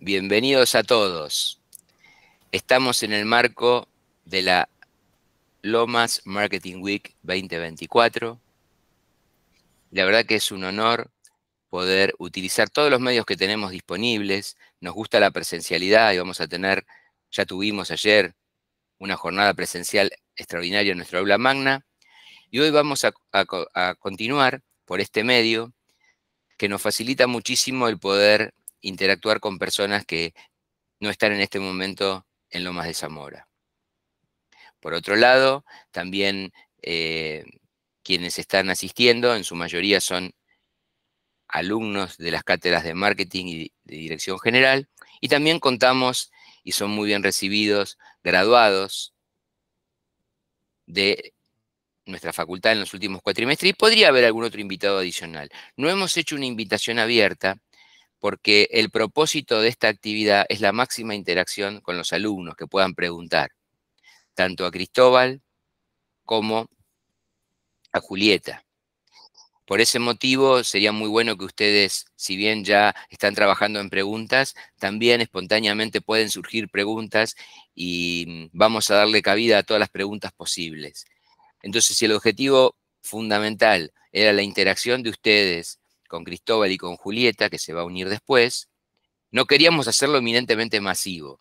Bienvenidos a todos. Estamos en el marco de la Lomas Marketing Week 2024. La verdad que es un honor poder utilizar todos los medios que tenemos disponibles. Nos gusta la presencialidad y vamos a tener, ya tuvimos ayer una jornada presencial extraordinaria en nuestra aula magna. Y hoy vamos a, a continuar por este medio que nos facilita muchísimo el poder interactuar con personas que no están en este momento en Lomas de Zamora. Por otro lado, también eh, quienes están asistiendo, en su mayoría son alumnos de las cátedras de marketing y de dirección general, y también contamos, y son muy bien recibidos, graduados de nuestra facultad en los últimos cuatrimestres, y podría haber algún otro invitado adicional. No hemos hecho una invitación abierta, porque el propósito de esta actividad es la máxima interacción con los alumnos que puedan preguntar, tanto a Cristóbal como a Julieta. Por ese motivo, sería muy bueno que ustedes, si bien ya están trabajando en preguntas, también espontáneamente pueden surgir preguntas y vamos a darle cabida a todas las preguntas posibles. Entonces, si el objetivo fundamental era la interacción de ustedes con Cristóbal y con Julieta, que se va a unir después, no queríamos hacerlo eminentemente masivo.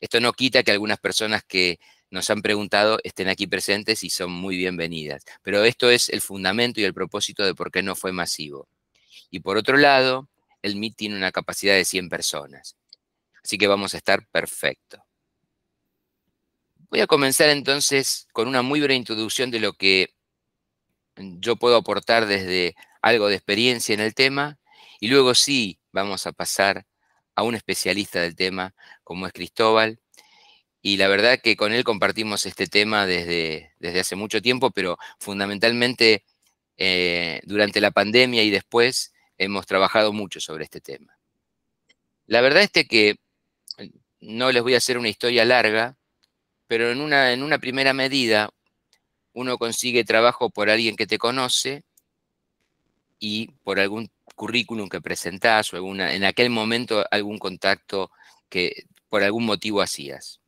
Esto no quita que algunas personas que nos han preguntado estén aquí presentes y son muy bienvenidas. Pero esto es el fundamento y el propósito de por qué no fue masivo. Y por otro lado, el MIT tiene una capacidad de 100 personas. Así que vamos a estar perfecto. Voy a comenzar entonces con una muy breve introducción de lo que yo puedo aportar desde algo de experiencia en el tema y luego sí vamos a pasar a un especialista del tema como es Cristóbal. Y la verdad que con él compartimos este tema desde, desde hace mucho tiempo, pero fundamentalmente eh, durante la pandemia y después hemos trabajado mucho sobre este tema. La verdad es que no les voy a hacer una historia larga, pero en una, en una primera medida uno consigue trabajo por alguien que te conoce y por algún currículum que presentás o en aquel momento algún contacto que por algún motivo hacías.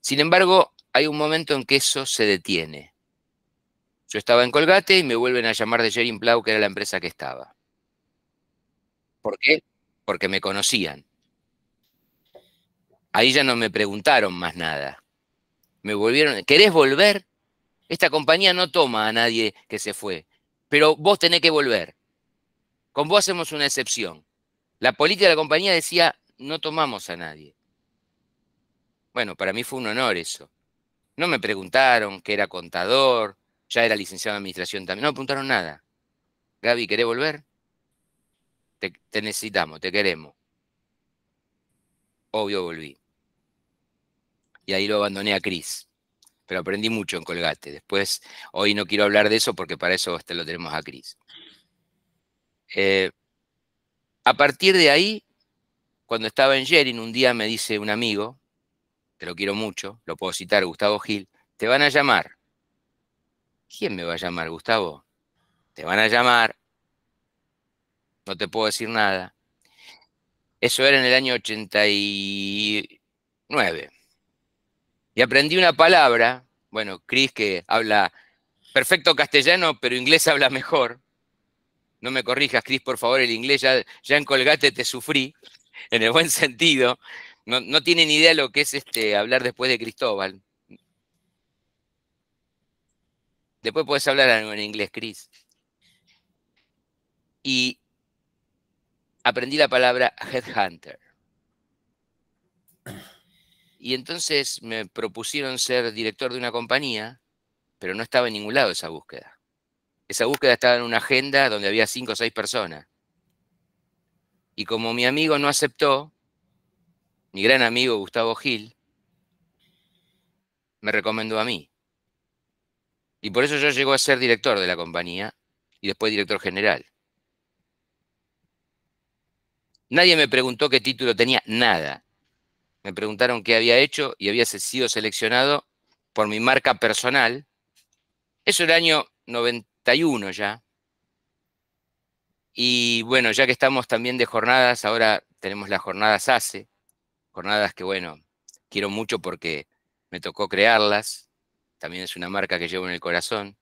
Sin embargo, hay un momento en que eso se detiene. Yo estaba en Colgate y me vuelven a llamar de Jerry Plow, que era la empresa que estaba. ¿Por qué? Porque me conocían. Ahí ya no me preguntaron más nada. Me volvieron, ¿querés volver? Esta compañía no toma a nadie que se fue pero vos tenés que volver. Con vos hacemos una excepción. La política de la compañía decía, no tomamos a nadie. Bueno, para mí fue un honor eso. No me preguntaron que era contador, ya era licenciado en administración también, no me preguntaron nada. Gaby, ¿querés volver? Te, te necesitamos, te queremos. Obvio volví. Y ahí lo abandoné a Cris pero aprendí mucho en Colgate. Después, hoy no quiero hablar de eso porque para eso hasta lo tenemos a Cris. Eh, a partir de ahí, cuando estaba en Yering, un día me dice un amigo, te lo quiero mucho, lo puedo citar, Gustavo Gil, te van a llamar. ¿Quién me va a llamar, Gustavo? Te van a llamar. No te puedo decir nada. Eso era en el año 89. Y aprendí una palabra, bueno, Cris que habla perfecto castellano, pero inglés habla mejor. No me corrijas, Cris, por favor, el inglés ya, ya en Colgate te sufrí, en el buen sentido. No, no ni idea lo que es este, hablar después de Cristóbal. Después puedes hablar algo en inglés, Cris. Y aprendí la palabra headhunter. Y entonces me propusieron ser director de una compañía, pero no estaba en ningún lado esa búsqueda. Esa búsqueda estaba en una agenda donde había cinco o seis personas. Y como mi amigo no aceptó, mi gran amigo Gustavo Gil, me recomendó a mí. Y por eso yo llego a ser director de la compañía y después director general. Nadie me preguntó qué título tenía, nada me preguntaron qué había hecho y había sido seleccionado por mi marca personal. Eso era el año 91 ya. Y bueno, ya que estamos también de jornadas, ahora tenemos las jornadas ACE, jornadas que bueno, quiero mucho porque me tocó crearlas, también es una marca que llevo en el corazón.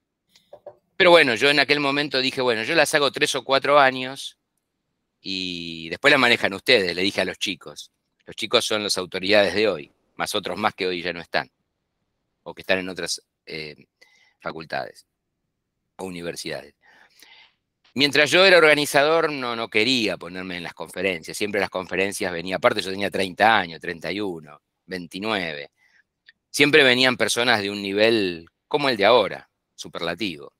Pero bueno, yo en aquel momento dije, bueno, yo las hago tres o cuatro años y después las manejan ustedes, le dije a los chicos. Los chicos son las autoridades de hoy, más otros más que hoy ya no están, o que están en otras eh, facultades o universidades. Mientras yo era organizador, no, no quería ponerme en las conferencias. Siempre las conferencias venía, aparte yo tenía 30 años, 31, 29. Siempre venían personas de un nivel como el de ahora, superlativo.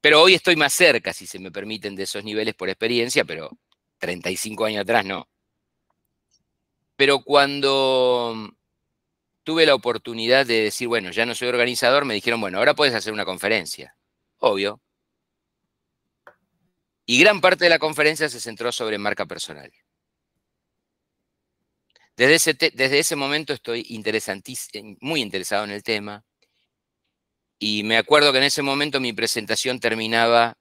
Pero hoy estoy más cerca, si se me permiten, de esos niveles por experiencia, pero 35 años atrás no. Pero cuando tuve la oportunidad de decir, bueno, ya no soy organizador, me dijeron, bueno, ahora puedes hacer una conferencia. Obvio. Y gran parte de la conferencia se centró sobre marca personal. Desde ese, desde ese momento estoy muy interesado en el tema. Y me acuerdo que en ese momento mi presentación terminaba,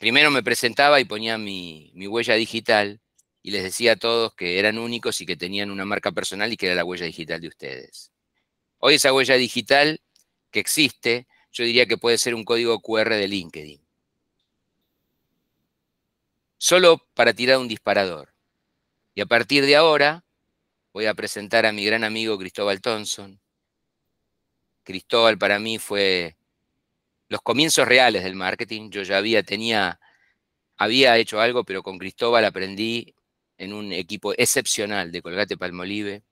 primero me presentaba y ponía mi, mi huella digital y les decía a todos que eran únicos y que tenían una marca personal y que era la huella digital de ustedes. Hoy esa huella digital que existe, yo diría que puede ser un código QR de LinkedIn. Solo para tirar un disparador. Y a partir de ahora voy a presentar a mi gran amigo Cristóbal Thompson. Cristóbal para mí fue los comienzos reales del marketing. Yo ya había, tenía, había hecho algo, pero con Cristóbal aprendí en un equipo excepcional de Colgate Palmolive,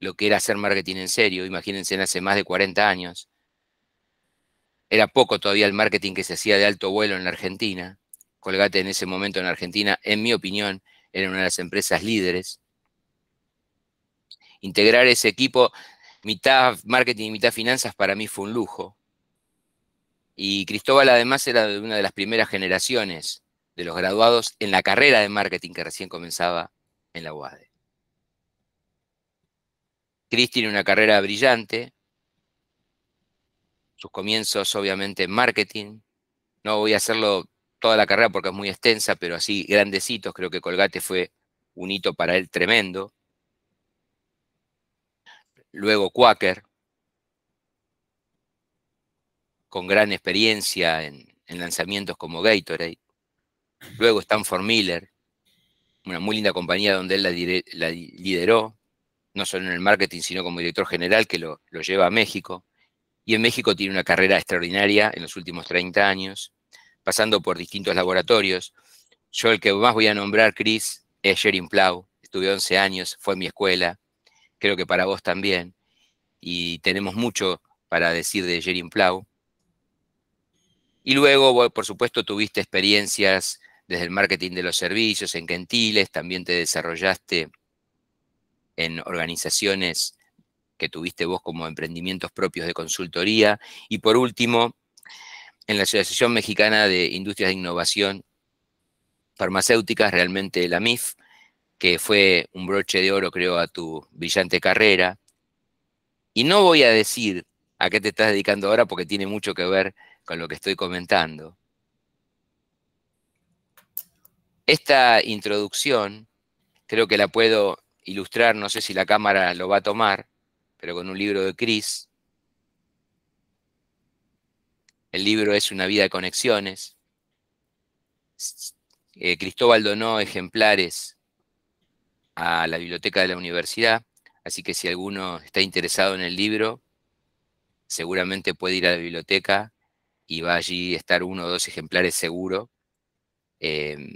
lo que era hacer marketing en serio, imagínense, hace más de 40 años. Era poco todavía el marketing que se hacía de alto vuelo en la Argentina. Colgate en ese momento en Argentina, en mi opinión, era una de las empresas líderes. Integrar ese equipo, mitad marketing y mitad finanzas, para mí fue un lujo. Y Cristóbal además era de una de las primeras generaciones de los graduados en la carrera de marketing que recién comenzaba en la UAD. Chris tiene una carrera brillante, sus comienzos obviamente en marketing. No voy a hacerlo toda la carrera porque es muy extensa, pero así grandecitos, creo que Colgate fue un hito para él tremendo. Luego Quaker, con gran experiencia en lanzamientos como Gatorade. Luego Stanford Miller, una muy linda compañía donde él la, lideró, no solo en el marketing, sino como director general que lo, lleva a México. Y en México tiene una carrera extraordinaria en los últimos 30 años, pasando por distintos laboratorios. Yo el que más voy a nombrar, Chris, es Jerry plau Estuve 11 años, fue mi escuela, creo que para vos también. Y tenemos mucho para decir de Jerry Plow. Y luego, por supuesto, tuviste experiencias desde el marketing de los servicios, en Gentiles, también te desarrollaste en organizaciones que tuviste vos como emprendimientos propios de consultoría. Y por último, en la Asociación Mexicana de Industrias de Innovación Farmacéuticas, realmente la MIF, que fue un broche de oro, creo, a tu brillante carrera. Y no voy a decir a qué te estás dedicando ahora porque tiene mucho que ver con lo que estoy comentando, esta introducción creo que la puedo ilustrar, no sé si la cámara lo va a tomar, pero con un libro de Cris. El libro es Una vida de conexiones. Eh, Cristóbal donó ejemplares a la biblioteca de la universidad, así que si alguno está interesado en el libro, seguramente puede ir a la biblioteca y va allí a estar uno o dos ejemplares seguro. Eh,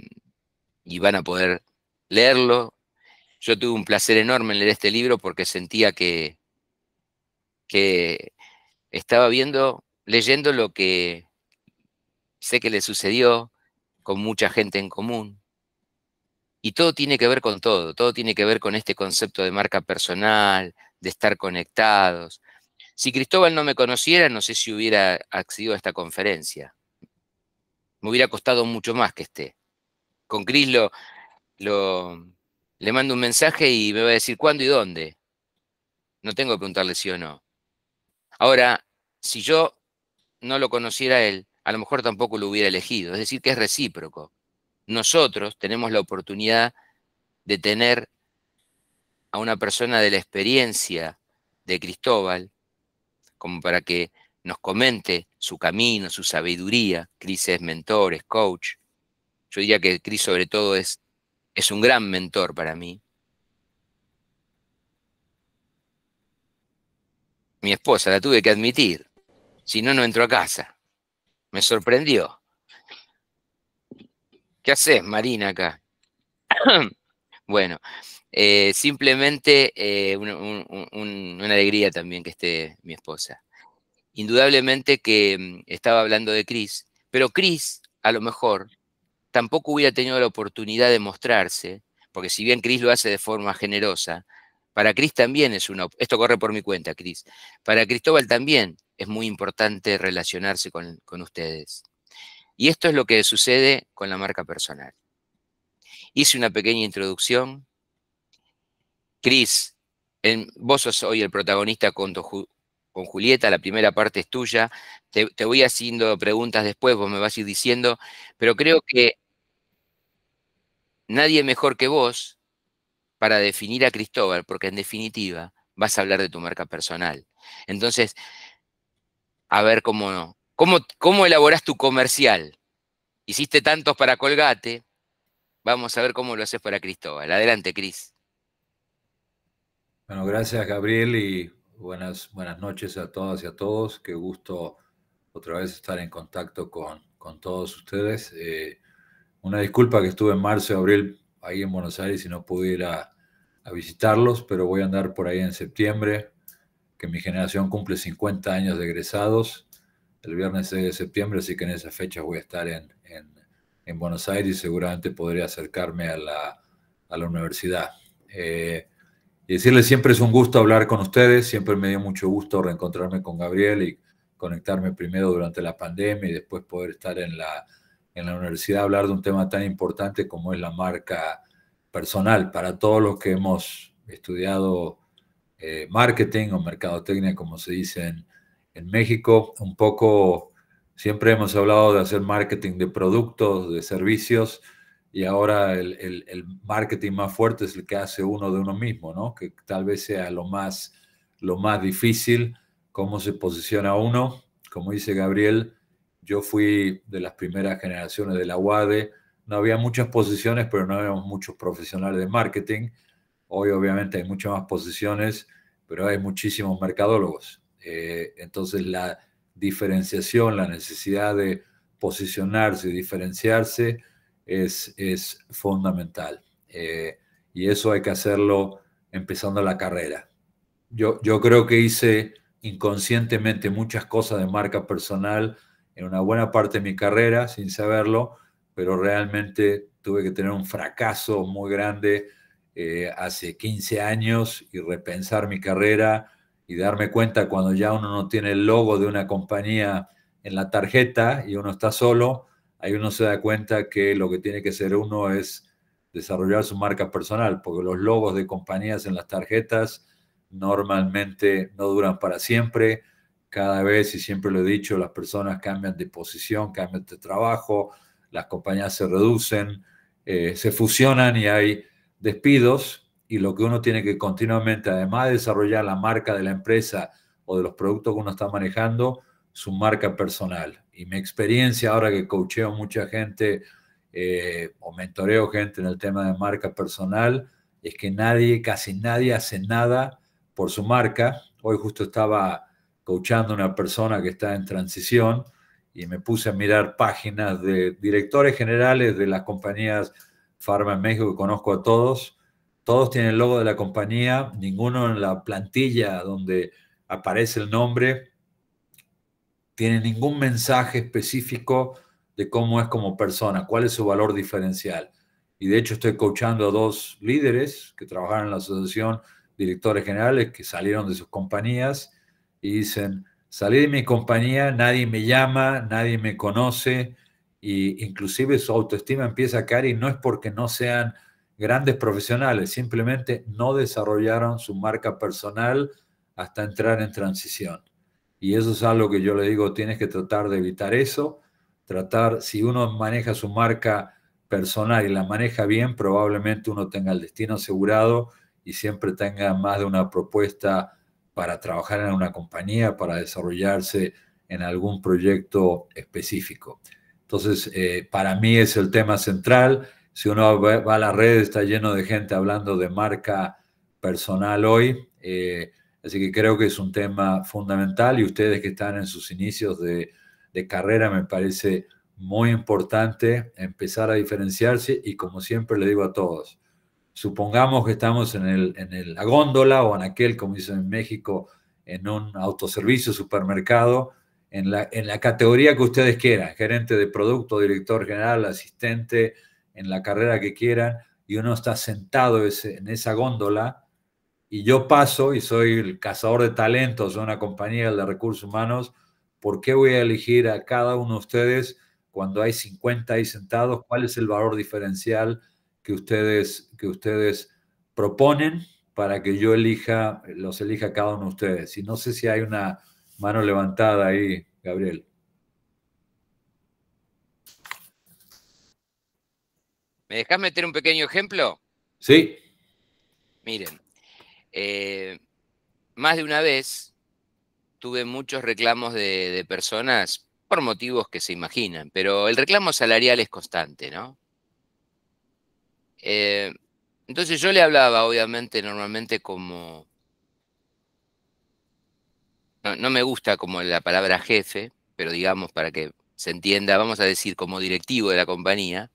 y van a poder leerlo. Yo tuve un placer enorme en leer este libro porque sentía que, que estaba viendo, leyendo lo que sé que le sucedió con mucha gente en común. Y todo tiene que ver con todo, todo tiene que ver con este concepto de marca personal, de estar conectados. Si Cristóbal no me conociera, no sé si hubiera accedido a esta conferencia. Me hubiera costado mucho más que esté con Cris lo, le mando un mensaje y me va a decir cuándo y dónde. No tengo que preguntarle sí o no. Ahora, si yo no lo conociera él, a lo mejor tampoco lo hubiera elegido. Es decir, que es recíproco. Nosotros tenemos la oportunidad de tener a una persona de la experiencia de Cristóbal, como para que nos comente su camino, su sabiduría. Cris es mentor, es coach. Yo diría que Cris sobre todo es, es un gran mentor para mí. Mi esposa, la tuve que admitir. Si no, no entro a casa. Me sorprendió. ¿Qué haces, Marina, acá? bueno, eh, simplemente eh, una alegría también que esté mi esposa. Indudablemente que mm, estaba hablando de Cris, pero Cris, a lo mejor, tampoco hubiera tenido la oportunidad de mostrarse, porque si bien Cris lo hace de forma generosa, para Cris también es una, esto corre por mi cuenta, Cris, para Cristóbal también es muy importante relacionarse con, ustedes. Y esto es lo que sucede con la marca personal. Hice una pequeña introducción. Cris, vos sos hoy el protagonista con tu, con Julieta, la primera parte es tuya, te, voy haciendo preguntas después, vos me vas a ir diciendo, pero creo que nadie mejor que vos para definir a Cristóbal, porque en definitiva vas a hablar de tu marca personal. Entonces, a ver cómo no. ¿Cómo, cómo elaborás tu comercial? Hiciste tantos para Colgate, vamos a ver cómo lo haces para Cristóbal. Adelante, Cris. Bueno, gracias, Gabriel, y Buenas, buenas noches a todas y a todos. Qué gusto otra vez estar en contacto con, con todos ustedes. Eh, una disculpa que estuve en marzo y abril ahí en Buenos Aires y no pude ir a, visitarlos, pero voy a andar por ahí en septiembre, que mi generación cumple 50 años de egresados el viernes 6 de septiembre, así que en esa fecha voy a estar en, en, Buenos Aires y seguramente podré acercarme a la, a la universidad. Eh, y decirles siempre es un gusto hablar con ustedes, siempre me dio mucho gusto reencontrarme con Gabriel y conectarme primero durante la pandemia y después poder estar en la, universidad a hablar de un tema tan importante como es la marca personal. Para todos los que hemos estudiado eh, marketing o mercadotecnia, como se dice en, en México, un poco siempre hemos hablado de hacer marketing de productos, de servicios, y ahora el, marketing más fuerte es el que hace uno de uno mismo, ¿no? Que tal vez sea lo más, lo más difícil, cómo se posiciona uno. Como dice Gabriel, yo fui de las primeras generaciones de la UADE, no había muchas posiciones, pero no había muchos profesionales de marketing. Hoy obviamente hay muchas más posiciones, pero hay muchísimos mercadólogos. Eh, entonces la diferenciación, la necesidad de posicionarse y diferenciarse, es, fundamental. Eh, y eso hay que hacerlo empezando la carrera. Yo, creo que hice inconscientemente muchas cosas de marca personal en una buena parte de mi carrera sin saberlo, pero realmente tuve que tener un fracaso muy grande eh, hace 15 años y repensar mi carrera y darme cuenta cuando ya uno no tiene el logo de una compañía en la tarjeta y uno está solo, ahí uno se da cuenta que lo que tiene que hacer uno es desarrollar su marca personal, porque los logos de compañías en las tarjetas normalmente no duran para siempre. Cada vez, y siempre lo he dicho, las personas cambian de posición, cambian de trabajo, las compañías se reducen, eh, se fusionan y hay despidos. Y lo que uno tiene que continuamente, además de desarrollar la marca de la empresa o de los productos que uno está manejando, su marca personal y mi experiencia ahora que coacheo mucha gente eh, o mentoreo gente en el tema de marca personal, es que nadie, casi nadie hace nada por su marca. Hoy justo estaba coachando una persona que está en transición y me puse a mirar páginas de directores generales de las compañías Pharma en México, que conozco a todos. Todos tienen el logo de la compañía, ninguno en la plantilla donde aparece el nombre, tiene ningún mensaje específico de cómo es como persona, cuál es su valor diferencial. Y de hecho estoy coachando a dos líderes que trabajaron en la asociación, directores generales que salieron de sus compañías y dicen, salí de mi compañía, nadie me llama, nadie me conoce, y inclusive su autoestima empieza a caer y no es porque no sean grandes profesionales, simplemente no desarrollaron su marca personal hasta entrar en transición. Y eso es algo que yo le digo, tienes que tratar de evitar eso, tratar, si uno maneja su marca personal y la maneja bien, probablemente uno tenga el destino asegurado y siempre tenga más de una propuesta para trabajar en una compañía, para desarrollarse en algún proyecto específico. Entonces, eh, para mí es el tema central. Si uno va, a la red, está lleno de gente hablando de marca personal hoy. Eh, Así que creo que es un tema fundamental y ustedes que están en sus inicios de, carrera me parece muy importante empezar a diferenciarse y como siempre le digo a todos, supongamos que estamos en, el, en la góndola o en aquel, como dicen en México, en un autoservicio, supermercado, en la, en la categoría que ustedes quieran, gerente de producto, director general, asistente, en la carrera que quieran, y uno está sentado en esa góndola, y yo paso y soy el cazador de talentos de una compañía de recursos humanos, ¿por qué voy a elegir a cada uno de ustedes cuando hay 50 ahí sentados? ¿Cuál es el valor diferencial que ustedes, que ustedes proponen para que yo elija, los elija a cada uno de ustedes? Y no sé si hay una mano levantada ahí, Gabriel. ¿Me dejas meter un pequeño ejemplo? Sí. Miren, eh, más de una vez tuve muchos reclamos de, personas por motivos que se imaginan, pero el reclamo salarial es constante, ¿no? Eh, entonces yo le hablaba, obviamente, normalmente como... No, no me gusta como la palabra jefe, pero digamos para que se entienda, vamos a decir, como directivo de la compañía.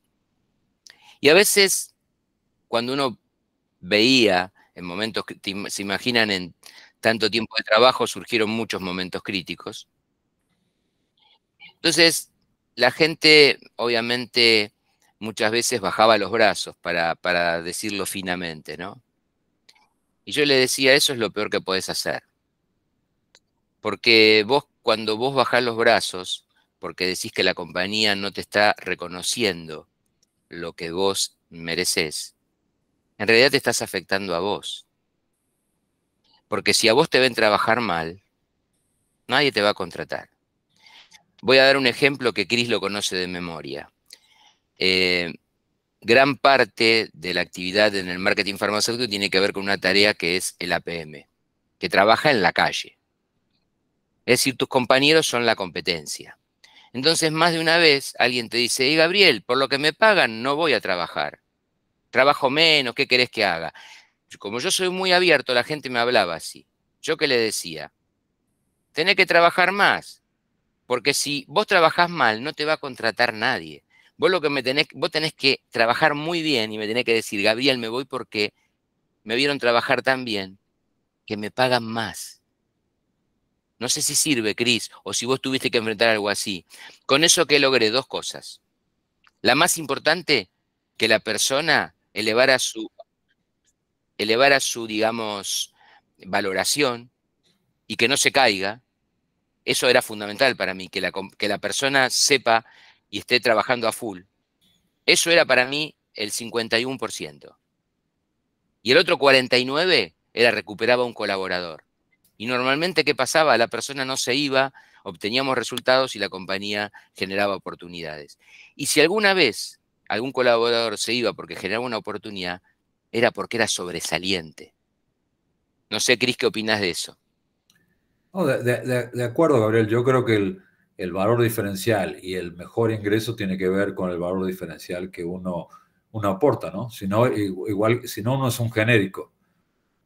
Y a veces, cuando uno veía en momentos que se imaginan en tanto tiempo de trabajo surgieron muchos momentos críticos. Entonces, la gente obviamente muchas veces bajaba los brazos para, para decirlo finamente, ¿no? Y yo le decía, eso es lo peor que podés hacer. Porque vos, cuando vos bajás los brazos, porque decís que la compañía no te está reconociendo lo que vos mereces, en realidad te estás afectando a vos. Porque si a vos te ven trabajar mal, nadie te va a contratar. Voy a dar un ejemplo que Cris lo conoce de memoria. Eh, gran parte de la actividad en el marketing farmacéutico tiene que ver con una tarea que es el APM, que trabaja en la calle. Es decir, tus compañeros son la competencia. Entonces, más de una vez alguien te dice, y Gabriel, por lo que me pagan no voy a trabajar trabajo menos, ¿qué querés que haga? Como yo soy muy abierto, la gente me hablaba así. Yo qué le decía, tenés que trabajar más, porque si vos trabajás mal, no te va a contratar nadie. Vos lo que me tenés, vos tenés que trabajar muy bien y me tenés que decir, Gabriel, me voy porque me vieron trabajar tan bien que me pagan más. No sé si sirve, Cris, o si vos tuviste que enfrentar algo así. Con eso que logré dos cosas. La más importante, que la persona a su, su, digamos, valoración y que no se caiga. Eso era fundamental para mí, que la, que la persona sepa y esté trabajando a full. Eso era para mí el 51%. Y el otro 49% era recuperaba un colaborador. Y normalmente, ¿qué pasaba? La persona no se iba, obteníamos resultados y la compañía generaba oportunidades. Y si alguna vez algún colaborador se iba porque generaba una oportunidad, era porque era sobresaliente. No sé, Cris, ¿qué opinas de eso? de, acuerdo, Gabriel. Yo creo que el, valor diferencial y el mejor ingreso tiene que ver con el valor diferencial que uno, aporta, ¿no? Si no, igual, si no, uno es un genérico.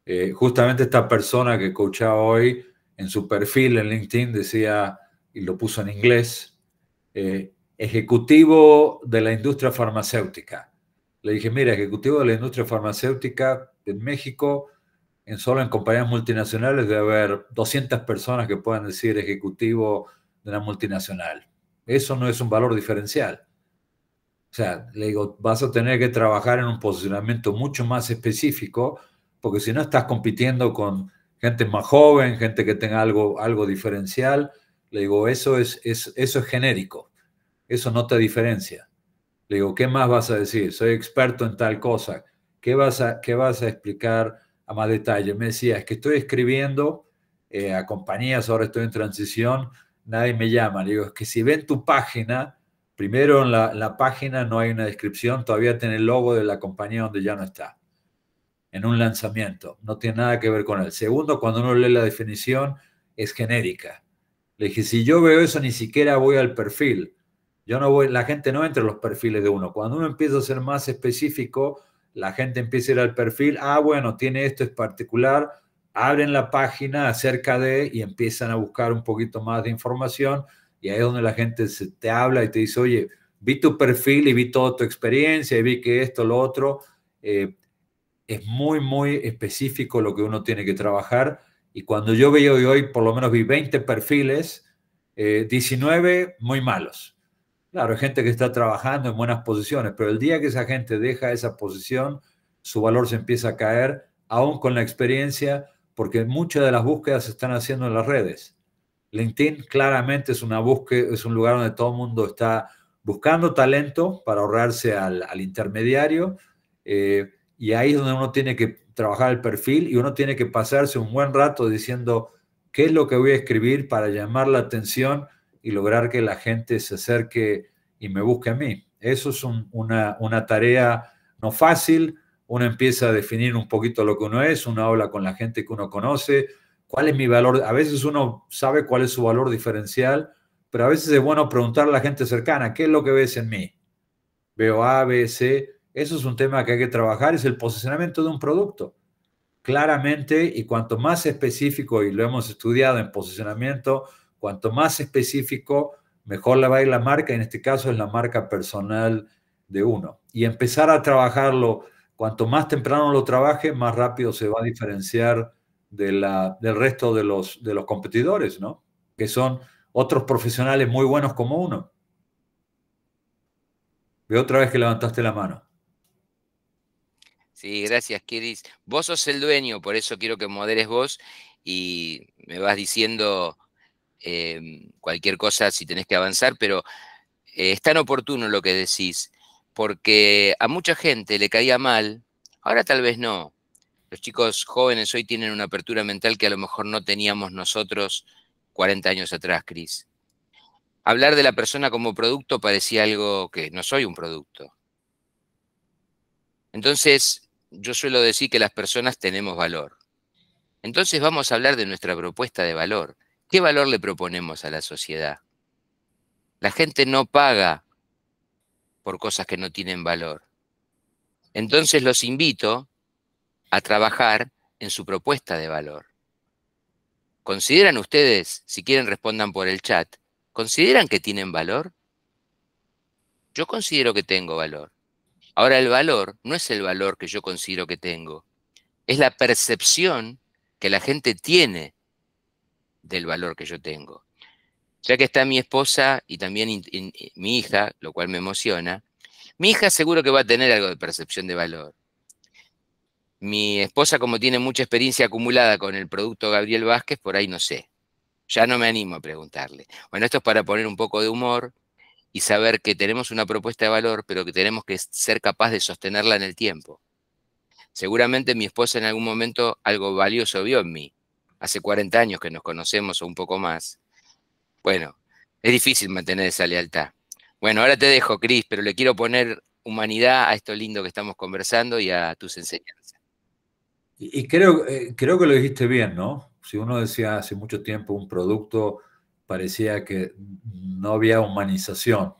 Eh, justamente esta persona que coachaba hoy en su perfil en LinkedIn decía, y lo puso en inglés, eh, ejecutivo de la industria farmacéutica. Le dije, mira, ejecutivo de la industria farmacéutica en México, en solo en compañías multinacionales debe haber 200 personas que puedan decir ejecutivo de una multinacional. Eso no es un valor diferencial. O sea, le digo, vas a tener que trabajar en un posicionamiento mucho más específico, porque si no estás compitiendo con gente más joven, gente que tenga algo, algo diferencial, le digo, eso es, eso es genérico eso no te diferencia. Le digo, ¿qué más vas a decir? Soy experto en tal cosa. ¿Qué vas a, vas a explicar a más detalle? Me decía, es que estoy escribiendo eh, a compañías, ahora estoy en transición, nadie me llama. Le digo, es que si ven tu página, primero en la, en la página no hay una descripción, todavía tiene el logo de la compañía donde ya no está en un lanzamiento. No tiene nada que ver con él. Segundo, cuando uno lee la definición, es genérica. Le dije, si yo veo eso, ni siquiera voy al perfil no voy, la gente no entra en los perfiles de uno. Cuando uno empieza a ser más específico, la gente empieza a ir al perfil, ah, bueno, tiene esto, es particular, abren la página acerca de y empiezan a buscar un poquito más de información y ahí es donde la gente te habla y te dice, oye, vi tu perfil y vi toda tu experiencia y vi que esto, lo otro. Eh, es muy, muy específico lo que uno tiene que trabajar. Y cuando yo veo hoy por lo menos vi 20 perfiles, 19 eh, muy malos. Claro, hay gente que está trabajando en buenas posiciones, pero el día que esa gente deja esa posición, su valor se empieza a caer, aún con la experiencia, porque muchas de las búsquedas se están haciendo en las redes. LinkedIn claramente es una búsqueda, es un lugar donde todo el mundo está buscando talento para ahorrarse al, intermediario. Eh, y ahí es donde uno tiene que trabajar el perfil y uno tiene que pasarse un buen rato diciendo qué es lo que voy a escribir para llamar la atención y lograr que la gente se acerque y me busque a mí. Eso es una, tarea no fácil, uno empieza a definir un poquito lo que uno es, uno habla con la gente que uno conoce, cuál es mi valor, a veces uno sabe cuál es su valor diferencial, pero a veces es bueno preguntar a la gente cercana, ¿qué es lo que ves en mí? Veo A, B, C, eso es un tema que hay que trabajar, es el posicionamiento de un producto. Claramente, y cuanto más específico, y lo hemos estudiado en posicionamiento, Cuanto más específico, mejor la va a ir la marca, en este caso es la marca personal de uno. Y empezar a trabajarlo, cuanto más temprano lo trabaje, más rápido se va a diferenciar de la, del resto de los, de los competidores, ¿no? Que son otros profesionales muy buenos como uno. Veo otra vez que levantaste la mano. Sí, gracias, Kiris. Vos sos el dueño, por eso quiero que moderes vos y me vas diciendo Em, cualquier cosa si tenés que avanzar, pero eh, es tan oportuno lo que decís, porque a mucha gente le caía mal, ahora tal vez no. Los chicos jóvenes hoy tienen una apertura mental que a lo mejor no teníamos nosotros 40 años atrás, Cris. Hablar de la persona como producto parecía algo que no soy un producto. Entonces, yo suelo decir que las personas tenemos valor. Entonces vamos a hablar de nuestra propuesta de valor. ¿Qué valor le proponemos a la sociedad? La gente no paga por cosas que no tienen valor. Entonces los invito a trabajar en su propuesta de valor. ¿Consideran ustedes, si quieren respondan por el chat, ¿consideran que tienen valor? Yo considero que tengo valor. Ahora el valor no es el valor que yo considero que tengo, es la percepción que la gente tiene del valor que yo tengo. Ya que está mi esposa y también mi hija, lo cual me emociona, mi hija seguro que va a tener algo de percepción de valor. Mi esposa, como tiene mucha experiencia acumulada con el producto Gabriel Vázquez, por ahí no sé. Ya no me animo a preguntarle. Bueno, esto es para poner un poco de humor y saber que tenemos una propuesta de valor, pero que tenemos que ser capaz de sostenerla en el tiempo. Seguramente mi esposa en algún momento algo valioso vio en mí, hace 40 años que nos conocemos o un poco más. Bueno, es difícil mantener esa lealtad. Bueno, ahora te dejo, Cris, pero le quiero poner humanidad a esto lindo que estamos conversando y a tus enseñanzas. Y, creo, eh, creo que lo dijiste bien, ¿no? Si uno decía hace mucho tiempo un producto parecía que no había humanización.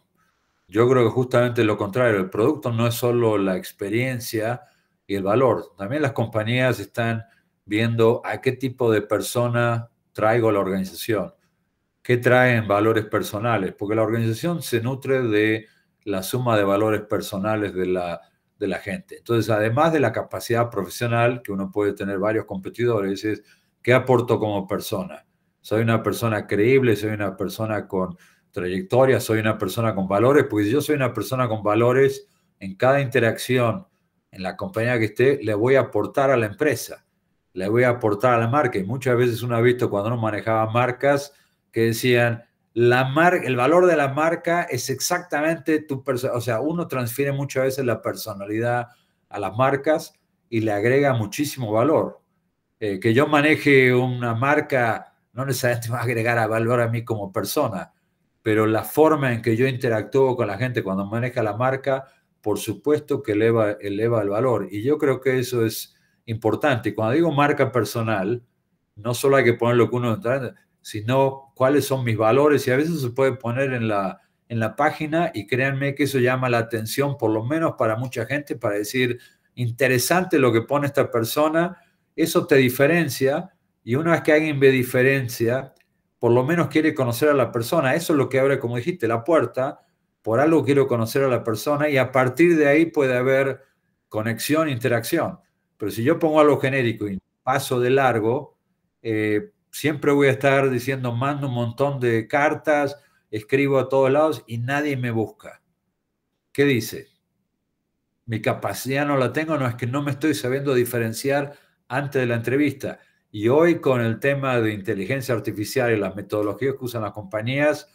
Yo creo que justamente lo contrario, el producto no es solo la experiencia y el valor, también las compañías están viendo a qué tipo de persona traigo a la organización, qué traen valores personales, porque la organización se nutre de la suma de valores personales de la, de la gente. Entonces, además de la capacidad profesional, que uno puede tener varios competidores, es qué aporto como persona. Soy una persona creíble, soy una persona con trayectoria, soy una persona con valores, porque si yo soy una persona con valores, en cada interacción, en la compañía que esté, le voy a aportar a la empresa le voy a aportar a la marca. Y muchas veces uno ha visto cuando uno manejaba marcas que decían, la mar el valor de la marca es exactamente tu persona. O sea, uno transfiere muchas veces la personalidad a las marcas y le agrega muchísimo valor. Eh, que yo maneje una marca no necesariamente va a agregar a valor a mí como persona, pero la forma en que yo interactúo con la gente cuando maneja la marca, por supuesto que eleva, eleva el valor. Y yo creo que eso es importante. cuando digo marca personal, no solo hay que poner lo que uno está, sino cuáles son mis valores. Y a veces se puede poner en la, en la página y créanme que eso llama la atención, por lo menos para mucha gente, para decir, interesante lo que pone esta persona, eso te diferencia. Y una vez que alguien ve diferencia, por lo menos quiere conocer a la persona. Eso es lo que abre, como dijiste, la puerta. Por algo quiero conocer a la persona y a partir de ahí puede haber conexión, interacción. Pero si yo pongo algo genérico y paso de largo, eh, siempre voy a estar diciendo, mando un montón de cartas, escribo a todos lados y nadie me busca. ¿Qué dice? Mi capacidad no la tengo, no es que no me estoy sabiendo diferenciar antes de la entrevista. Y hoy con el tema de inteligencia artificial y las metodologías que usan las compañías,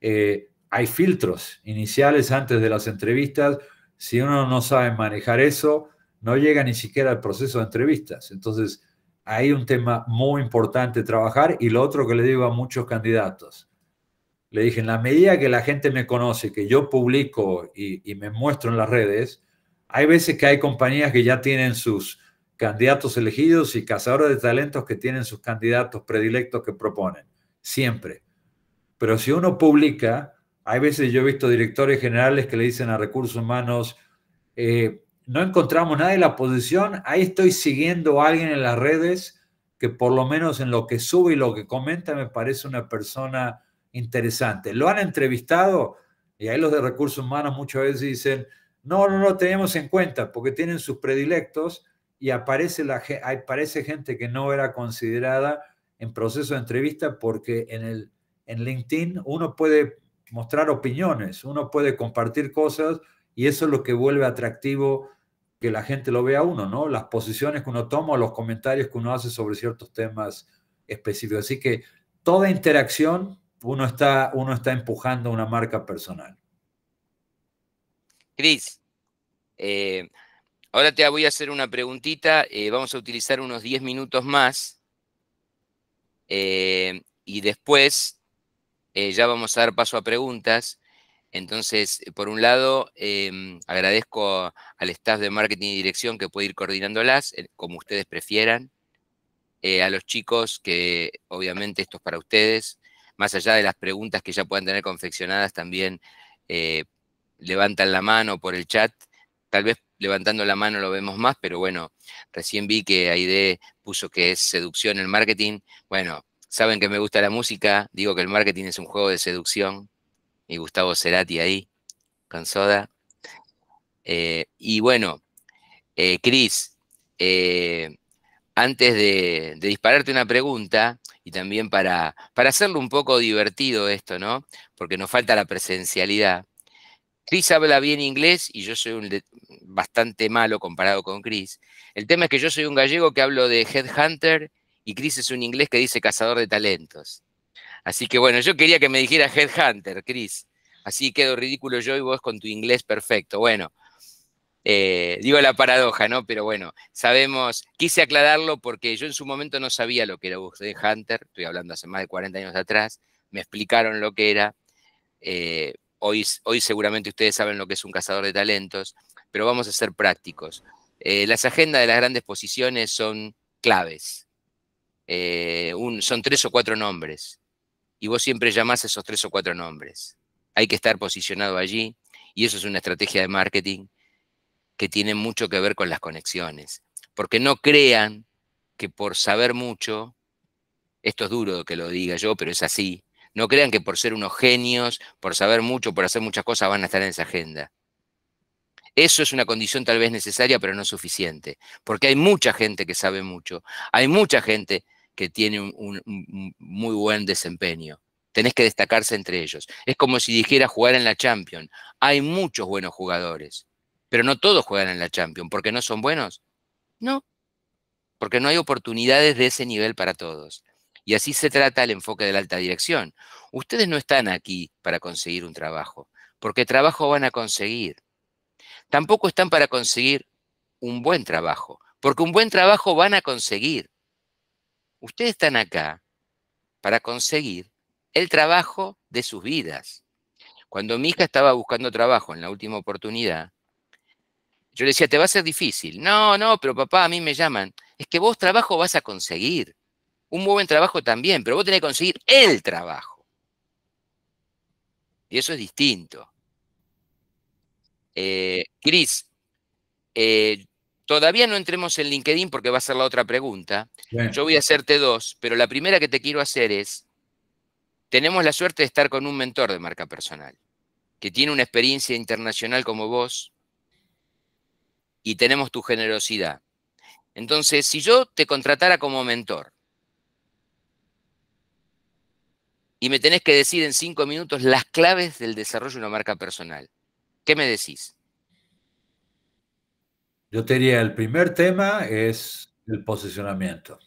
eh, hay filtros iniciales antes de las entrevistas. Si uno no sabe manejar eso, no llega ni siquiera al proceso de entrevistas. Entonces, hay un tema muy importante trabajar y lo otro que le digo a muchos candidatos. Le dije, en la medida que la gente me conoce, que yo publico y, me muestro en las redes, hay veces que hay compañías que ya tienen sus candidatos elegidos y cazadores de talentos que tienen sus candidatos predilectos que proponen, siempre. Pero si uno publica, hay veces yo he visto directores generales que le dicen a recursos humanos, eh, no encontramos nada en la posición, ahí estoy siguiendo a alguien en las redes que por lo menos en lo que sube y lo que comenta me parece una persona interesante. Lo han entrevistado y ahí los de recursos humanos muchas veces dicen, no, no lo tenemos en cuenta porque tienen sus predilectos y aparece, la, gente que no era considerada en proceso de entrevista porque en, el, en LinkedIn uno puede mostrar opiniones, uno puede compartir cosas y eso es lo que vuelve atractivo que la gente lo vea uno, ¿no? Las posiciones que uno toma, los comentarios que uno hace sobre ciertos temas específicos. Así que toda interacción, uno está, uno está empujando una marca personal. Cris, eh, ahora te voy a hacer una preguntita. Eh, vamos a utilizar unos 10 minutos más. Eh, y después ya vamos a dar paso a preguntas. Entonces, por un lado, em, agradezco al staff de marketing y dirección que puede ir coordinándolas, eh, como ustedes prefieran, eh, a los chicos, que obviamente esto es para ustedes, más allá de las preguntas que ya puedan tener confeccionadas, también eh, levantan la mano por el chat, tal vez levantando la mano lo vemos más, pero bueno, recién vi que Aide puso que es seducción el marketing, bueno, saben que me gusta la música, digo que el marketing es un juego de seducción, y Gustavo Cerati ahí con Soda. Eh, y bueno, eh, Chris eh, antes de, dispararte una pregunta, y también para, para hacerlo un poco divertido esto, ¿no? Porque nos falta la presencialidad. Chris habla bien inglés y yo soy un bastante malo comparado con Chris. El tema es que yo soy un gallego que hablo de Headhunter y Chris es un inglés que dice cazador de talentos. Así que bueno, yo quería que me dijera Headhunter, Chris. Así quedo ridículo yo y vos con tu inglés perfecto. Bueno, eh, digo la paradoja, ¿no? Pero bueno, sabemos, quise aclararlo porque yo en su momento no sabía lo que era usted Hunter, estoy hablando hace más de 40 años atrás, me explicaron lo que era. Eh, hoy, hoy seguramente ustedes saben lo que es un cazador de talentos, pero vamos a ser prácticos. Eh, las agendas de las grandes posiciones son claves. son tres o cuatro nombres y vos siempre llamás esos tres o cuatro nombres. Hay que estar posicionado allí y eso es una estrategia de marketing que tiene mucho que ver con las conexiones. Porque no crean que por saber mucho, esto es duro que lo diga yo, pero es así, no crean que por ser unos genios, por saber mucho, por hacer muchas cosas, van a estar en esa agenda. Eso es una condición tal vez necesaria, pero no suficiente, porque hay mucha gente que sabe mucho, hay mucha gente que tiene un, muy buen desempeño. Tenés que destacarse entre ellos. Es como si dijera jugar en la Champions. Hay muchos buenos jugadores, pero no todos juegan en la Champions. ¿Por qué no son buenos? No, porque no hay oportunidades de ese nivel para todos. Y así se trata el enfoque de la alta dirección. Ustedes no están aquí para conseguir un trabajo, porque trabajo van a conseguir. Tampoco están para conseguir un buen trabajo, porque un buen trabajo van a conseguir. Ustedes están acá para conseguir el trabajo de sus vidas. Cuando mi hija estaba buscando trabajo en la última oportunidad, yo le decía, te va a ser difícil. No, no, pero papá, a mí me llaman. Es que vos trabajo vas a conseguir. Un buen trabajo también, pero vos tenés que conseguir el trabajo. Y eso es distinto. Eh, Cris, eh, Todavía no entremos en LinkedIn porque va a ser la otra pregunta. Yo voy a hacerte dos, pero la primera que te quiero hacer es, tenemos la suerte de estar con un mentor de marca personal, que tiene una experiencia internacional como vos y tenemos tu generosidad. Entonces, si yo te contratara como mentor y me tenés que decir en cinco minutos las claves del desarrollo de una marca personal, ¿qué me decís? Yo te diría, el primer tema es el posicionamiento.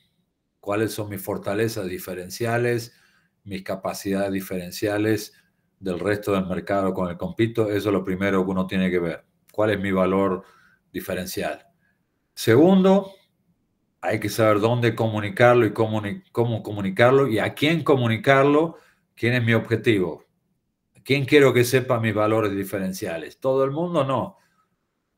¿Cuáles son mis fortalezas diferenciales, mis capacidades diferenciales del resto del mercado con el compito? Eso es lo primero que uno tiene que ver. ¿Cuál es mi valor diferencial? Segundo, hay que saber dónde comunicarlo y cómo, cómo comunicarlo y a quién comunicarlo, quién es mi objetivo, quién quiero que sepa mis valores diferenciales. Todo el mundo no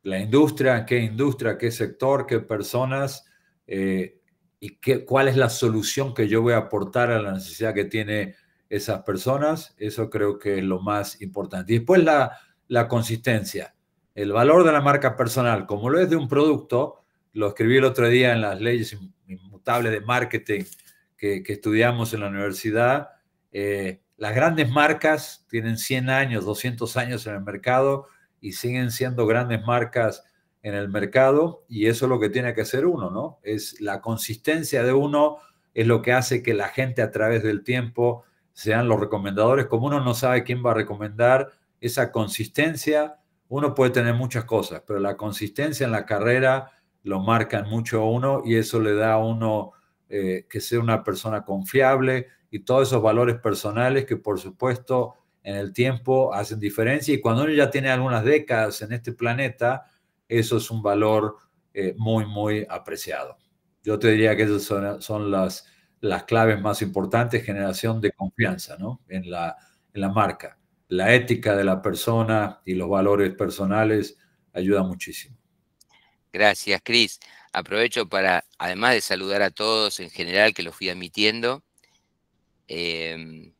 la industria, qué industria, qué sector, qué personas eh, y qué, cuál es la solución que yo voy a aportar a la necesidad que tiene esas personas. Eso creo que es lo más importante. Y después la, consistencia, el valor de la marca personal, como lo es de un producto, lo escribí el otro día en las leyes inmutables de marketing que, estudiamos en la universidad. Eh, las grandes marcas tienen 100 años, 200 años en el mercado y siguen siendo grandes marcas en el mercado y eso es lo que tiene que hacer uno, ¿no? Es la consistencia de uno es lo que hace que la gente a través del tiempo sean los recomendadores. Como uno no sabe quién va a recomendar, esa consistencia, uno puede tener muchas cosas, pero la consistencia en la carrera lo marcan mucho a uno y eso le da a uno eh, que sea una persona confiable y todos esos valores personales que por supuesto en el tiempo hacen diferencia y cuando uno ya tiene algunas décadas en este planeta, eso es un valor eh, muy, muy apreciado. Yo te diría que esas son, las, las claves más importantes, generación de confianza ¿no? en, la, en la marca. La ética de la persona y los valores personales ayuda muchísimo. Gracias, Cris. Aprovecho para, además de saludar a todos en general, que lo fui admitiendo, em,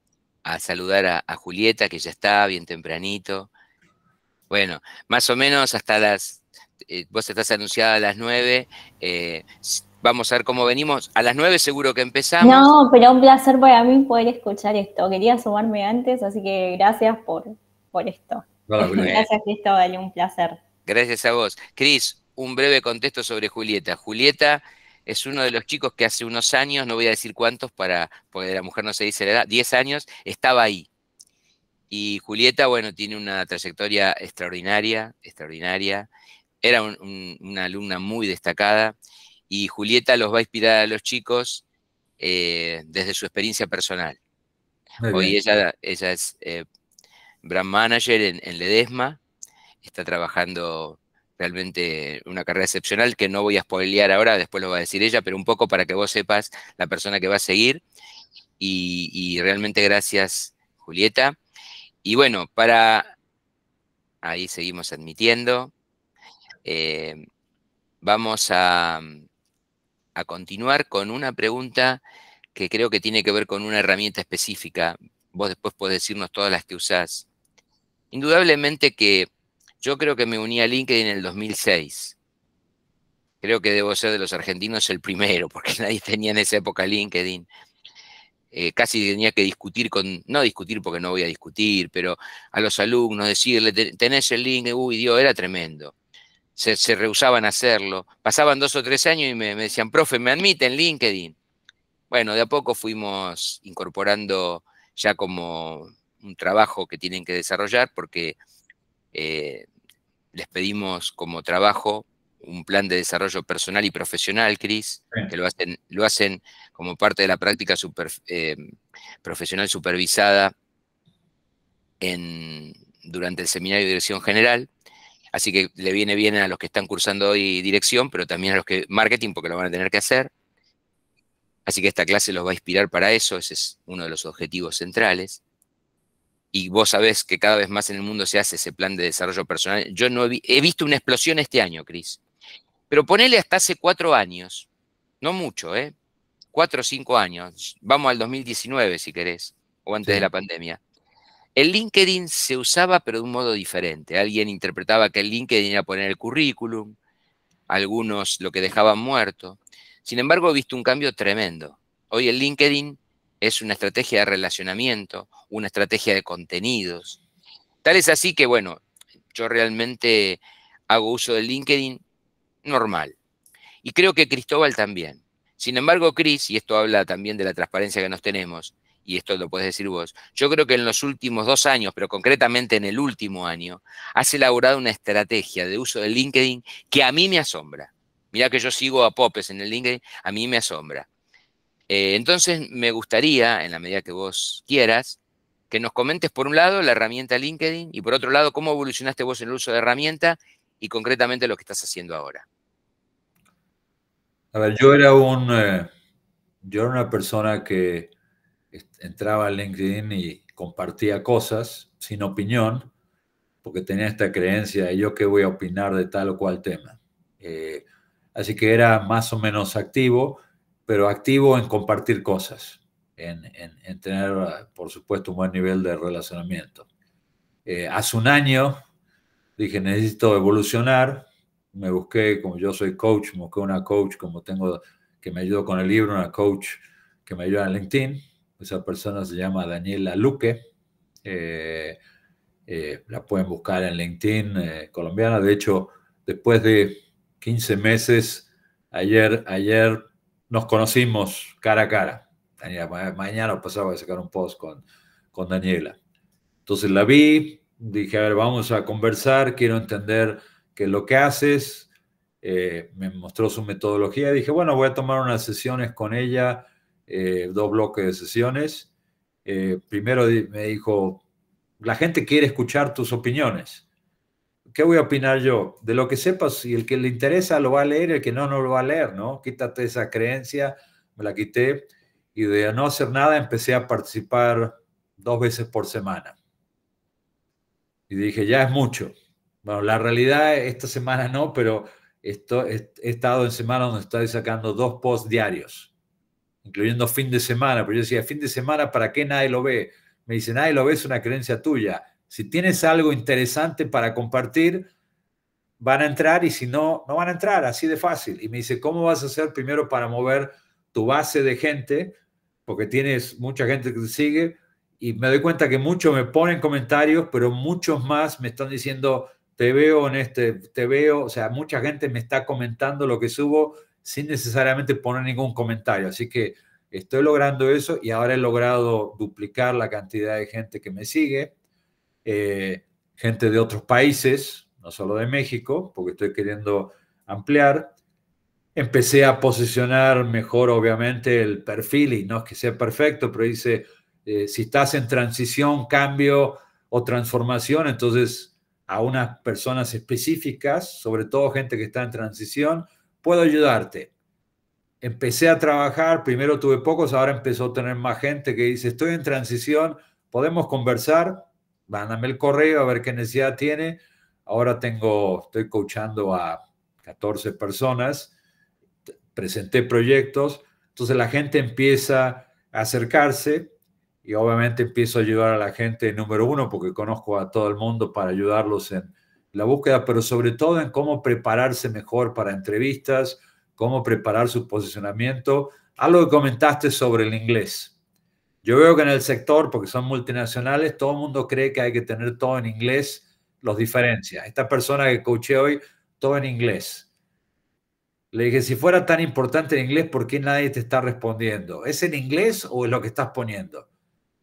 a saludar a, Julieta, que ya está bien tempranito. Bueno, más o menos hasta las, eh, vos estás anunciada a las 9, eh, vamos a ver cómo venimos. A las 9 seguro que empezamos. No, pero un placer para mí poder escuchar esto. Quería sumarme antes, así que gracias por, por esto. Bueno, gracias Cristóbal, un placer. Gracias a vos. Cris, un breve contexto sobre Julieta. Julieta es uno de los chicos que hace unos años, no voy a decir cuántos, para, porque de la mujer no se dice la edad, 10 años, estaba ahí. Y Julieta, bueno, tiene una trayectoria extraordinaria, extraordinaria. Era una alumna muy destacada y Julieta los va a inspirar a los chicos eh, desde su experiencia personal. Hoy ella, es eh, brand manager en Ledesma, está trabajando realmente una carrera excepcional que no voy a spoilear ahora, después lo va a decir ella, pero un poco para que vos sepas la persona que va a seguir. Y, realmente gracias, Julieta. Y bueno, para... Ahí seguimos admitiendo. Eh, vamos a, a continuar con una pregunta que creo que tiene que ver con una herramienta específica. Vos después podés decirnos todas las que usás. Indudablemente que yo creo que me uní a LinkedIn en el 2006. Creo que debo ser de los argentinos el primero, porque nadie tenía en esa época LinkedIn. Eh, casi tenía que discutir con, no discutir porque no voy a discutir, pero a los alumnos decirle, tenés el LinkedIn, uy, Dios, era tremendo. Se, rehusaban a hacerlo. Pasaban dos o tres años y me, decían, profe, ¿me admiten LinkedIn? Bueno, de a poco fuimos incorporando ya como un trabajo que tienen que desarrollar porque eh, les pedimos como trabajo un plan de desarrollo personal y profesional, Cris, que lo hacen, como parte de la práctica eh, profesional supervisada en, durante el seminario de dirección general. Así que le viene bien a los que están cursando hoy dirección, pero también a los que marketing, porque lo van a tener que hacer. Así que esta clase los va a inspirar para eso, ese es uno de los objetivos centrales y vos sabés que cada vez más en el mundo se hace ese plan de desarrollo personal. Yo no he, visto una explosión este año, Cris. Pero ponele hasta hace cuatro años, no mucho, ¿eh? Cuatro o cinco años, vamos al 2019 si querés, o antes de la pandemia. El LinkedIn se usaba pero de un modo diferente. Alguien interpretaba que el LinkedIn era poner el currículum, algunos lo que dejaban muerto. Sin embargo, he visto un cambio tremendo. Hoy el LinkedIn es una estrategia de relacionamiento, una estrategia de contenidos. Tal es así que, bueno, yo realmente hago uso del LinkedIn normal. Y creo que Cristóbal también. Sin embargo, Cris, y esto habla también de la transparencia que nos tenemos, y esto lo puedes decir vos, yo creo que en los últimos dos años, pero concretamente en el último año, has elaborado una estrategia de uso del LinkedIn que a mí me asombra. Mirá que yo sigo a Popes en el LinkedIn, a mí me asombra. Eh, entonces, me gustaría, en la medida que vos quieras, que nos comentes por un lado la herramienta LinkedIn y por otro lado cómo evolucionaste vos en el uso de herramienta y concretamente lo que estás haciendo ahora. A ver, yo era un, eh, yo era una persona que entraba a LinkedIn y compartía cosas sin opinión, porque tenía esta creencia de yo qué voy a opinar de tal o cual tema. Eh, así que era más o menos activo, pero activo en compartir cosas, en, tener, por supuesto, un buen nivel de relacionamiento. Eh, hace un año dije, necesito evolucionar, me busqué, como yo soy coach, me busqué una coach como tengo, que me ayudó con el libro, una coach que me ayuda en LinkedIn, esa persona se llama Daniela Luque, eh, eh, la pueden buscar en LinkedIn colombiana, de hecho, después de 15 meses, ayer, ayer nos conocimos cara a cara. Daniela, mañana pasaba a sacar un post con, con Daniela. Entonces la vi, dije, a ver, vamos a conversar, quiero entender qué es lo que haces. Eh, me mostró su metodología. Dije, bueno, voy a tomar unas sesiones con ella, eh, dos bloques de sesiones. Eh, primero me dijo, la gente quiere escuchar tus opiniones. ¿qué voy a opinar yo? De lo que sepas, y el que le interesa lo va a leer, el que no, no lo va a leer, ¿no? Quítate esa creencia, me la quité, y de no hacer nada empecé a participar dos veces por semana. Y dije, ya es mucho. Bueno, la realidad esta semana no, pero esto, he estado en semanas donde estoy sacando dos posts diarios, incluyendo fin de semana. Pero yo decía, fin de semana, ¿para qué nadie lo ve? Me dice nadie lo ve, es una creencia tuya si tienes algo interesante para compartir, van a entrar y si no, no van a entrar, así de fácil. Y me dice, ¿cómo vas a hacer primero para mover tu base de gente? Porque tienes mucha gente que te sigue y me doy cuenta que muchos me ponen comentarios, pero muchos más me están diciendo, te veo en este, te veo, o sea, mucha gente me está comentando lo que subo sin necesariamente poner ningún comentario. Así que estoy logrando eso y ahora he logrado duplicar la cantidad de gente que me sigue. Eh, gente de otros países, no solo de México, porque estoy queriendo ampliar. Empecé a posicionar mejor, obviamente, el perfil, y no es que sea perfecto, pero dice, eh, si estás en transición, cambio o transformación, entonces a unas personas específicas, sobre todo gente que está en transición, puedo ayudarte. Empecé a trabajar, primero tuve pocos, ahora empezó a tener más gente que dice, estoy en transición, podemos conversar, mándame el correo a ver qué necesidad tiene. Ahora tengo, estoy coachando a 14 personas, presenté proyectos, entonces la gente empieza a acercarse y obviamente empiezo a ayudar a la gente, número uno, porque conozco a todo el mundo para ayudarlos en la búsqueda, pero sobre todo en cómo prepararse mejor para entrevistas, cómo preparar su posicionamiento. Algo que comentaste sobre el inglés. Yo veo que en el sector, porque son multinacionales, todo el mundo cree que hay que tener todo en inglés, los diferencias. Esta persona que coaché hoy, todo en inglés. Le dije, si fuera tan importante el inglés, ¿por qué nadie te está respondiendo? ¿Es en inglés o es lo que estás poniendo?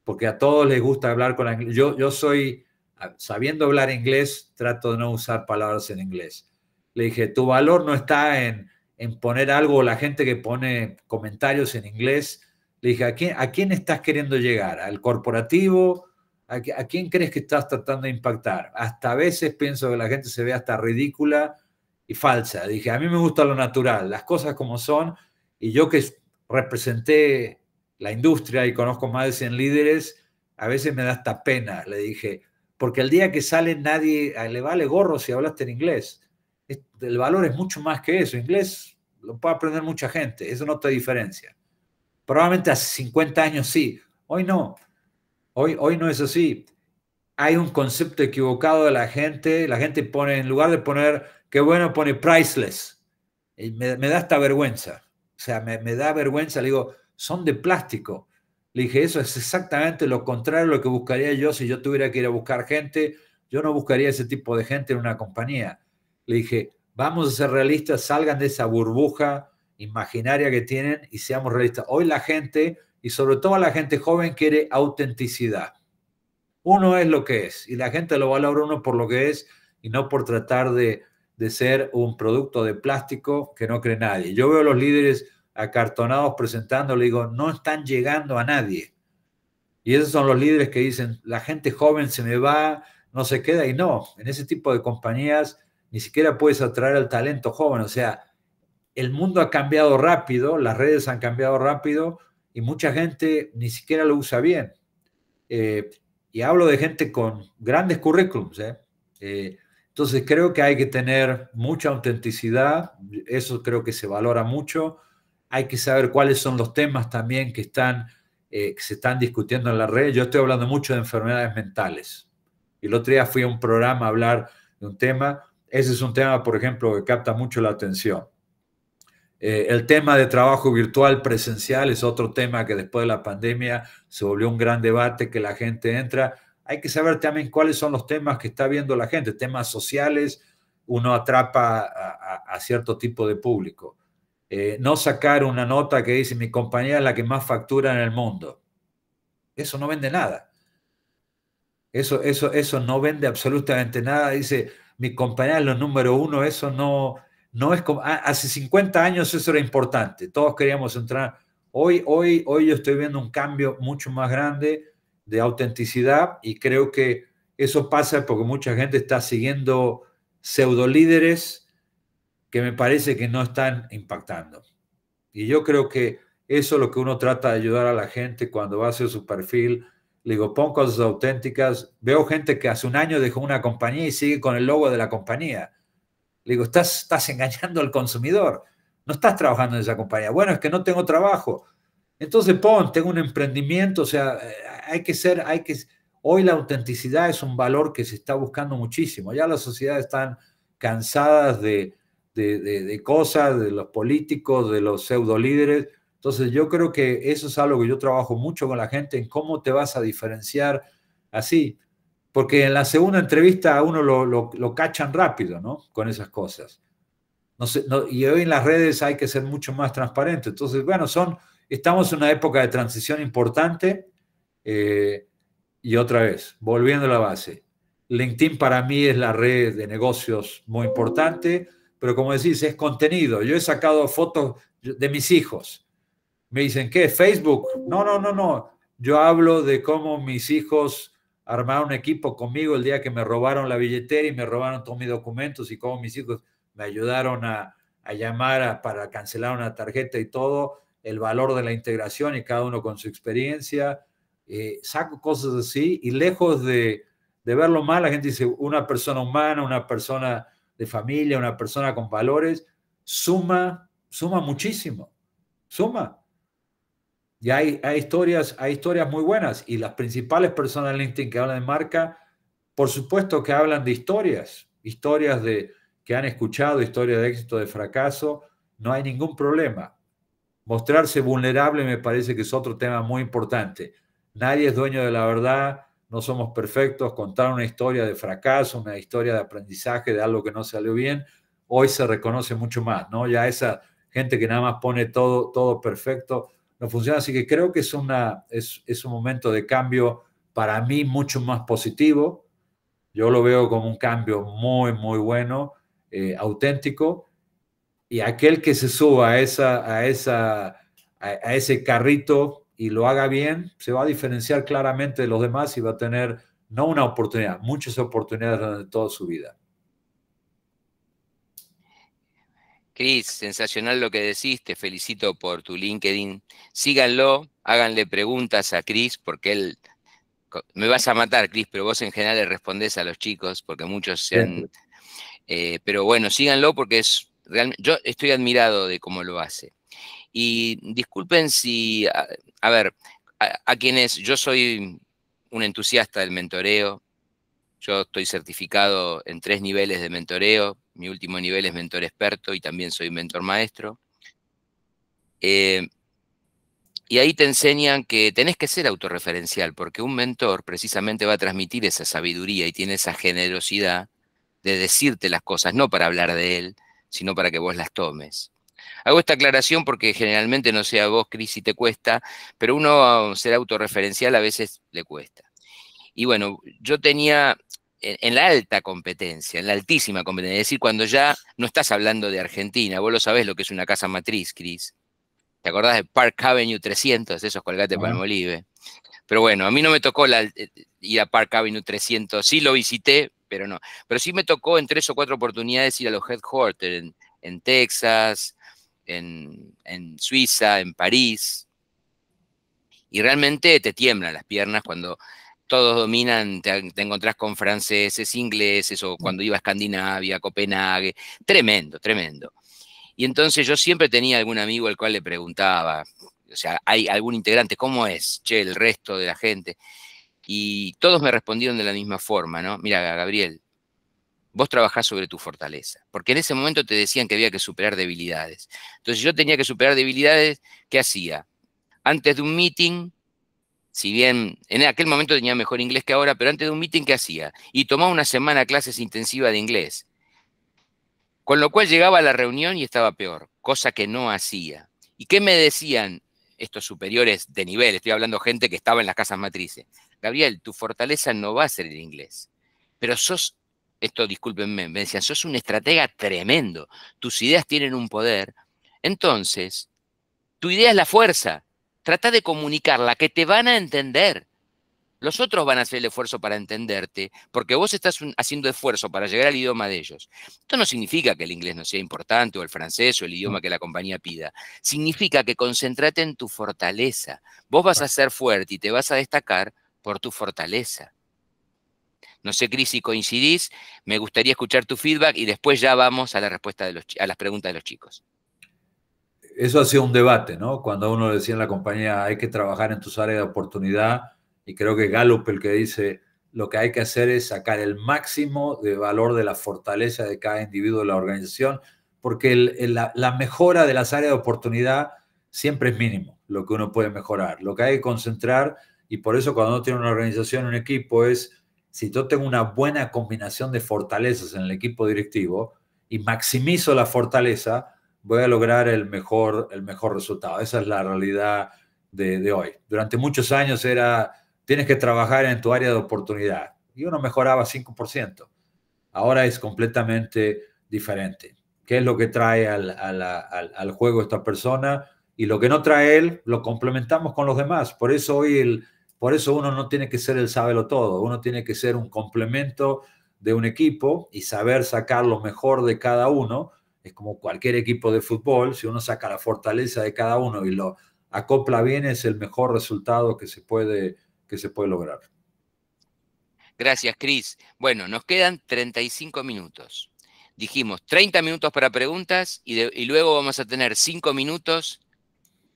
Porque a todos les gusta hablar con inglés. Yo, yo soy, ah, sabiendo hablar inglés, trato de no usar palabras en inglés. Le dije, tu valor no está en, en poner algo, la gente que pone comentarios en inglés le dije, ¿a quién, estás queriendo llegar? ¿Al corporativo? ¿A, quién crees que estás tratando de impactar? Hasta a veces pienso que la gente se ve hasta ridícula y falsa. Dije, a mí me gusta lo natural, las cosas como son. Y yo que representé la industria y conozco más de 100 líderes, a veces me da hasta pena, le dije, porque el día que sale nadie le vale gorro si hablaste en inglés. El valor es mucho más que eso. Inglés lo puede aprender mucha gente, eso no te diferencia. Probablemente hace 50 años sí, hoy no. Hoy, hoy no es así. Hay un concepto equivocado de la gente. La gente pone, en lugar de poner, qué bueno, pone priceless. Y me, da esta vergüenza. O sea, me, me da vergüenza. Le digo, son de plástico. Le dije, eso es exactamente lo contrario a lo que buscaría yo si yo tuviera que ir a buscar gente. Yo no buscaría ese tipo de gente en una compañía. Le dije, vamos a ser realistas, salgan de esa burbuja imaginaria que tienen y seamos realistas. Hoy la gente, y sobre todo la gente joven, quiere autenticidad. Uno es lo que es y la gente lo valora uno por lo que es y no por tratar de, ser un producto de plástico que no cree nadie. Yo veo a los líderes acartonados presentando, le digo, no están llegando a nadie. Y esos son los líderes que dicen, la gente joven se me va, no se queda. Y no, en ese tipo de compañías ni siquiera puedes atraer al talento joven. O sea, el mundo ha cambiado rápido, las redes han cambiado rápido y mucha gente ni siquiera lo usa bien. Eh, y hablo de gente con grandes currículums. ¿eh? Eh, entonces creo que hay que tener mucha autenticidad, eso creo que se valora mucho. Hay que saber cuáles son los temas también que, están, que se están discutiendo en las redes. Yo estoy hablando mucho de enfermedades mentales. Y el otro día fui a un programa a hablar de un tema. Ese es un tema, por ejemplo, que capta mucho la atención. Eh, el tema de trabajo virtual presencial es otro tema que después de la pandemia se volvió un gran debate que la gente entra. Hay que saber también cuáles son los temas que está viendo la gente, temas sociales, uno atrapa a, cierto tipo de público. Eh, no sacar una nota que dice mi compañía es la que más factura en el mundo. Eso no vende nada. Eso, eso, eso no vende absolutamente nada. Dice mi compañía es lo número uno, eso no, no es como, ah, hace 50 años eso era importante, todos queríamos entrar. Hoy, hoy, hoy yo estoy viendo un cambio mucho más grande de autenticidad y creo que eso pasa porque mucha gente está siguiendo pseudo líderes que me parece que no están impactando. Y yo creo que eso es lo que uno trata de ayudar a la gente cuando hace su perfil. Le digo, pon cosas auténticas. Veo gente que hace un año dejó una compañía y sigue con el logo de la compañía. Le digo, estás, estás engañando al consumidor, no estás trabajando en esa compañía. Bueno, es que no tengo trabajo. Entonces, pon, tengo un emprendimiento, o sea, eh, hay que ser, hay que... Hoy la autenticidad es un valor que se está buscando muchísimo. Ya las sociedades están cansadas de, cosas, de los políticos, de los pseudo líderes. Entonces, yo creo que eso es algo que yo trabajo mucho con la gente, en cómo te vas a diferenciar así. Porque en la segunda entrevista a uno lo, lo, lo cachan rápido, ¿no? Con esas cosas. No sé, y hoy en las redes hay que ser mucho más transparente. Entonces, bueno, son, estamos en una época de transición importante. Eh, y otra vez, volviendo a la base, LinkedIn para mí es la red de negocios muy importante, pero como decís, es contenido. Yo he sacado fotos de mis hijos. Me dicen, ¿qué? ¿Facebook? No, no, no, no. Yo hablo de cómo mis hijos armar un equipo conmigo el día que me robaron la billetera y me robaron todos mis documentos y cómo mis hijos me ayudaron a, llamar para cancelar una tarjeta y todo, el valor de la integración y cada uno con su experiencia. Eh, saco cosas así y lejos de verlo mal, la gente dice una persona humana, una persona de familia, una persona con valores, suma, suma muchísimo, suma. Y hay, historias, hay historias muy buenas y las principales personas en LinkedIn que hablan de marca, por supuesto que hablan de historias, historias de que han escuchado, historias de éxito, de fracaso, no hay ningún problema. Mostrarse vulnerable me parece que es otro tema muy importante. Nadie es dueño de la verdad, no somos perfectos, contar una historia de fracaso, una historia de aprendizaje, de algo que no salió bien, hoy se reconoce mucho más, ¿no? Ya esa gente que nada más pone todo, todo perfecto, no funciona. Así que creo que es, una, es, un momento de cambio para mí mucho más positivo. Yo lo veo como un cambio muy, muy bueno, eh, auténtico. Y aquel que se suba a, esa, a, esa, a, a, ese carrito y lo haga bien, se va a diferenciar claramente de los demás y va a tener no una oportunidad, muchas oportunidades durante toda su vida. Cris, sensacional lo que decís, te felicito por tu LinkedIn. Síganlo, háganle preguntas a Cris, porque él, me vas a matar, Cris, pero vos en general le respondés a los chicos, porque muchos se han... Eh, pero bueno, síganlo porque es realmente, yo estoy admirado de cómo lo hace. Y disculpen si, a, ver, a quienes, yo soy un entusiasta del mentoreo, yo estoy certificado en tres niveles de mentoreo, mi último nivel es mentor experto y también soy mentor maestro. Eh, y ahí te enseñan que tenés que ser autorreferencial, porque un mentor precisamente va a transmitir esa sabiduría y tiene esa generosidad de decirte las cosas, no para hablar de él, sino para que vos las tomes. Hago esta aclaración porque generalmente, no sea vos, Cris, si te cuesta, pero uno um, ser autorreferencial a veces le cuesta. Y bueno, yo tenía en la alta competencia, en la altísima competencia. Es decir, cuando ya no estás hablando de Argentina, vos lo sabés lo que es una casa matriz, Cris. ¿Te acordás de Park Avenue 300? Esos colgate para Molive. Pero bueno, a mí no me tocó la, eh, ir a Park Avenue 300. Sí lo visité, pero no. Pero sí me tocó en tres o cuatro oportunidades ir a los headquarters en, Texas, en, en Suiza, en París. Y realmente te tiemblan las piernas cuando todos dominan, te, encontrás con franceses, ingleses, o mm. cuando iba a Escandinavia, Copenhague, tremendo, tremendo. Y entonces yo siempre tenía algún amigo al cual le preguntaba, o sea, hay algún integrante, ¿cómo es, che, el resto de la gente? Y todos me respondieron de la misma forma, ¿no? Mira, Gabriel, vos trabajás sobre tu fortaleza, porque en ese momento te decían que había que superar debilidades. Entonces yo tenía que superar debilidades, ¿qué hacía? Antes de un meeting si bien en aquel momento tenía mejor inglés que ahora, pero antes de un meeting, ¿qué hacía? Y tomaba una semana clases intensivas de inglés. Con lo cual llegaba a la reunión y estaba peor, cosa que no hacía. ¿Y qué me decían estos superiores de nivel? Estoy hablando gente que estaba en las casas matrices. Gabriel, tu fortaleza no va a ser el inglés, pero sos, esto discúlpenme, me decían, sos un estratega tremendo, tus ideas tienen un poder. Entonces, tu idea es la fuerza, Trata de comunicarla, que te van a entender. Los otros van a hacer el esfuerzo para entenderte, porque vos estás haciendo esfuerzo para llegar al idioma de ellos. Esto no significa que el inglés no sea importante, o el francés, o el idioma que la compañía pida. Significa que concéntrate en tu fortaleza. Vos vas a ser fuerte y te vas a destacar por tu fortaleza. No sé, Cris, si coincidís, me gustaría escuchar tu feedback y después ya vamos a la respuesta de a las preguntas de los chicos eso ha sido un debate, ¿no? Cuando uno decía en la compañía, hay que trabajar en tus áreas de oportunidad, y creo que Gallup el que dice, lo que hay que hacer es sacar el máximo de valor de la fortaleza de cada individuo de la organización, porque la, la, mejora de las áreas de oportunidad siempre es mínimo, lo que uno puede mejorar. Lo que hay que concentrar, y por eso cuando uno tiene una organización, un equipo, es si yo tengo una buena combinación de fortalezas en el equipo directivo y maximizo la fortaleza, voy a lograr el mejor, el mejor resultado. Esa es la realidad de, hoy. Durante muchos años era, tienes que trabajar en tu área de oportunidad y uno mejoraba 5%. Ahora es completamente diferente. ¿Qué es lo que trae al, juego esta persona? Y lo que no trae él, lo complementamos con los demás. Por eso hoy el, por eso uno no tiene que ser el sábelo todo, uno tiene que ser un complemento de un equipo y saber sacar lo mejor de cada uno es como cualquier equipo de fútbol, si uno saca la fortaleza de cada uno y lo acopla bien, es el mejor resultado que se puede, que se puede lograr. Gracias, Cris. Bueno, nos quedan 35 minutos. Dijimos 30 minutos para preguntas y, luego vamos a tener 5 minutos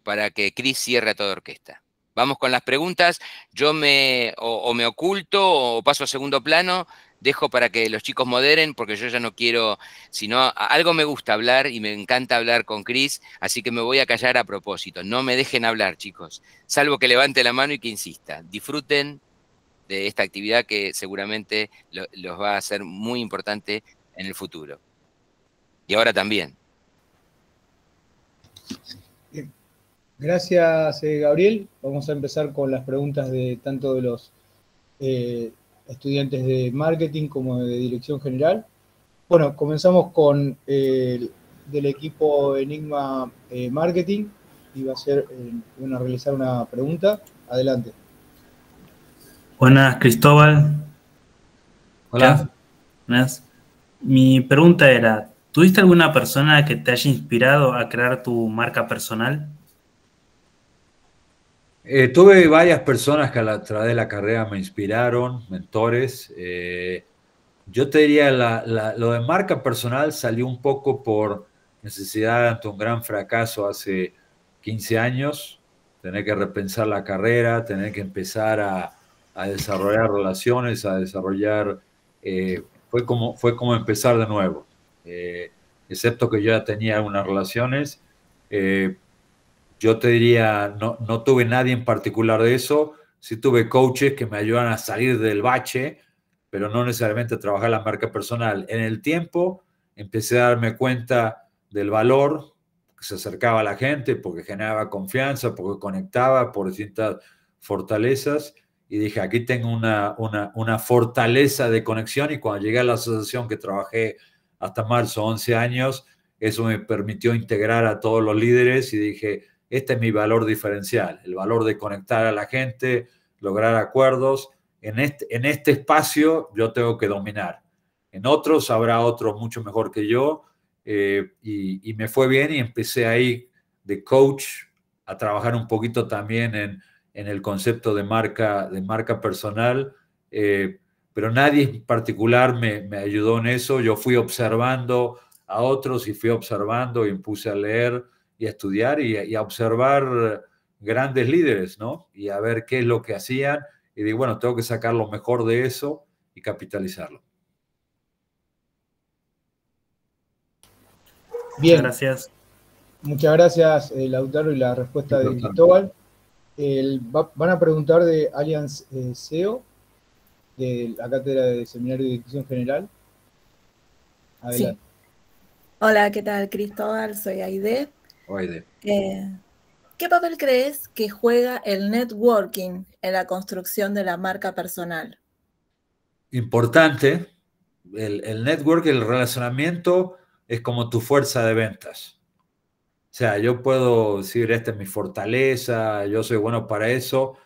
para que Cris cierre toda orquesta. Vamos con las preguntas. Yo me o me oculto o paso a segundo plano dejo para que los chicos moderen, porque yo ya no quiero, sino algo me gusta hablar y me encanta hablar con Cris, así que me voy a callar a propósito. No me dejen hablar, chicos, salvo que levante la mano y que insista. Disfruten de esta actividad que seguramente los va a ser muy importante en el futuro. Y ahora también. Gracias, eh, Gabriel. Vamos a empezar con las preguntas de tanto de los eh, estudiantes de marketing como de dirección general. Bueno, comenzamos con el eh, del equipo Enigma eh, Marketing y va a ser, eh, realizar una pregunta. Adelante. Buenas, Cristóbal. Hola. Buenas. Mi pregunta era, ¿tuviste alguna persona que te haya inspirado a crear tu marca personal? Eh, tuve varias personas que a, la, través de la carrera me inspiraron, mentores. Eh, yo te diría, lo de marca personal salió un poco por necesidad ante un gran fracaso hace 15 años, tener que repensar la carrera, tener que empezar a, desarrollar relaciones, a desarrollar... Eh, fue, como, fue como empezar de nuevo, excepto que yo ya tenía unas relaciones yo te diría, no, no tuve nadie en particular de eso, sí tuve coaches que me ayudan a salir del bache, pero no necesariamente a trabajar la marca personal. En el tiempo empecé a darme cuenta del valor que se acercaba a la gente, porque generaba confianza, porque conectaba por distintas fortalezas. Y dije, aquí tengo una, una, una fortaleza de conexión y cuando llegué a la asociación que trabajé hasta marzo, 11 años, eso me permitió integrar a todos los líderes y dije, este es mi valor diferencial, el valor de conectar a la gente, lograr acuerdos. En este, en este espacio yo tengo que dominar. En otros habrá otros mucho mejor que yo. Eh, y, me fue bien y empecé ahí de coach a trabajar un poquito también en, el concepto de marca, de marca personal. Eh, pero nadie en particular me, me, ayudó en eso. Yo fui observando a otros y fui observando y me puse a leer y a estudiar y, a observar grandes líderes, ¿no? Y a ver qué es lo que hacían y digo, bueno, tengo que sacar lo mejor de eso y capitalizarlo. Bien. Gracias. Muchas gracias, eh, Lautaro, y la respuesta de Cristóbal. van a preguntar de Allianz SEO, eh, e de la Cátedra de Seminario de Dirección General. Sí. Hola, ¿qué tal, Cristóbal? Soy Aide. Eh, ¿Qué papel crees que juega el networking en la construcción de la marca personal? Importante. El, el network, el relacionamiento es como tu fuerza de ventas. O sea, yo puedo decir, esta es mi fortaleza, yo soy bueno para eso.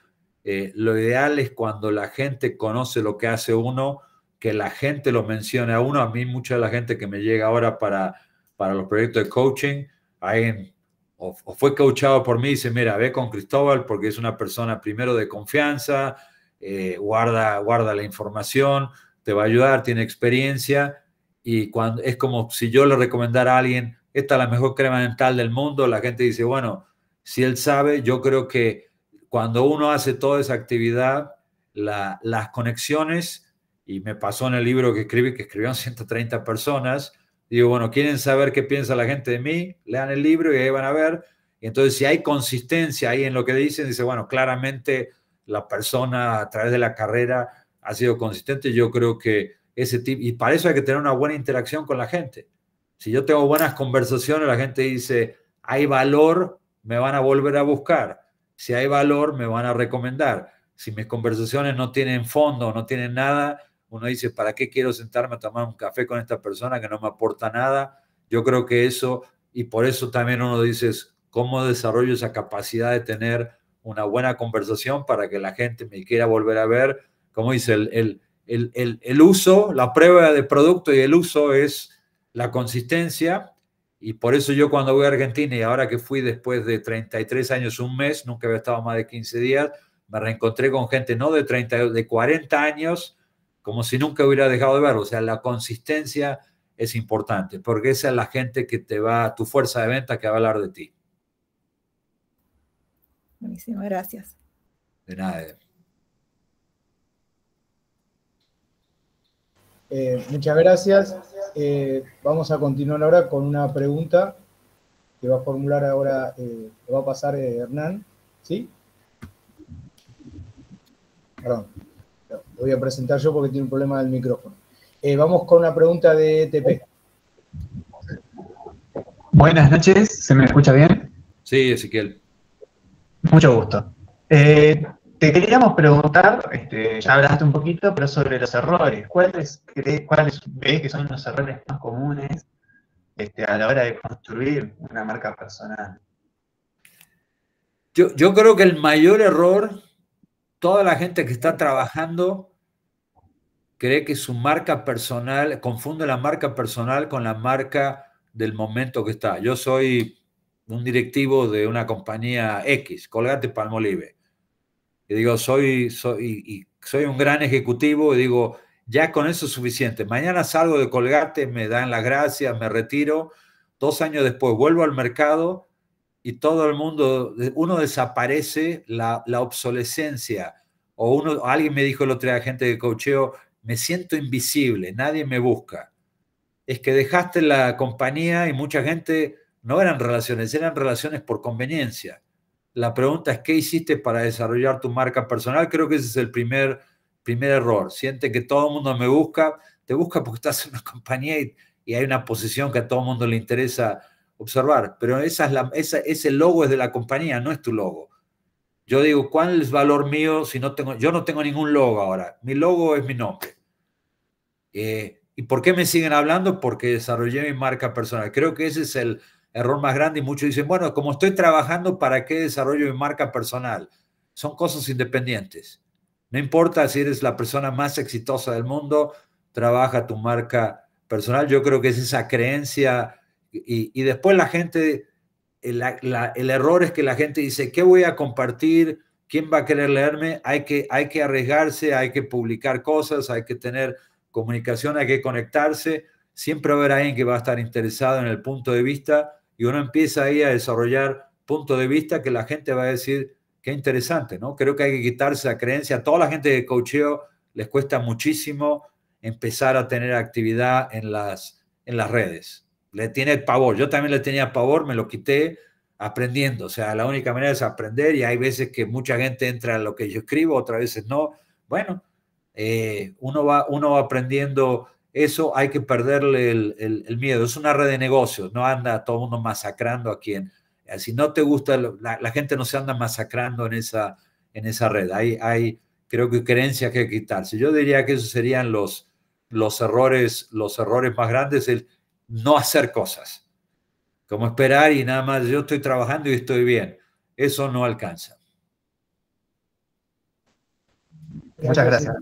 Eh, lo ideal es cuando la gente conoce lo que hace uno, que la gente lo mencione a uno. A mí mucha de la gente que me llega ahora para, para los proyectos de coaching, alguien o, fue coachado por mí, dice, mira, ve con Cristóbal porque es una persona primero de confianza, eh, guarda, guarda la información, te va a ayudar, tiene experiencia. Y cuando, es como si yo le recomendara a alguien, esta es la mejor crema dental del mundo, la gente dice, bueno, si él sabe, yo creo que cuando uno hace toda esa actividad, las conexiones, y me pasó en el libro que escribí, que escribieron 130 personas, Digo, bueno, quieren saber qué piensa la gente de mí, lean el libro y ahí van a ver. Y entonces si hay consistencia ahí en lo que dicen, dice, bueno, claramente la persona a través de la carrera ha sido consistente. Yo creo que ese tipo, y para eso hay que tener una buena interacción con la gente. Si yo tengo buenas conversaciones, la gente dice, hay valor, me van a volver a buscar. Si hay valor, me van a recomendar. Si mis conversaciones no tienen fondo, no tienen nada, uno dice, ¿para qué quiero sentarme a tomar un café con esta persona que no me aporta nada? Yo creo que eso, y por eso también uno dice, ¿cómo desarrollo esa capacidad de tener una buena conversación para que la gente me quiera volver a ver? Como dice, el, el, uso, la prueba de producto y el uso es la consistencia. Y por eso yo cuando voy a Argentina y ahora que fui después de 33 años, un mes, nunca había estado más de 15 días, me reencontré con gente no de 30, de 40 años, como si nunca hubiera dejado de verlo. O sea, la consistencia es importante, porque esa es la gente que te va, tu fuerza de venta que va a hablar de ti. Buenísimo, gracias. De nada. Eh, muchas gracias. Eh, vamos a continuar ahora con una pregunta que va a formular ahora, eh, va a pasar eh, Hernán, ¿sí? Perdón voy a presentar yo porque tiene un problema del micrófono. Eh, vamos con una pregunta de e TP. Buenas noches, ¿se me escucha bien? Sí, Ezequiel. Mucho gusto. Eh, te queríamos preguntar, este, ya hablaste un poquito, pero sobre los errores. ¿Cuáles, cuáles que son los errores más comunes este, a la hora de construir una marca personal? yo creo que el mayor error, toda la gente que está trabajando cree que su marca personal, confunde la marca personal con la marca del momento que está. Yo soy un directivo de una compañía X, Colgate Palmolive. Y digo, soy, soy, soy un gran ejecutivo y digo, ya con eso es suficiente. Mañana salgo de Colgate, me dan las gracias, me retiro. Dos años después vuelvo al mercado y todo el mundo, uno desaparece la, obsolescencia. O uno, alguien me dijo el otro día, gente de cocheo, me siento invisible, nadie me busca. Es que dejaste la compañía y mucha gente no eran relaciones, eran relaciones por conveniencia. La pregunta es, ¿qué hiciste para desarrollar tu marca personal? Creo que ese es el primer, primer error. Siente que todo el mundo me busca, te busca porque estás en una compañía y, hay una posición que a todo el mundo le interesa observar. Pero esa es la, ese logo es de la compañía, no es tu logo. Yo digo, ¿cuál es valor mío si no tengo, yo no tengo ningún logo ahora? Mi logo es mi nombre. Eh, ¿Y por qué me siguen hablando? Porque desarrollé mi marca personal. Creo que ese es el error más grande y muchos dicen, bueno, como estoy trabajando, ¿para qué desarrollo mi marca personal? Son cosas independientes. No importa si eres la persona más exitosa del mundo, trabaja tu marca personal. Yo creo que es esa creencia y después la gente el, error es que la gente dice, ¿qué voy a compartir? ¿Quién va a querer leerme? Hay que, hay que arriesgarse, hay que publicar cosas, hay que tener comunicación, hay que conectarse. Siempre va a haber alguien que va a estar interesado en el punto de vista y uno empieza ahí a desarrollar punto de vista que la gente va a decir, qué interesante, ¿no? Creo que hay que quitarse la creencia. A toda la gente de cocheo les cuesta muchísimo empezar a tener actividad en las, en las redes le tiene el pavor. Yo también le tenía pavor, me lo quité aprendiendo. O sea, la única manera es aprender y hay veces que mucha gente entra a lo que yo escribo, otras veces no. Bueno, eh, uno, va, uno aprendiendo eso, hay que perderle el, el, miedo. Es una red de negocios, no anda todo el mundo masacrando a quien. Si no te gusta, la, gente no se anda masacrando en esa, en esa red. Hay, hay, creo que creencias que quitarse. Yo diría que esos serían los, los, errores, los errores más grandes. El, no hacer cosas, como esperar y nada más yo estoy trabajando y estoy bien. Eso no alcanza. Muchas gracias.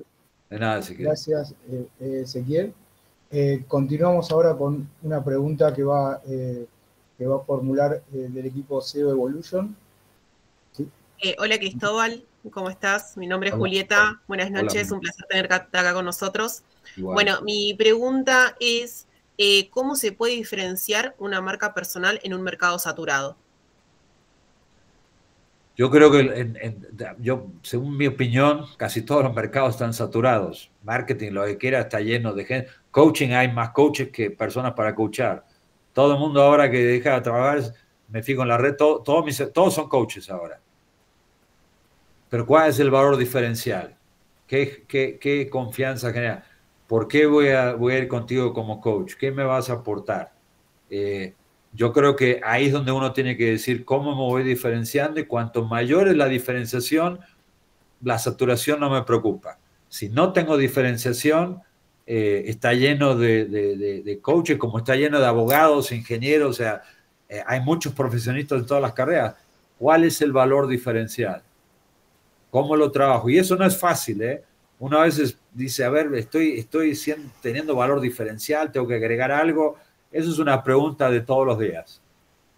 De nada, eh, eh, Ezequiel. Gracias, eh, Ezequiel. continuamos ahora con una pregunta que va, que va a formular del equipo CEO Evolution. hola Cristóbal, ¿cómo estás? Mi nombre es Julieta, buenas noches, un placer tenerte acá con nosotros. Bueno, mi pregunta es, eh, cómo se puede diferenciar una marca personal en un mercado saturado. Yo creo que, yo, según mi opinión, casi todos los mercados están saturados. Marketing, lo que quiera, está lleno de gente. Coaching, hay más coaches que personas para coachar. Todo el mundo ahora que deja de trabajar, me fijo en la red, todos son coaches ahora. Pero ¿cuál es el valor diferencial? ¿Qué, qué, qué confianza genera? ¿por qué voy a, ir contigo como coach? ¿Qué me vas a aportar? Eh, yo creo que ahí es donde uno tiene que decir cómo me voy diferenciando y cuanto mayor es la diferenciación, la saturación no me preocupa. Si no tengo diferenciación, eh, está lleno de, coaches, como está lleno de abogados, ingenieros, o sea, eh, hay muchos profesionistas en todas las carreras. ¿Cuál es el valor diferencial? ¿Cómo lo trabajo? Y eso no es fácil, ¿eh? uno a veces dice, a ver, estoy, estoy teniendo valor diferencial, tengo que agregar algo. Eso es una pregunta de todos los días.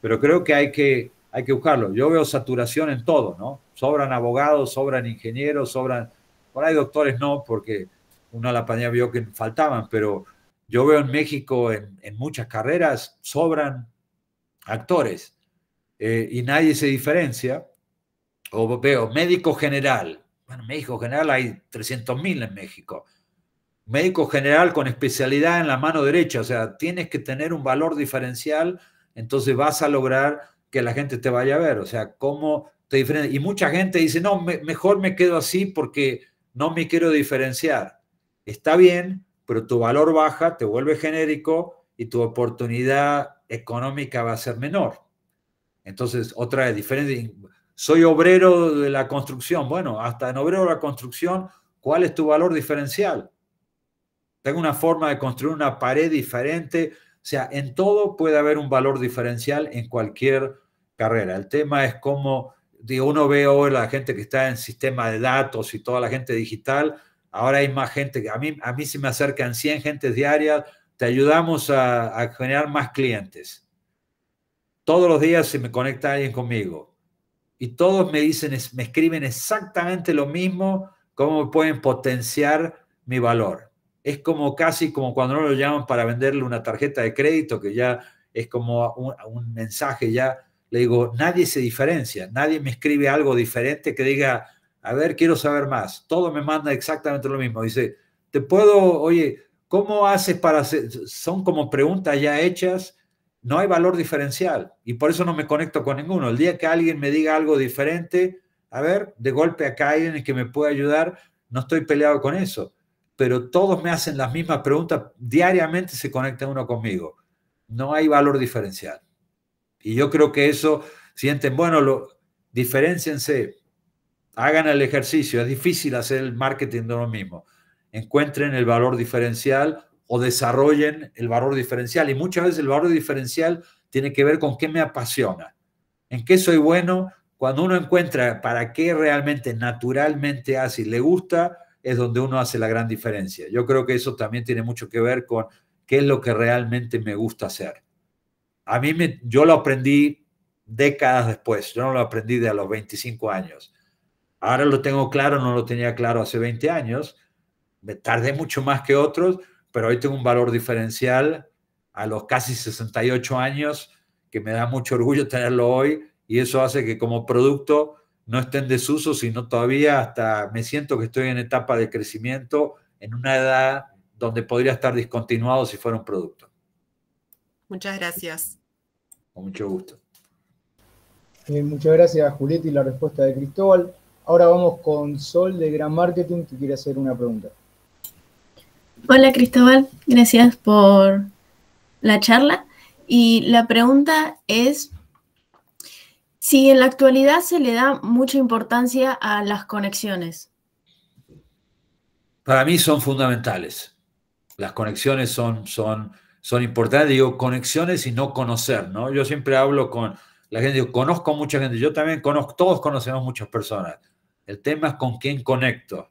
Pero creo que hay que, hay que buscarlo. Yo veo saturación en todo, ¿no? Sobran abogados, sobran ingenieros, sobran... Por ahí doctores no, porque uno a la pandemia vio que faltaban, pero yo veo en México, en, en muchas carreras, sobran actores eh, y nadie se diferencia. O veo médico general, bueno, médico general hay 300.000 en México. Médico general con especialidad en la mano derecha, o sea, tienes que tener un valor diferencial, entonces vas a lograr que la gente te vaya a ver, o sea, cómo te diferencias. Y mucha gente dice, no, mejor me quedo así porque no me quiero diferenciar. Está bien, pero tu valor baja, te vuelve genérico y tu oportunidad económica va a ser menor. Entonces, otra diferencia, soy obrero de la construcción. Bueno, hasta en obrero de la construcción, ¿cuál es tu valor diferencial? Tengo una forma de construir una pared diferente. O sea, en todo puede haber un valor diferencial en cualquier carrera. El tema es cómo, de uno ve hoy la gente que está en sistema de datos y toda la gente digital. Ahora hay más gente que a mí, a mí se me acercan 100 gentes diarias. Te ayudamos a, a generar más clientes. Todos los días se me conecta alguien conmigo y todos me dicen, me escriben exactamente lo mismo, cómo pueden potenciar mi valor. Es como casi como cuando uno lo llaman para venderle una tarjeta de crédito, que ya es como un, mensaje, ya le digo, nadie se diferencia, nadie me escribe algo diferente que diga, a ver, quiero saber más. Todo me manda exactamente lo mismo. Dice, te puedo, oye, ¿cómo haces para hacer? Son como preguntas ya hechas no hay valor diferencial y por eso no me conecto con ninguno. El día que alguien me diga algo diferente, a ver, de golpe acá hay alguien que me puede ayudar, no estoy peleado con eso, pero todos me hacen las mismas preguntas, diariamente se conecta uno conmigo. No hay valor diferencial. Y yo creo que eso, sienten, bueno, lo, diferenciense, hagan el ejercicio, es difícil hacer el marketing de lo mismo, encuentren el valor diferencial o desarrollen el valor diferencial. Y muchas veces el valor diferencial tiene que ver con qué me apasiona, en qué soy bueno. Cuando uno encuentra para qué realmente naturalmente hace y le gusta, es donde uno hace la gran diferencia. Yo creo que eso también tiene mucho que ver con qué es lo que realmente me gusta hacer. A mí me, yo lo aprendí décadas después, yo no lo aprendí de a los 25 años. Ahora lo tengo claro, no lo tenía claro hace 20 años, me tardé mucho más que otros, pero hoy tengo un valor diferencial a los casi 68 años, que me da mucho orgullo tenerlo hoy, y eso hace que como producto no esté en desuso, sino todavía hasta me siento que estoy en etapa de crecimiento, en una edad donde podría estar discontinuado si fuera un producto. Muchas gracias. Con mucho gusto. Eh, muchas gracias, Julieta, y la respuesta de Cristóbal. Ahora vamos con Sol de Gran Marketing, que quiere hacer una pregunta. Hola Cristóbal, gracias por la charla. Y la pregunta es si en la actualidad se le da mucha importancia a las conexiones. Para mí son fundamentales. Las conexiones son, son, son importantes. Digo conexiones y no conocer, ¿no? Yo siempre hablo con la gente, conozco mucha gente. Yo también conozco, todos conocemos muchas personas. El tema es con quién conecto.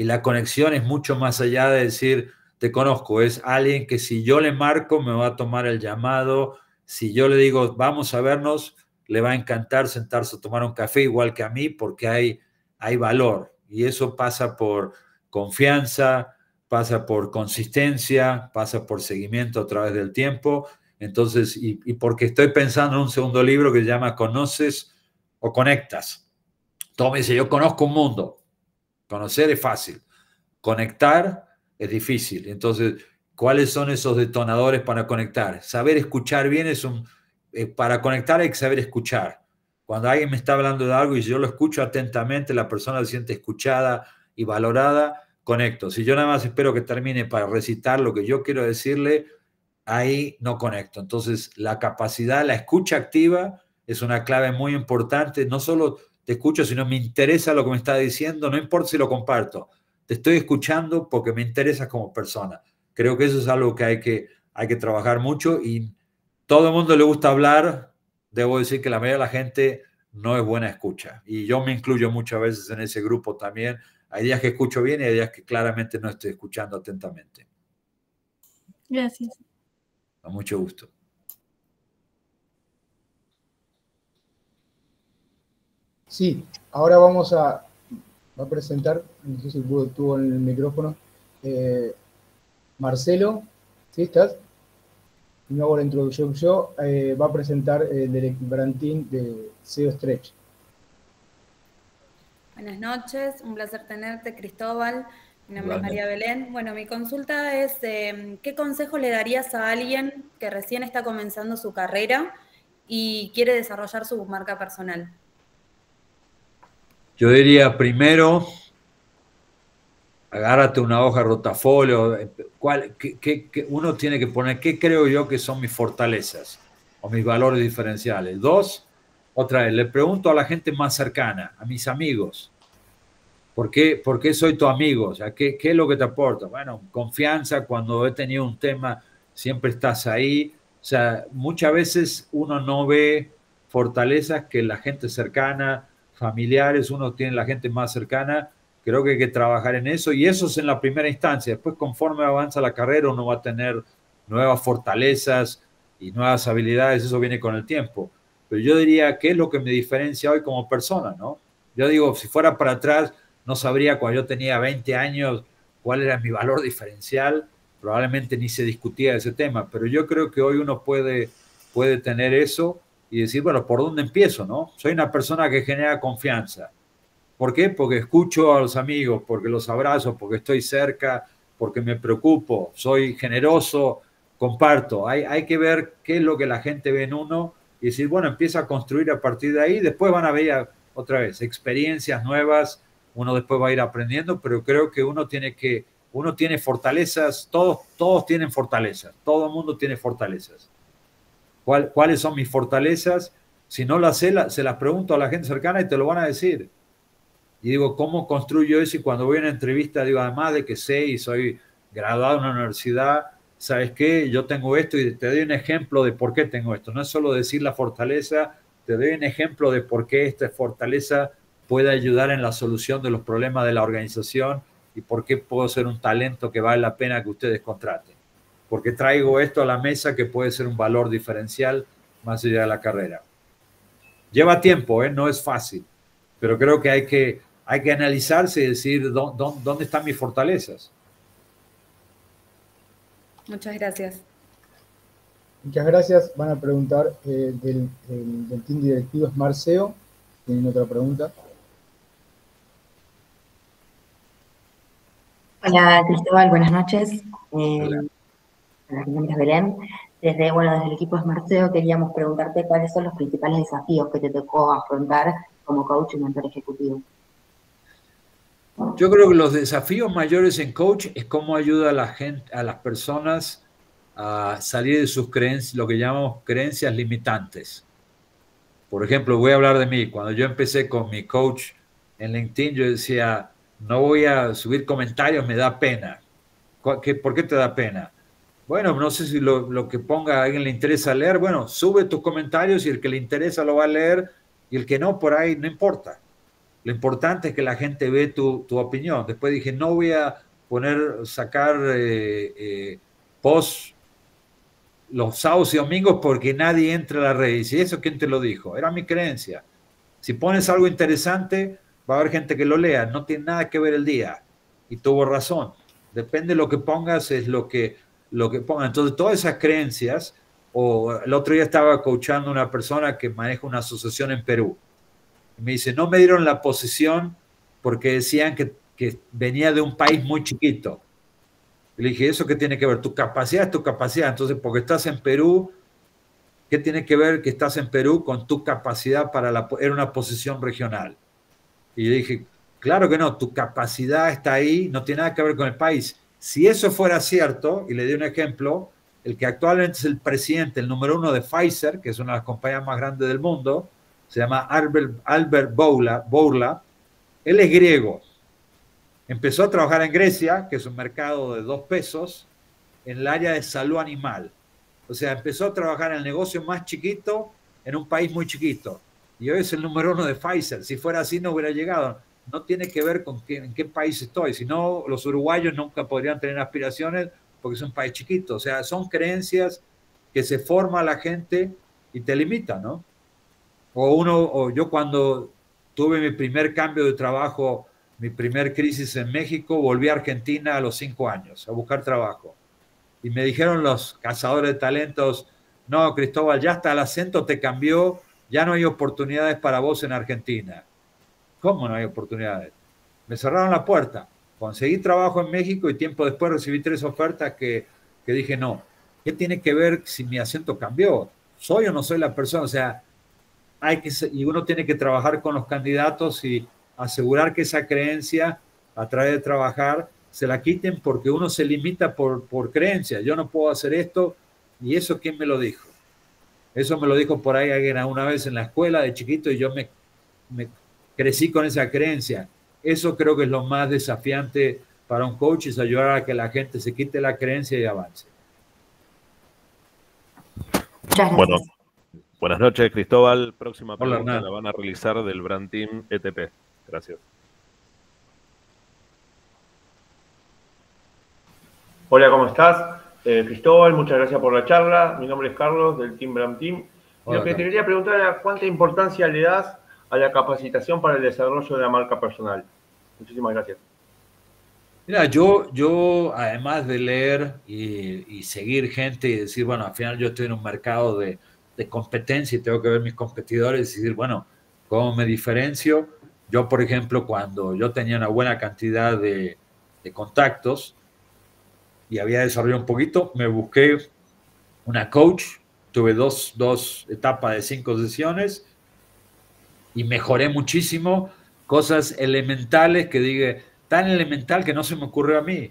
Y la conexión es mucho más allá de decir, te conozco, es alguien que si yo le marco me va a tomar el llamado, si yo le digo, vamos a vernos, le va a encantar sentarse a tomar un café igual que a mí porque hay, hay valor. Y eso pasa por confianza, pasa por consistencia, pasa por seguimiento a través del tiempo. Entonces, y, porque estoy pensando en un segundo libro que se llama Conoces o Conectas. Todo dice, yo conozco un mundo. Conocer es fácil, conectar es difícil. Entonces, ¿cuáles son esos detonadores para conectar? Saber escuchar bien es un... Eh, para conectar hay que saber escuchar. Cuando alguien me está hablando de algo y yo lo escucho atentamente, la persona se siente escuchada y valorada, conecto. Si yo nada más espero que termine para recitar lo que yo quiero decirle, ahí no conecto. Entonces, la capacidad, la escucha activa es una clave muy importante, no solo te escucho, si no me interesa lo que me está diciendo, no importa si lo comparto, te estoy escuchando porque me interesas como persona. Creo que eso es algo que hay que, hay que trabajar mucho y todo el mundo le gusta hablar, debo decir que la mayoría de la gente no es buena escucha y yo me incluyo muchas veces en ese grupo también. Hay días que escucho bien y hay días que claramente no estoy escuchando atentamente. Gracias. Con mucho gusto. Sí, ahora vamos a, presentar, no sé si pudo, tuvo en el micrófono, eh, Marcelo, ¿sí estás? No luego la introducción yo, eh, va a presentar el del Brantín de CEO Stretch. Buenas noches, un placer tenerte, Cristóbal. Mi nombre es María Belén. Bueno, mi consulta es, eh, ¿qué consejo le darías a alguien que recién está comenzando su carrera y quiere desarrollar su marca personal? Yo diría primero, agárrate una hoja rotafolio, qué, uno tiene que poner qué creo yo que son mis fortalezas o mis valores diferenciales. Dos, otra vez, le pregunto a la gente más cercana, a mis amigos, ¿por qué, soy tu amigo? O ¿qué, ¿qué es lo que te aporta? Bueno, confianza, cuando he tenido un tema, siempre estás ahí. O sea, muchas veces uno no ve fortalezas que la gente cercana, familiares, uno tiene la gente más cercana, creo que hay que trabajar en eso y eso es en la primera instancia. Después, conforme avanza la carrera, uno va a tener nuevas fortalezas y nuevas habilidades, eso viene con el tiempo. Pero yo diría, ¿qué es lo que me diferencia hoy como persona? ¿no? Yo digo, si fuera para atrás, no sabría cuando yo tenía 20 años cuál era mi valor diferencial, probablemente ni se discutía ese tema, pero yo creo que hoy uno puede, puede tener eso y decir, bueno, ¿por dónde empiezo? No? Soy una persona que genera confianza. ¿Por qué? Porque escucho a los amigos, porque los abrazo, porque estoy cerca, porque me preocupo, soy generoso, comparto. Hay, hay que ver qué es lo que la gente ve en uno y decir, bueno, empieza a construir a partir de ahí. Después van a ver otra vez experiencias nuevas, uno después va a ir aprendiendo, pero creo que uno tiene que, uno tiene fortalezas, todos, todos tienen fortalezas, todo el mundo tiene fortalezas cuáles son mis fortalezas. Si no las sé, se las pregunto a la gente cercana y te lo van a decir. Y digo, ¿cómo construyo eso? Y cuando voy a una entrevista, digo, además de que sé y soy graduado en una universidad, ¿sabes qué? Yo tengo esto y te doy un ejemplo de por qué tengo esto. No es solo decir la fortaleza, te doy un ejemplo de por qué esta fortaleza puede ayudar en la solución de los problemas de la organización y por qué puedo ser un talento que vale la pena que ustedes contraten porque traigo esto a la mesa que puede ser un valor diferencial más allá de la carrera. Lleva tiempo, ¿eh? no es fácil, pero creo que hay que, analizarse y decir dónde, están mis fortalezas. Muchas gracias. Muchas gracias. Van a preguntar eh, del, team directivo es Marceo. ¿Tienen otra pregunta? Hola Cristóbal, buenas noches mi nombre Belén. Desde, bueno, desde el equipo de marceo queríamos preguntarte cuáles son los principales desafíos que te tocó afrontar como coach y mentor ejecutivo. Yo creo que los desafíos mayores en coach es cómo ayuda a la gente, a las personas a salir de sus creencias, lo que llamamos creencias limitantes. Por ejemplo, voy a hablar de mí. Cuando yo empecé con mi coach en LinkedIn, yo decía, no voy a subir comentarios, me da pena. ¿Por qué te da pena? Bueno, no sé si lo, que ponga a alguien le interesa leer. Bueno, sube tus comentarios y el que le interesa lo va a leer y el que no, por ahí no importa. Lo importante es que la gente ve tu, opinión. Después dije, no voy a poner, sacar eh, eh, post los sábados y domingos porque nadie entra a la red. Y si eso, ¿quién te lo dijo? Era mi creencia. Si pones algo interesante, va a haber gente que lo lea. No tiene nada que ver el día. Y tuvo razón. Depende de lo que pongas, es lo que lo que pongan. Entonces, todas esas creencias, o el otro día estaba coachando una persona que maneja una asociación en Perú. me dice, no me dieron la posición porque decían que, venía de un país muy chiquito. le dije, ¿eso qué tiene que ver? Tu capacidad es tu capacidad. Entonces, porque estás en Perú, ¿qué tiene que ver que estás en Perú con tu capacidad para la... Era una posición regional. Y le dije, claro que no, tu capacidad está ahí, no tiene nada que ver con el país si eso fuera cierto, y le di un ejemplo, el que actualmente es el presidente, el número uno de Pfizer, que es una de las compañías más grandes del mundo, se llama Albert, Albert Bourla, Bourla, él es griego. Empezó a trabajar en Grecia, que es un mercado de dos pesos, en el área de salud animal. O sea, empezó a trabajar en el negocio más chiquito en un país muy chiquito. Y hoy es el número uno de Pfizer. Si fuera así, no hubiera llegado no tiene que ver con en qué país estoy, sino los uruguayos nunca podrían tener aspiraciones porque es un país chiquito, o sea, son creencias que se forma la gente y te limitan. ¿no? O uno, o yo cuando tuve mi primer cambio de trabajo, mi primer crisis en México, volví a Argentina a los cinco años a buscar trabajo. Y me dijeron los cazadores de talentos, no, Cristóbal, ya hasta el acento te cambió, ya no hay oportunidades para vos en Argentina. ¿Cómo no hay oportunidades? Me cerraron la puerta. Conseguí trabajo en México y tiempo después recibí tres ofertas que, dije, no, ¿qué tiene que ver si mi acento cambió? ¿Soy o no soy la persona? O sea, hay que, y uno tiene que trabajar con los candidatos y asegurar que esa creencia, a través de trabajar, se la quiten porque uno se limita por, por creencia. Yo no puedo hacer esto. ¿Y eso quién me lo dijo? Eso me lo dijo por ahí alguien una vez en la escuela de chiquito y yo me crecí con esa creencia. Eso creo que es lo más desafiante para un coach, es ayudar a que la gente se quite la creencia y avance. Bueno, buenas noches, Cristóbal. Próxima pregunta la van a realizar del Brand Team ETP. Gracias. Hola, ¿cómo estás? Eh, Cristóbal, muchas gracias por la charla. Mi nombre es Carlos del Team Brand Team. Lo que te quería preguntar era cuánta importancia le das a la capacitación para el desarrollo de la marca personal. Muchísimas gracias. Mira, yo, yo además de leer y, seguir gente y decir, bueno, al final yo estoy en un mercado de, competencia y tengo que ver mis competidores y decir, bueno, ¿cómo me diferencio? Yo, por ejemplo, cuando yo tenía una buena cantidad de, contactos y había desarrollado un poquito, me busqué una coach, tuve dos, dos etapas de cinco sesiones y mejoré muchísimo cosas elementales que dije, tan elemental que no se me ocurrió a mí.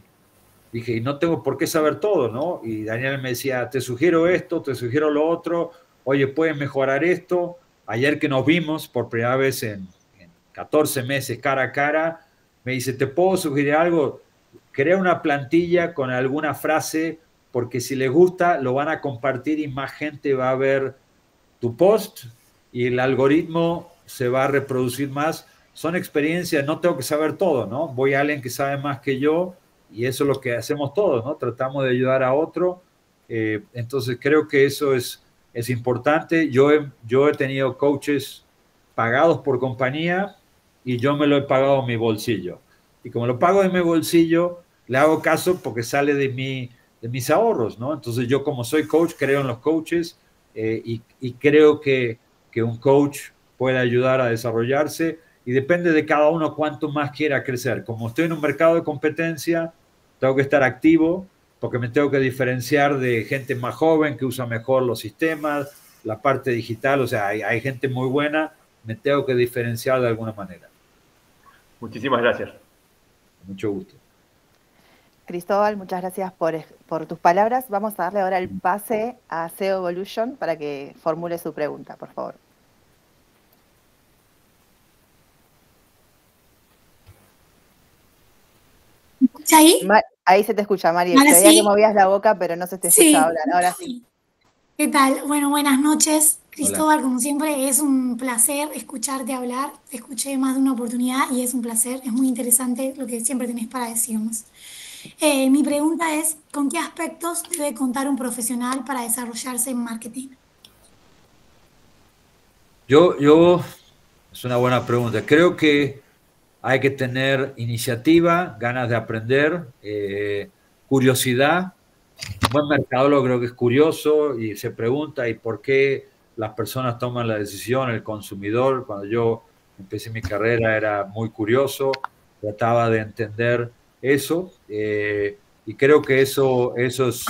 Dije, y no tengo por qué saber todo, ¿no? Y Daniel me decía, te sugiero esto, te sugiero lo otro, oye, puedes mejorar esto. Ayer que nos vimos por primera vez en, 14 meses cara a cara, me dice, ¿te puedo sugerir algo? Crea una plantilla con alguna frase, porque si le gusta, lo van a compartir y más gente va a ver tu post y el algoritmo se va a reproducir más. Son experiencias, no tengo que saber todo, ¿no? Voy a alguien que sabe más que yo y eso es lo que hacemos todos, ¿no? Tratamos de ayudar a otro. Eh, entonces creo que eso es, es importante. Yo he, yo he tenido coaches pagados por compañía y yo me lo he pagado en mi bolsillo. Y como lo pago en mi bolsillo, le hago caso porque sale de, mi, de mis ahorros, ¿no? Entonces yo como soy coach, creo en los coaches eh, y, creo que, que un coach puede ayudar a desarrollarse y depende de cada uno cuánto más quiera crecer. Como estoy en un mercado de competencia, tengo que estar activo porque me tengo que diferenciar de gente más joven que usa mejor los sistemas, la parte digital, o sea, hay, gente muy buena, me tengo que diferenciar de alguna manera. Muchísimas gracias. Mucho gusto. Cristóbal, muchas gracias por, por, tus palabras. Vamos a darle ahora el mm. pase a SEO Evolution para que formule su pregunta, por favor. ahí? se te escucha, María. Sabía que movías la boca, pero no se te escucha hablar ahora. ¿Qué tal? Bueno, buenas noches. Cristóbal, como siempre, es un placer escucharte hablar. Te escuché más de una oportunidad y es un placer. Es muy interesante lo que siempre tenés para decirnos. Eh, mi pregunta es, ¿con qué aspectos debe contar un profesional para desarrollarse en marketing? Yo, yo, es una buena pregunta. Creo que hay que tener iniciativa, ganas de aprender, eh, curiosidad. Un buen lo creo que es curioso y se pregunta, ¿y por qué las personas toman la decisión, el consumidor? Cuando yo empecé mi carrera era muy curioso, trataba de entender eso eh, y creo que eso, eso es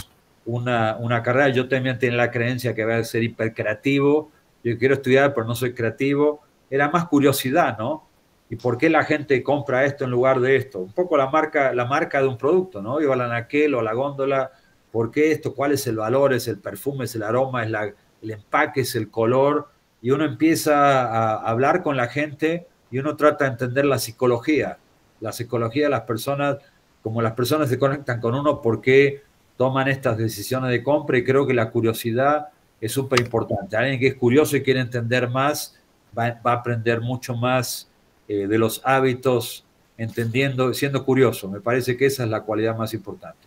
una, carrera. Yo también tenía la creencia que va a ser hipercreativo, yo quiero estudiar pero no soy creativo. Era más curiosidad, ¿no? ¿Y por qué la gente compra esto en lugar de esto? Un poco la marca, la marca de un producto, ¿no? Iba la naquel o la góndola, ¿por qué esto? ¿Cuál es el valor? ¿Es el perfume? ¿Es el aroma? ¿Es la, el empaque? ¿Es el color? Y uno empieza a hablar con la gente y uno trata de entender la psicología, la psicología de las personas, como las personas se conectan con uno, ¿por qué toman estas decisiones de compra? Y creo que la curiosidad es súper importante. Alguien que es curioso y quiere entender más va, va a aprender mucho más eh, de los hábitos, entendiendo, siendo curioso. Me parece que esa es la cualidad más importante.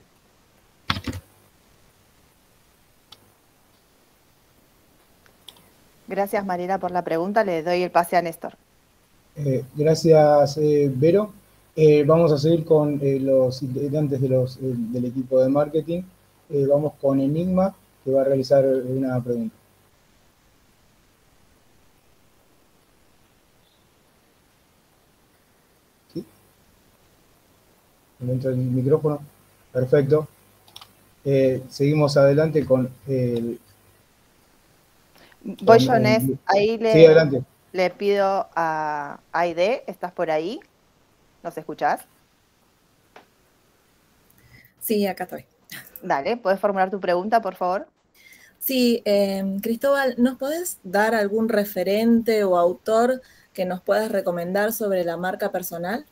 Gracias Marina, por la pregunta. Le doy el pase a Néstor. Eh, gracias eh, Vero. vamos a seguir con los integrantes del equipo de marketing. vamos con Enigma, que va a realizar una pregunta. dentro del micrófono. Perfecto. Eh, seguimos adelante con el... Voy ahí le, pido a Aide, ¿estás por ahí? ¿Nos escuchás? Sí, acá estoy. Dale, ¿puedes formular tu pregunta, por favor? Sí, em, Cristóbal, ¿nos podés dar algún referente o autor que nos puedas recomendar sobre la marca personal?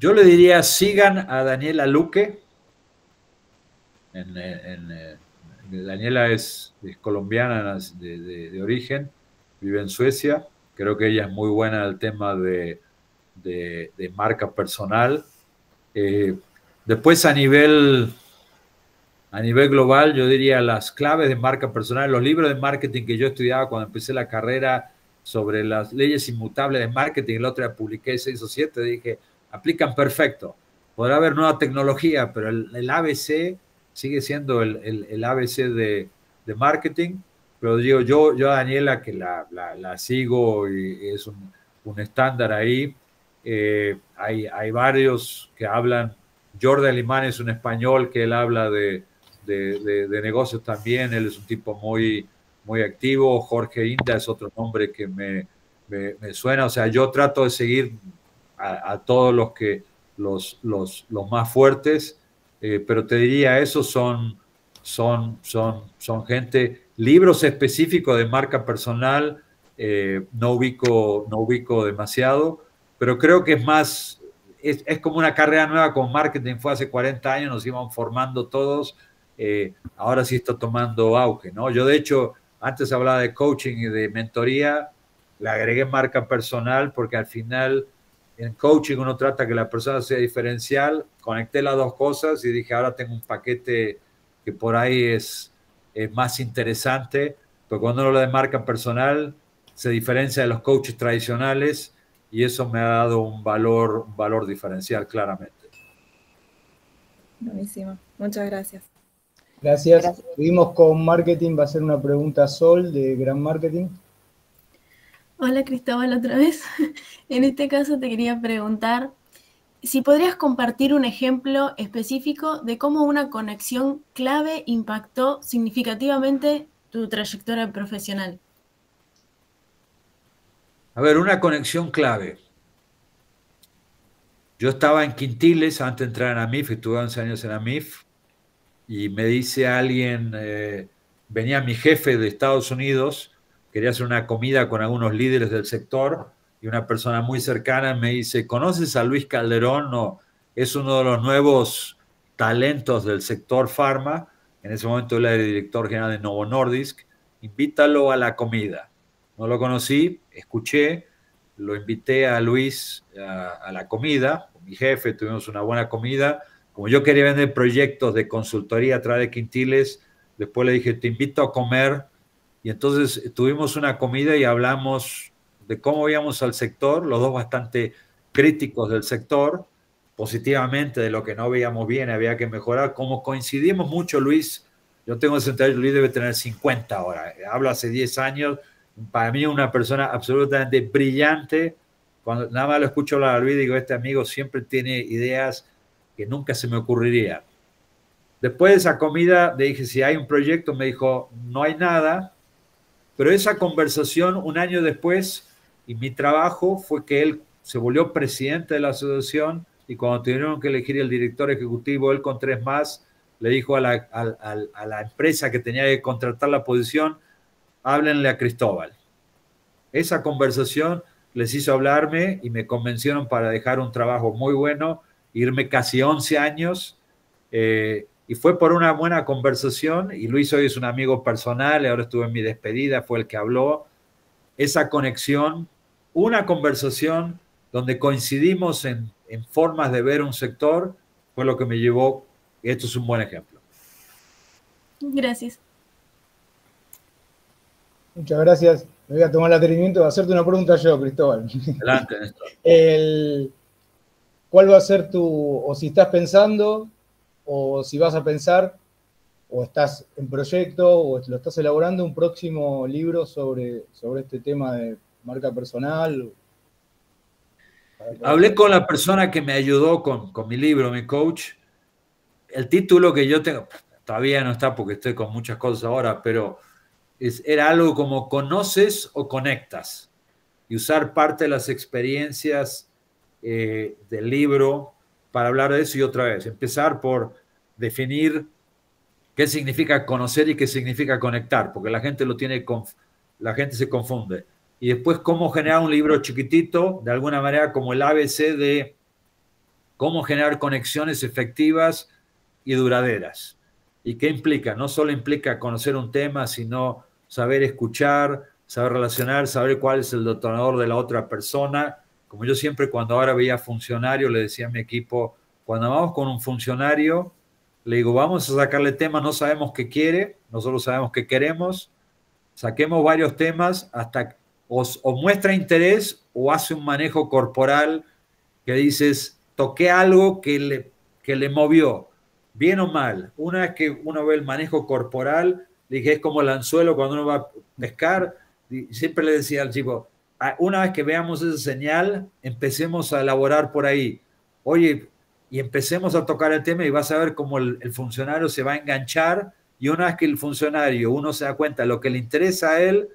Yo le diría, sigan a Daniela Luque. Eh, eh, Daniela es, colombiana de, origen, vive en Suecia. Creo que ella es muy buena el tema de, marca personal. Eh, después a nivel, a nivel global, yo diría las claves de marca personal, los libros de marketing que yo estudiaba cuando empecé la carrera sobre las leyes inmutables de marketing, otro otra publiqué seis o siete, dije, aplican perfecto. Podrá haber nueva tecnología, pero el, el ABC sigue siendo el, el, ABC de, marketing. Pero digo, yo, yo a Daniela, que la, sigo y es un, estándar ahí, eh, hay, varios que hablan. Jordan Limán es un español que él habla de, negocios también, él es un tipo muy, muy activo. Jorge Inda es otro nombre que me, suena. O sea, yo trato de seguir a, todos los que los, los, más fuertes, eh, pero te diría, esos son, son, son, son gente, libros específicos de marca personal, eh, no, ubico, no ubico demasiado, pero creo que es más, es, como una carrera nueva con marketing, fue hace 40 años, nos iban formando todos, eh, ahora sí está tomando auge, ¿no? Yo de hecho, antes hablaba de coaching y de mentoría, le agregué marca personal porque al final en coaching uno trata que la persona sea diferencial, conecté las dos cosas y dije, ahora tengo un paquete que por ahí es, más interesante, pero cuando uno lo de marca personal, se diferencia de los coaches tradicionales y eso me ha dado un valor, valor diferencial claramente. Buenísimo, muchas gracias. Gracias. gracias. Seguimos con marketing, va a ser una pregunta Sol de Gran Marketing. Hola Cristóbal, otra vez. en este caso te quería preguntar si podrías compartir un ejemplo específico de cómo una conexión clave impactó significativamente tu trayectoria profesional. A ver, una conexión clave. Yo estaba en Quintiles antes de entrar en AMIF, estuve 11 años en AMIF, y me dice alguien, eh, venía mi jefe de Estados Unidos, quería hacer una comida con algunos líderes del sector y una persona muy cercana me dice, ¿conoces a Luis Calderón? es uno de los nuevos talentos del sector farma. En ese momento él era el director general de Novo Nordisk. Invítalo a la comida. No lo conocí, escuché, lo invité a Luis a, la comida, mi jefe, tuvimos una buena comida. Como yo quería vender proyectos de consultoría a través de Quintiles, después le dije, te invito a comer y entonces eh, tuvimos una comida y hablamos de cómo veíamos al sector, los dos bastante críticos del sector, positivamente de lo que no veíamos bien, había que mejorar. Como coincidimos mucho, Luis, yo tengo 68, Luis debe tener 50 ahora, hablo hace 10 años, para mí una persona absolutamente brillante. Cuando nada más lo escucho hablar a Luis, digo, este amigo siempre tiene ideas que nunca se me ocurrirían. Después de esa comida, le dije, si hay un proyecto, me dijo, no hay nada, pero esa conversación un año después y mi trabajo fue que él se volvió presidente de la asociación y cuando tuvieron que elegir el director ejecutivo, él con tres más le dijo a la, empresa que tenía que contratar la posición, háblenle a Cristóbal. Esa conversación les hizo hablarme y me convencieron para dejar un trabajo muy bueno, irme casi 11 años eh, y fue por una buena conversación, y Luis hoy es un amigo personal, ahora estuve en mi despedida, fue el que habló, esa conexión, una conversación donde coincidimos en, formas de ver un sector, fue lo que me llevó, y esto es un buen ejemplo. Gracias. Muchas gracias. Me voy a tomar el atrevimiento de hacerte una pregunta yo, Cristóbal. Adelante, Néstor. ¿Cuál va a ser tu, o si estás pensando, o si vas a pensar, o estás en proyecto, o lo estás elaborando, un próximo libro sobre, sobre este tema de marca personal. Hablé con la persona que me ayudó con, mi libro, mi coach. El título que yo tengo, todavía no está porque estoy con muchas cosas ahora, pero era algo como conoces o conectas. Y usar parte de las experiencias eh, del libro para hablar de eso y otra vez. Empezar por definir qué significa conocer y qué significa conectar, porque la gente lo tiene, la gente se confunde. Y después cómo generar un libro chiquitito, de alguna manera como el ABC de cómo generar conexiones efectivas y duraderas. ¿Y qué implica? No solo implica conocer un tema, sino saber escuchar, saber relacionar, saber cuál es el detonador de la otra persona, como yo siempre cuando ahora veía funcionarios, le decía a mi equipo, cuando vamos con un funcionario, le digo, vamos a sacarle temas, no sabemos qué quiere, nosotros sabemos qué queremos, saquemos varios temas hasta o, muestra interés o hace un manejo corporal que dices, toqué algo que le, que le movió, bien o mal. Una vez que uno ve el manejo corporal, dije, es como el anzuelo cuando uno va a pescar, siempre le decía al chico, una vez que veamos esa señal, empecemos a elaborar por ahí. Oye, y empecemos a tocar el tema y vas a ver cómo el, funcionario se va a enganchar y una vez que el funcionario, uno se da cuenta lo que le interesa a él,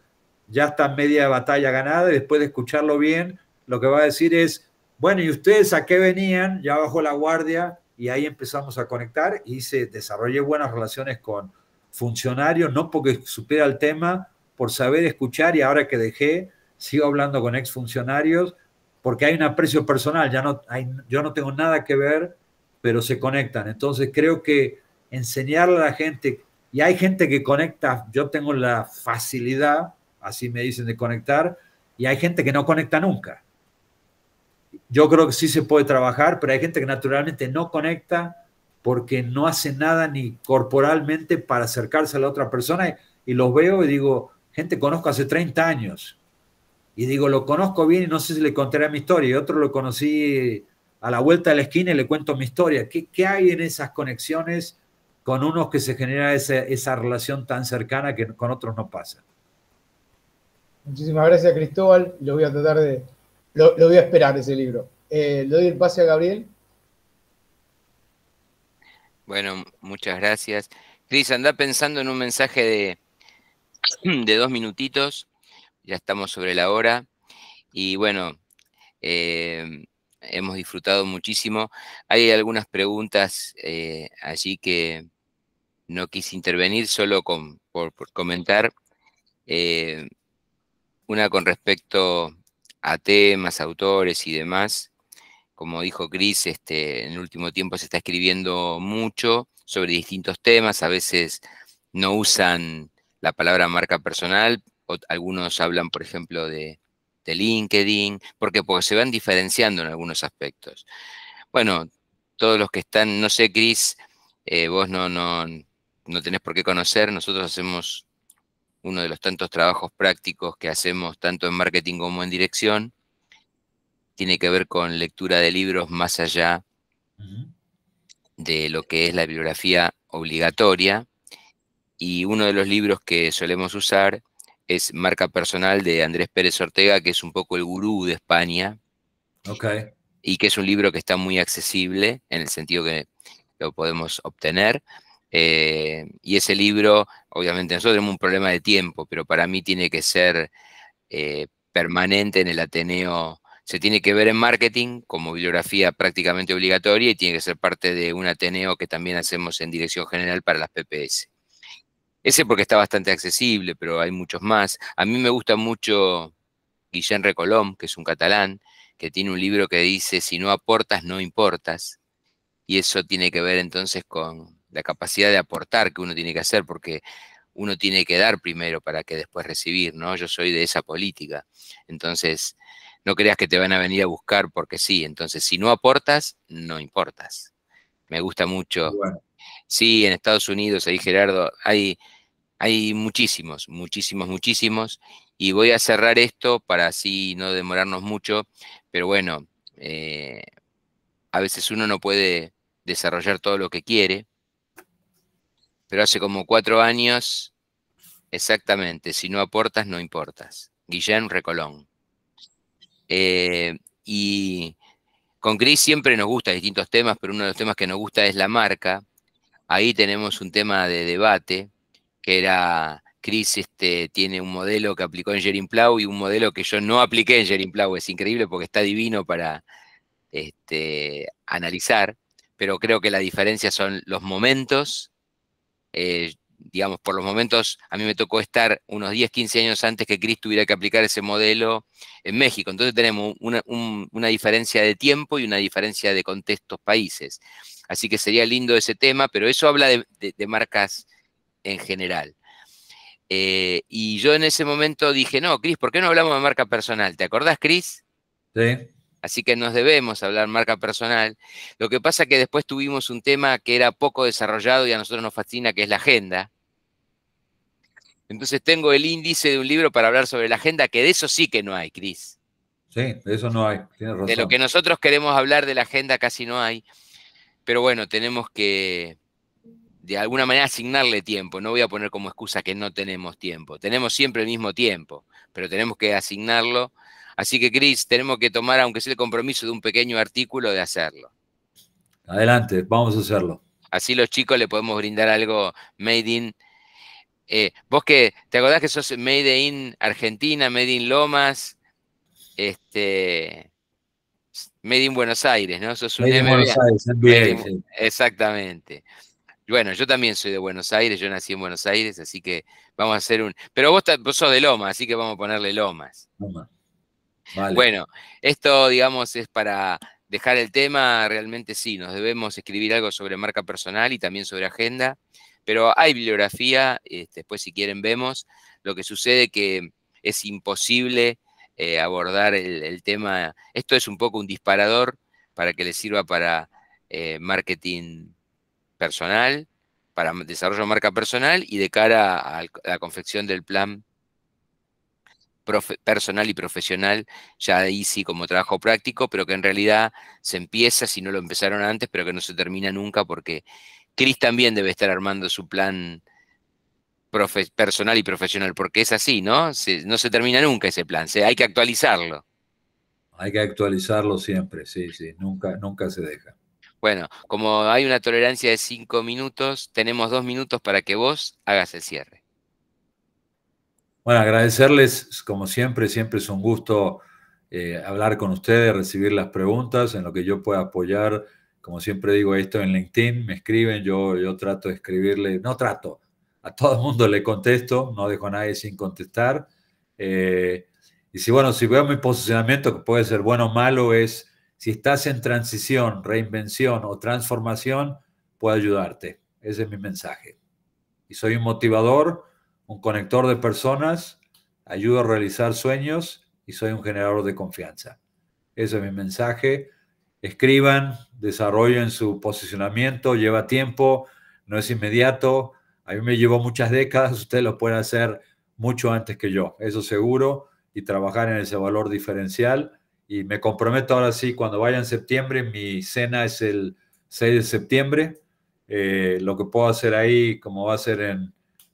ya está en media batalla ganada y después de escucharlo bien, lo que va a decir es, bueno, ¿y ustedes a qué venían? Ya bajo la guardia y ahí empezamos a conectar y se desarrolle buenas relaciones con funcionarios, no porque supiera el tema, por saber escuchar y ahora que dejé, sigo hablando con exfuncionarios porque hay un aprecio personal, ya no, hay, yo no tengo nada que ver, pero se conectan. Entonces creo que enseñarle a la gente, y hay gente que conecta, yo tengo la facilidad, así me dicen, de conectar, y hay gente que no conecta nunca. Yo creo que sí se puede trabajar, pero hay gente que naturalmente no conecta porque no hace nada ni corporalmente para acercarse a la otra persona. Y los veo y digo, gente conozco hace 30 años, y digo, lo conozco bien y no sé si le contaré mi historia, y otro lo conocí a la vuelta de la esquina y le cuento mi historia. ¿Qué, hay en esas conexiones con unos que se genera esa, relación tan cercana que con otros no pasa? Muchísimas gracias, Cristóbal. Lo voy a tratar de. Lo, voy a esperar ese libro. Eh, le doy el pase a Gabriel. Bueno, muchas gracias. Cris, anda pensando en un mensaje de, de dos minutitos ya estamos sobre la hora y bueno, eh, hemos disfrutado muchísimo. Hay algunas preguntas eh, allí que no quise intervenir, solo por, comentar. Eh, una con respecto a temas, autores y demás. Como dijo Cris, este, en el último tiempo se está escribiendo mucho sobre distintos temas. A veces no usan la palabra marca personal, algunos hablan, por ejemplo, de, de LinkedIn, porque, porque se van diferenciando en algunos aspectos. Bueno, todos los que están, no sé, Cris, eh, vos no, no, no tenés por qué conocer, nosotros hacemos uno de los tantos trabajos prácticos que hacemos tanto en marketing como en dirección, tiene que ver con lectura de libros más allá de lo que es la bibliografía obligatoria. Y uno de los libros que solemos usar es marca personal de Andrés Pérez Ortega, que es un poco el gurú de España. Y que es un libro que está muy accesible en el sentido que lo podemos obtener. Eh, y ese libro, obviamente nosotros tenemos un problema de tiempo, pero para mí tiene que ser eh, permanente en el Ateneo. Se tiene que ver en marketing como bibliografía prácticamente obligatoria y tiene que ser parte de un Ateneo que también hacemos en Dirección General para las PPS. Ese porque está bastante accesible, pero hay muchos más. A mí me gusta mucho Guillén Recolom, que es un catalán, que tiene un libro que dice, si no aportas, no importas. Y eso tiene que ver entonces con la capacidad de aportar que uno tiene que hacer, porque uno tiene que dar primero para que después recibir, ¿no? Yo soy de esa política. Entonces, no creas que te van a venir a buscar porque sí. Entonces, si no aportas, no importas. Me gusta mucho. Sí, en Estados Unidos, ahí Gerardo, hay hay muchísimos, muchísimos, muchísimos. Y voy a cerrar esto para así no demorarnos mucho. Pero bueno, eh, a veces uno no puede desarrollar todo lo que quiere. Pero hace como cuatro años, exactamente, si no aportas, no importas. Guillén Recolón. Eh, y con Chris siempre nos gusta distintos temas, pero uno de los temas que nos gusta es la marca. Ahí tenemos un tema de debate que era Chris este, tiene un modelo que aplicó en Jerin y un modelo que yo no apliqué en Jerin Es increíble porque está divino para este, analizar, pero creo que la diferencia son los momentos. Eh, digamos, por los momentos, a mí me tocó estar unos 10, 15 años antes que Chris tuviera que aplicar ese modelo en México. Entonces tenemos una, diferencia de tiempo y una diferencia de contextos países. Así que sería lindo ese tema, pero eso habla de marcas en general. Eh, y yo en ese momento dije, no, Cris, ¿por qué no hablamos de marca personal? ¿Te acordás, Cris? Sí. Así que nos debemos hablar marca personal. Lo que pasa que después tuvimos un tema que era poco desarrollado y a nosotros nos fascina, que es la agenda. Entonces tengo el índice de un libro para hablar sobre la agenda, que de eso sí que no hay, Cris. Sí, de eso no hay, De lo que nosotros queremos hablar de la agenda casi no hay. Pero bueno, tenemos que, de alguna manera asignarle tiempo. No voy a poner como excusa que no tenemos tiempo. Tenemos siempre el mismo tiempo, pero tenemos que asignarlo. Así que, Cris, tenemos que tomar, aunque sea el compromiso de un pequeño artículo, de hacerlo. Adelante, vamos a hacerlo. Así los chicos le podemos brindar algo made in. Eh, vos que, ¿te acordás que sos made in Argentina, made in Lomas, este, made in Buenos Aires, ¿no? Sos un made in Buenos Aires, Exactamente bueno, yo también soy de Buenos Aires, yo nací en Buenos Aires, así que vamos a hacer un... Pero vos, sos de Lomas, así que vamos a ponerle Lomas. Bueno, esto, digamos, es para dejar el tema, realmente sí, nos debemos escribir algo sobre marca personal y también sobre agenda, pero hay bibliografía, este, después si quieren vemos, lo que sucede que es imposible eh, abordar el, tema, esto es un poco un disparador para que le sirva para eh, marketing personal, para desarrollo de marca personal y de cara a la confección del plan personal y profesional, ya ahí sí como trabajo práctico, pero que en realidad se empieza, si no lo empezaron antes, pero que no se termina nunca porque Cris también debe estar armando su plan personal y profesional, porque es así, ¿no? no se termina nunca ese plan, se, hay que actualizarlo. Hay que actualizarlo siempre, sí, sí, nunca, nunca se deja. Bueno, como hay una tolerancia de cinco minutos, tenemos dos minutos para que vos hagas el cierre. Bueno, agradecerles, como siempre, siempre es un gusto eh, hablar con ustedes, recibir las preguntas, en lo que yo pueda apoyar. Como siempre digo, esto en LinkedIn, me escriben, yo, yo trato de escribirle, no trato, a todo el mundo le contesto, no dejo a nadie sin contestar. Eh, y si, bueno, si veo mi posicionamiento, que puede ser bueno o malo, es si estás en transición, reinvención o transformación, puedo ayudarte. Ese es mi mensaje. Y soy un motivador, un conector de personas, ayudo a realizar sueños y soy un generador de confianza. Ese es mi mensaje. Escriban, desarrollen su posicionamiento, lleva tiempo, no es inmediato. A mí me llevó muchas décadas, ustedes lo pueden hacer mucho antes que yo, eso seguro, y trabajar en ese valor diferencial y me comprometo ahora sí, cuando vaya en septiembre, mi cena es el 6 de septiembre. Eh, lo que puedo hacer ahí, como va a ser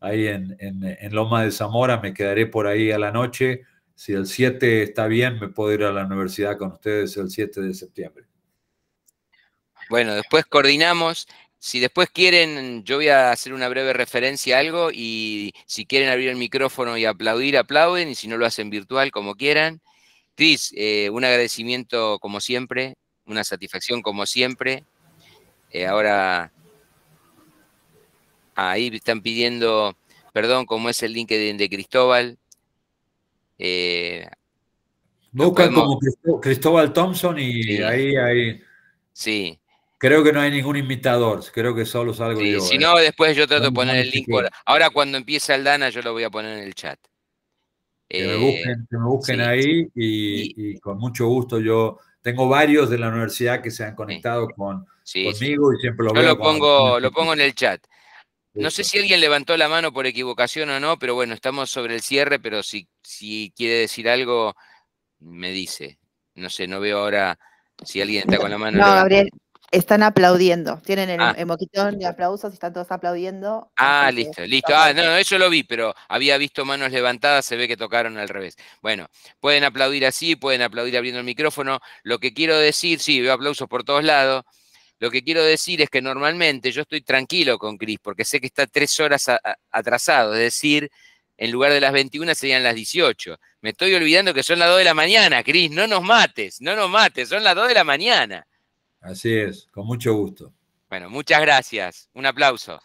ahí en, en, Loma de Zamora, me quedaré por ahí a la noche. Si el 7 está bien, me puedo ir a la universidad con ustedes el 7 de septiembre. Bueno, después coordinamos. Si después quieren, yo voy a hacer una breve referencia a algo y si quieren abrir el micrófono y aplaudir, aplauden y si no lo hacen virtual, como quieran. Cris, eh, un agradecimiento como siempre, una satisfacción como siempre. Eh, ahora, ahí están pidiendo, perdón, como es el link de Cristóbal. Eh, Buscan como Cristóbal Thompson y ahí, ahí. Sí. Creo que no hay ningún invitador, creo que solo salgo yo. Si no, después yo trato de poner el link. Ahora cuando empieza el Dana yo lo voy a poner en el chat. Eh, que me busquen, ahí y, con mucho gusto yo tengo varios de la universidad que se han conectado conmigo y siempre lo pongo, lo pongo en el chat. No sé si alguien levantó la mano por equivocación o no, pero bueno, estamos sobre el cierre, pero si, si quiere decir algo, me dice. No sé, no veo ahora si alguien está con la mano. No, Gabriel, están aplaudiendo, tienen el, ah. moquitón de aplausos están todos aplaudiendo. Ah, listo, listo. Ah, no, no, eso lo vi, pero había visto manos levantadas, se ve que tocaron al revés. Bueno, pueden aplaudir así, pueden aplaudir abriendo el micrófono. Lo que quiero decir, sí, veo aplausos por todos lados. Lo que quiero decir es que normalmente yo estoy tranquilo con Cris, porque sé que está tres horas atrasado, es decir, en lugar de las 21 serían las 18. Me estoy olvidando que son las 2 de la mañana, Cris, no nos mates, no nos mates, son las 2 de la mañana. Así es, con mucho gusto. Bueno, muchas gracias. Un aplauso.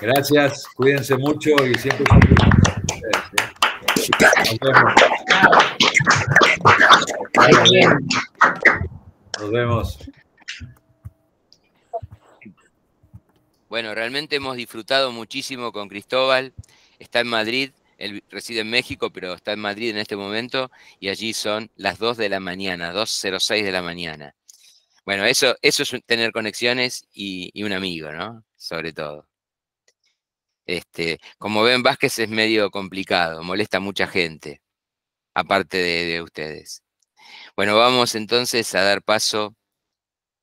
Gracias, cuídense mucho y siempre. Nos vemos. ¿eh? Nos vemos. Bueno, realmente hemos disfrutado muchísimo con Cristóbal. Está en Madrid, él reside en México, pero está en Madrid en este momento y allí son las 2 de la mañana, 2.06 de la mañana. Bueno, eso, eso es tener conexiones y, un amigo, ¿no? Sobre todo. Este, como ven, Vázquez es medio complicado, molesta a mucha gente, aparte de, ustedes. Bueno, vamos entonces a dar paso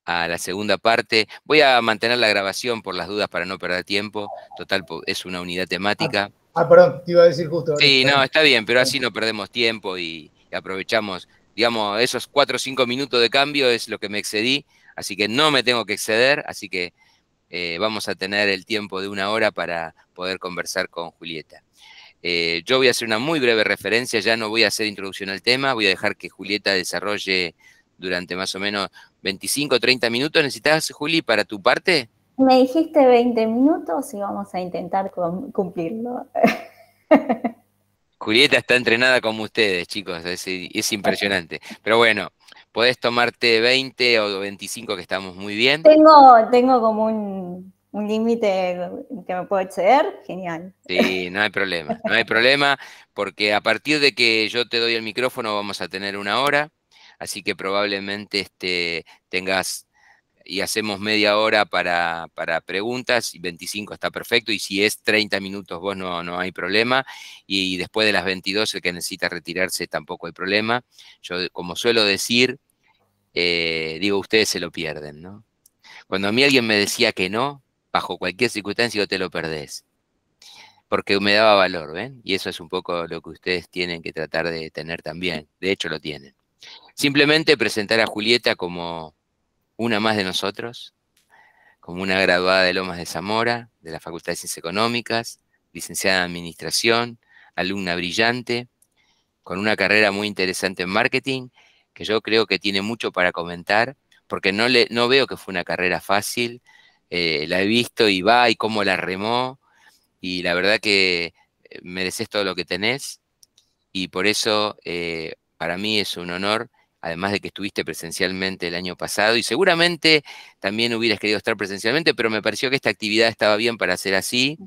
a la segunda parte. Voy a mantener la grabación por las dudas para no perder tiempo. Total, es una unidad ah, temática. Ah, perdón, te iba a decir justo. Sí, no, está bien, pero así no perdemos tiempo y aprovechamos digamos, esos cuatro o cinco minutos de cambio es lo que me excedí, así que no me tengo que exceder, así que eh, vamos a tener el tiempo de una hora para poder conversar con Julieta. Eh, yo voy a hacer una muy breve referencia, ya no voy a hacer introducción al tema, voy a dejar que Julieta desarrolle durante más o menos 25 o 30 minutos. ¿Necesitas, Juli, para tu parte? Me dijiste 20 minutos y vamos a intentar cumplirlo. Julieta está entrenada como ustedes, chicos, es, impresionante. Pero bueno, podés tomarte 20 o 25 que estamos muy bien. Tengo, tengo como un, límite que me puedo exceder, genial. Sí, no hay problema, no hay problema, porque a partir de que yo te doy el micrófono vamos a tener una hora, así que probablemente este, tengas y hacemos media hora para, preguntas y 25 está perfecto y si es 30 minutos vos no, no hay problema y, después de las 22 el que necesita retirarse tampoco hay problema. Yo como suelo decir, eh, digo ustedes se lo pierden, ¿no? Cuando a mí alguien me decía que no, bajo cualquier circunstancia te lo perdés, porque me daba valor, ¿ven? Y eso es un poco lo que ustedes tienen que tratar de tener también, de hecho lo tienen. Simplemente presentar a Julieta como una más de nosotros, como una graduada de Lomas de Zamora, de la Facultad de Ciencias Económicas, licenciada en Administración, alumna brillante, con una carrera muy interesante en marketing, que yo creo que tiene mucho para comentar, porque no, le, no veo que fue una carrera fácil, eh, la he visto y va y cómo la remó, y la verdad que eh, mereces todo lo que tenés, y por eso eh, para mí es un honor además de que estuviste presencialmente el año pasado y seguramente también hubieras querido estar presencialmente, pero me pareció que esta actividad estaba bien para hacer así, mm.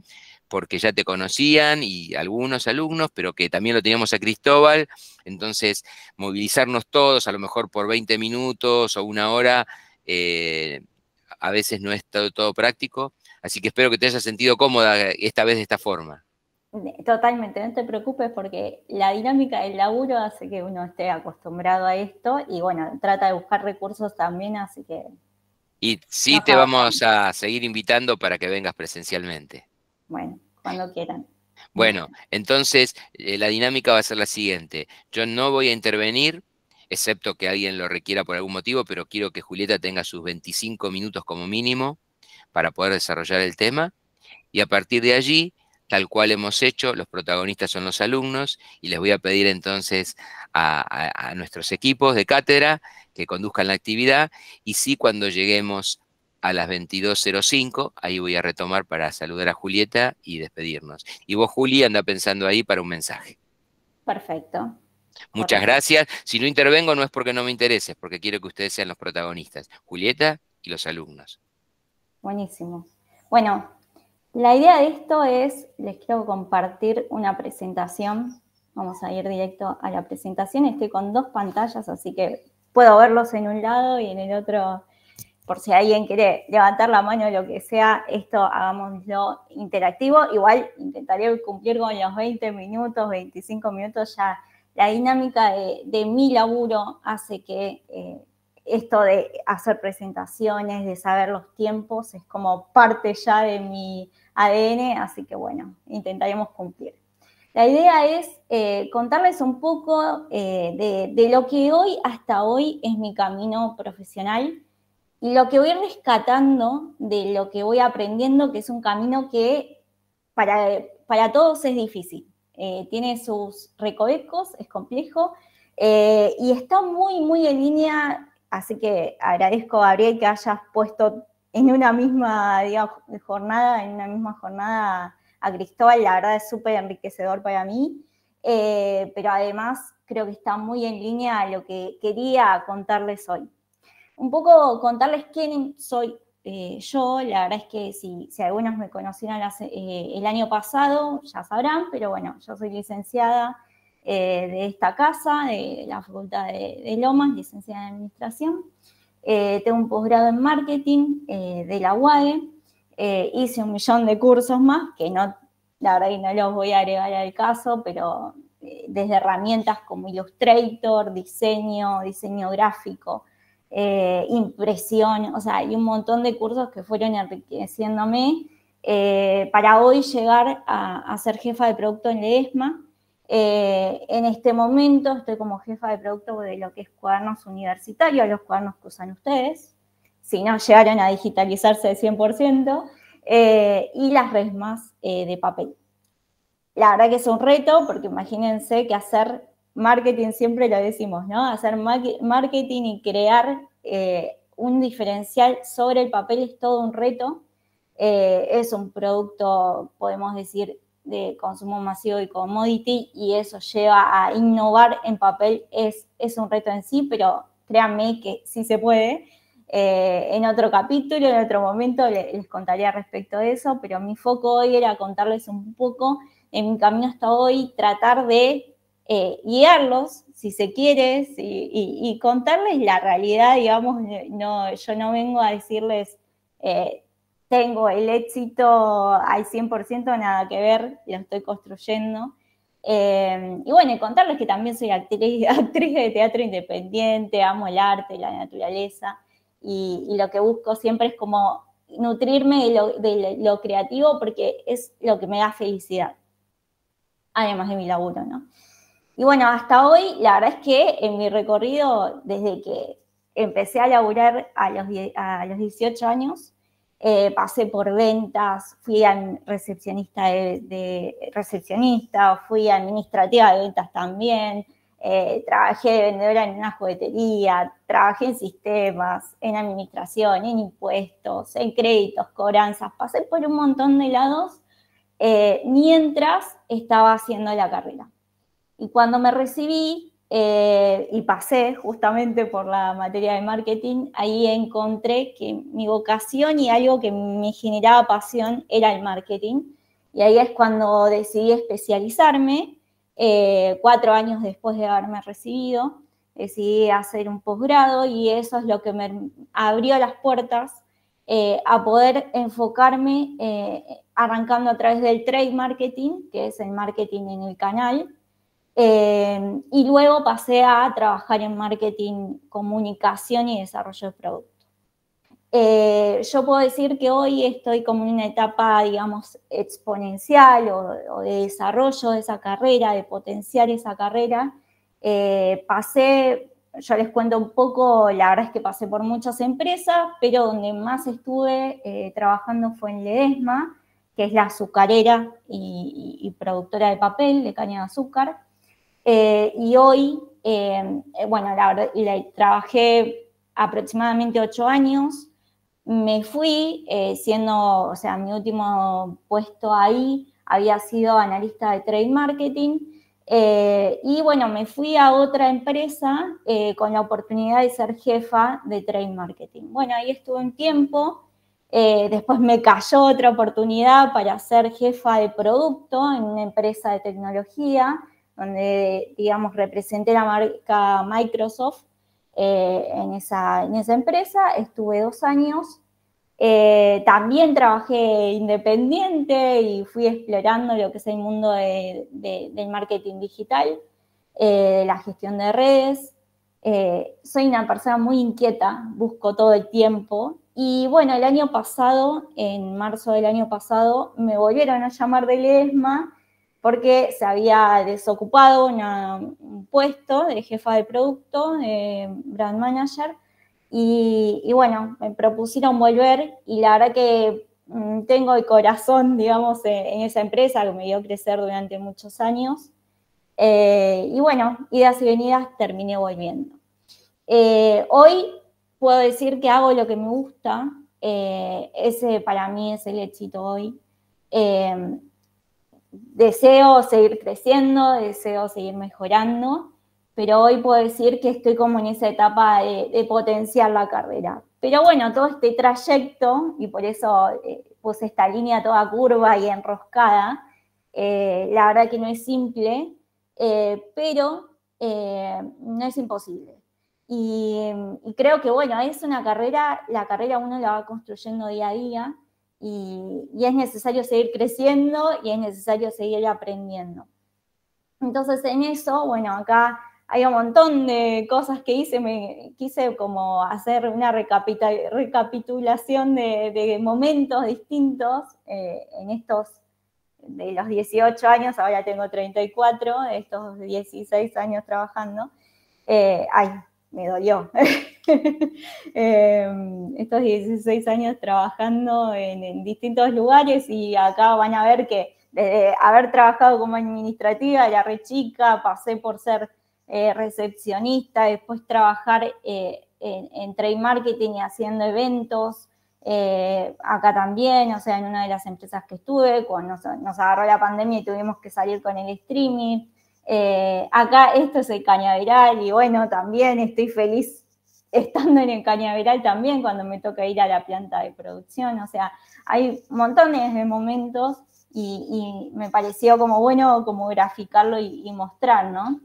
porque ya te conocían y algunos alumnos, pero que también lo teníamos a Cristóbal, entonces movilizarnos todos, a lo mejor por 20 minutos o una hora, eh, a veces no es todo, todo práctico, así que espero que te hayas sentido cómoda esta vez de esta forma. Totalmente, no te preocupes porque la dinámica del laburo hace que uno esté acostumbrado a esto y bueno, trata de buscar recursos también, así que... Y sí, te vamos a seguir invitando para que vengas presencialmente. Bueno, cuando quieran. Bueno, entonces eh, la dinámica va a ser la siguiente. Yo no voy a intervenir, excepto que alguien lo requiera por algún motivo, pero quiero que Julieta tenga sus 25 minutos como mínimo para poder desarrollar el tema. Y a partir de allí tal cual hemos hecho, los protagonistas son los alumnos y les voy a pedir entonces a, nuestros equipos de cátedra que conduzcan la actividad y sí cuando lleguemos a las 22.05, ahí voy a retomar para saludar a Julieta y despedirnos. Y vos, Juli, anda pensando ahí para un mensaje. Perfecto. Muchas gracias. Si no intervengo no es porque no me interese, porque quiero que ustedes sean los protagonistas, Julieta y los alumnos. Buenísimo. Bueno, la idea de esto es, les quiero compartir una presentación. Vamos a ir directo a la presentación. Estoy con dos pantallas, así que puedo verlos en un lado y en el otro. Por si alguien quiere levantar la mano o lo que sea, esto hagámoslo interactivo. Igual intentaré cumplir con los 20 minutos, 25 minutos ya. La dinámica de, mi laburo hace que eh, esto de hacer presentaciones, de saber los tiempos, es como parte ya de mi, ADN, así que bueno, intentaremos cumplir. La idea es eh, contarles un poco eh, de, lo que hoy hasta hoy es mi camino profesional y lo que voy rescatando de lo que voy aprendiendo, que es un camino que para, para todos es difícil. Eh, tiene sus recovecos, es complejo y está muy, muy en línea, así que agradezco, Gabriel, que hayas puesto en una misma jornada, en una misma jornada a Cristóbal, la verdad es súper enriquecedor para mí, eh, pero además creo que está muy en línea a lo que quería contarles hoy. Un poco contarles quién soy eh, yo, la verdad es que si, algunos me conocieron eh, el año pasado, ya sabrán, pero bueno, yo soy licenciada de esta casa, de la Facultad de, de Lomas, licenciada en Administración. Eh, tengo un posgrado en marketing eh, de la UAE. Eh, hice un millón de cursos más, que no, la verdad que no los voy a agregar al caso, pero desde herramientas como Illustrator, diseño, diseño gráfico, impresión, o sea, hay un montón de cursos que fueron enriqueciéndome para hoy llegar a, ser jefa de producto en la ESMA. Eh, en este momento estoy como jefa de producto de lo que es cuadernos universitarios, los cuadernos que usan ustedes, si no llegaron a digitalizarse de 100%, eh, y las resmas eh, de papel. La verdad que es un reto, porque imagínense que hacer marketing, siempre lo decimos, ¿no? Hacer marketing y crear un diferencial sobre el papel es todo un reto. es un producto, podemos decir, de consumo masivo y commodity y eso lleva a innovar en papel es, es un reto en sí, pero créanme que sí se puede. Eh, en otro capítulo, en otro momento les, contaré contaría respecto de eso, pero mi foco hoy era contarles un poco en mi camino hasta hoy, tratar de eh, guiarlos, si se quiere, y, contarles la realidad, digamos, no, yo no vengo a decirles... Eh, tengo el éxito al 100%, nada que ver, lo estoy construyendo. Eh, y bueno, y contarles que también soy actriz, actriz de teatro independiente, amo el arte, la naturaleza, y, lo que busco siempre es como nutrirme de lo, creativo porque es lo que me da felicidad, además de mi laburo, ¿no? Y bueno, hasta hoy, la verdad es que en mi recorrido, desde que empecé a laburar a los, a los 18 años, eh, pasé por ventas, fui a recepcionista, de, recepcionista, fui administrativa de ventas también, eh, trabajé de vendedora en una juguetería, trabajé en sistemas, en administración, en impuestos, en créditos, cobranzas, pasé por un montón de lados eh, mientras estaba haciendo la carrera. Y cuando me recibí, eh, y pasé justamente por la materia de marketing, ahí encontré que mi vocación y algo que me generaba pasión era el marketing. Y ahí es cuando decidí especializarme, eh, cuatro años después de haberme recibido, decidí hacer un posgrado y eso es lo que me abrió las puertas eh, a poder enfocarme arrancando a través del trade marketing, que es el marketing en el canal, Em, y luego pasé a trabajar en marketing, comunicación y desarrollo de productos. Eh, yo puedo decir que hoy estoy como en una etapa, digamos, exponencial o, de desarrollo de esa carrera, de potenciar esa carrera. Eh, pasé, yo les cuento un poco, la verdad es que pasé por muchas empresas, pero donde más estuve eh, trabajando fue en Ledesma, que es la azucarera y productora de papel, de caña de azúcar. Eh, y hoy, em, eh, bueno, la verdad, trabajé aproximadamente ocho años, me fui eh, siendo, o sea, mi último puesto ahí había sido analista de trade marketing. y bueno, me fui a otra empresa con la oportunidad de ser jefa de trade marketing. Bueno, ahí estuve un tiempo, después me cayó otra oportunidad para ser jefa de producto en una empresa de tecnología donde, digamos, representé la marca Microsoft eh, en, esa, esa empresa, estuve dos años. Eh, también trabajé independiente y fui explorando lo que es el mundo del marketing digital, de eh, la gestión de redes. soy una persona muy inquieta, busco todo el tiempo. Y bueno, el año pasado, en marzo del año pasado, me volvieron a llamar del ESMA porque se había desocupado un puesto de jefa de producto, de brand manager, y, bueno, me propusieron volver y la verdad que mm, tengo el corazón, digamos, e, en, esa empresa que me dio crecer durante muchos años. Eh, y bueno, idas y venidas, terminé volviendo. Eh, hoy puedo decir que hago lo que me gusta, eh, ese para mí es el éxito hoy deseo seguir creciendo, deseo seguir mejorando, pero hoy puedo decir que estoy como en esa etapa de, potenciar la carrera. Pero bueno, todo este trayecto, y por eso pues puse esta línea toda curva y enroscada, eh, la verdad que no es simple, eh, pero no es imposible. Y, y creo que bueno, es una carrera, la carrera uno la va construyendo día a día, y, es necesario seguir creciendo y es necesario seguir aprendiendo. Entonces en eso, bueno, acá hay un montón de cosas que hice, me quise como hacer una recapitulación de, momentos distintos eh, en estos, de los 18 años, ahora tengo 34, estos 16 años trabajando. Eh, me dolió. Em, estos 16 años trabajando en, distintos lugares y acá van a ver que desde haber trabajado como administrativa, era re chica, pasé por ser eh, recepcionista, después trabajar eh, en, trade marketing y haciendo eventos. Eh, acá también, o sea, en una de las empresas que estuve, cuando nos agarró la pandemia y tuvimos que salir con el streaming. Eh, acá esto es el cañaveral y bueno, también estoy feliz estando en el cañaveral también cuando me toca ir a la planta de producción. O sea, hay montones de momentos y, me pareció como bueno como graficarlo y, mostrar, ¿no?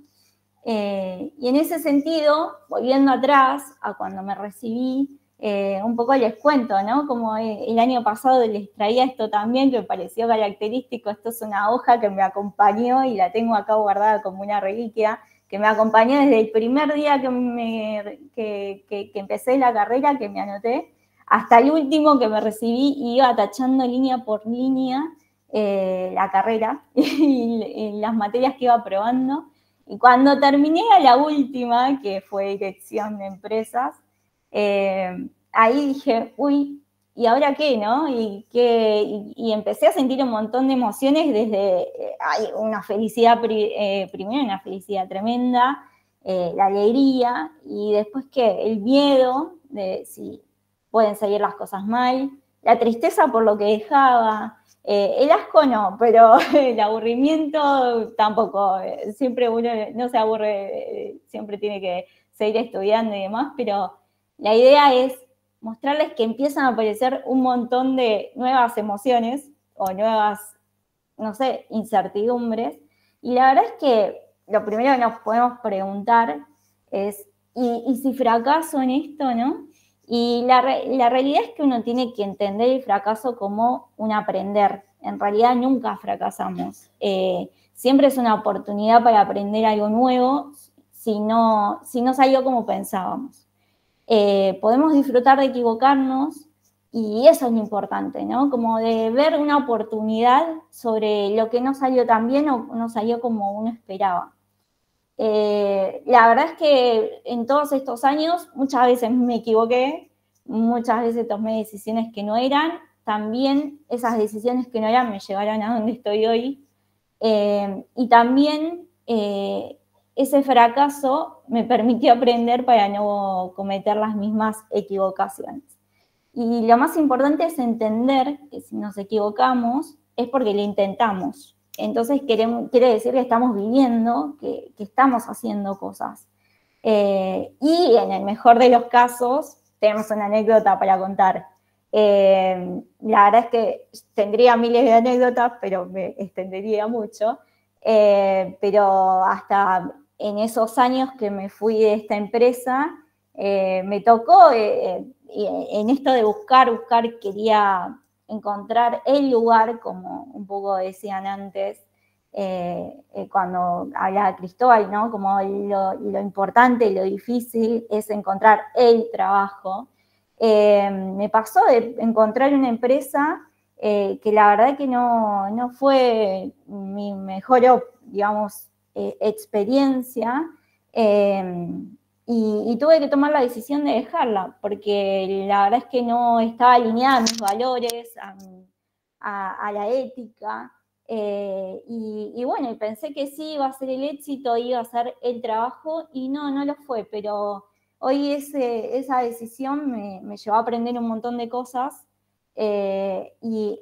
Eh, y en ese sentido, volviendo atrás a cuando me recibí, eh, un poco les cuento, ¿no? Como eh, el año pasado les traía esto también, que me pareció característico, esto es una hoja que me acompañó y la tengo acá guardada como una reliquia, que me acompañó desde el primer día que, que, empecé la carrera, que me anoté, hasta el último que me recibí y iba tachando línea por línea eh, la carrera y, las materias que iba probando. Y cuando terminé a la última, que fue dirección de empresas, eh, ahí dije, uy, ¿y ahora qué, no? Y, que, empecé a sentir un montón de emociones desde, eh, una felicidad, eh, primero una felicidad tremenda, la alegría, y después ¿qué? el miedo de si pueden salir las cosas mal, la tristeza por lo que dejaba, el asco no, pero el aburrimiento tampoco. Siempre uno no se aburre, siempre tiene que seguir estudiando y demás, pero la idea es mostrarles que empiezan a aparecer un montón de nuevas emociones o nuevas, no sé, incertidumbres. Y la verdad es que lo primero que nos podemos preguntar es, ¿y, si fracaso en esto, no? Y la, realidad es que uno tiene que entender el fracaso como un aprender. En realidad nunca fracasamos. Eh, siempre es una oportunidad para aprender algo nuevo si no, si no salió como pensábamos. Eh, podemos disfrutar de equivocarnos y eso es lo importante, ¿no? Como de ver una oportunidad sobre lo que no salió tan bien o no salió como uno esperaba. Eh, la verdad es que en todos estos años muchas veces me equivoqué, muchas veces tomé decisiones que no eran, también esas decisiones que no eran me llevaron a donde estoy hoy. Eh, y también ese fracaso me permitió aprender para no cometer las mismas equivocaciones. Y lo más importante es entender que si nos equivocamos es porque lo intentamos. Entonces quiere decir que estamos viviendo, que, estamos haciendo cosas. Eh, y en el mejor de los casos, tenemos una anécdota para contar. Eh, la verdad es que tendría miles de anécdotas, pero me extendería mucho. Eh, pero hasta en esos años que me fui de esta empresa, eh, me tocó eh, eh, en esto de buscar, buscar, quería encontrar el lugar, como un poco decían antes, cuando hablaba Cristóbal, ¿no? Como lo, importante y lo difícil es encontrar el trabajo. me pasó de encontrar una empresa que la verdad que no, no fue mi mejor, digamos, eh, experiencia em, y, tuve que tomar la decisión de dejarla, porque la verdad es que no estaba alineada a mis valores, a, la ética. Eh, y, y, bueno, pensé que sí iba a ser el éxito, iba a ser el trabajo, y no, no lo fue, pero hoy esa decisión me llevó a aprender un montón de cosas eh, y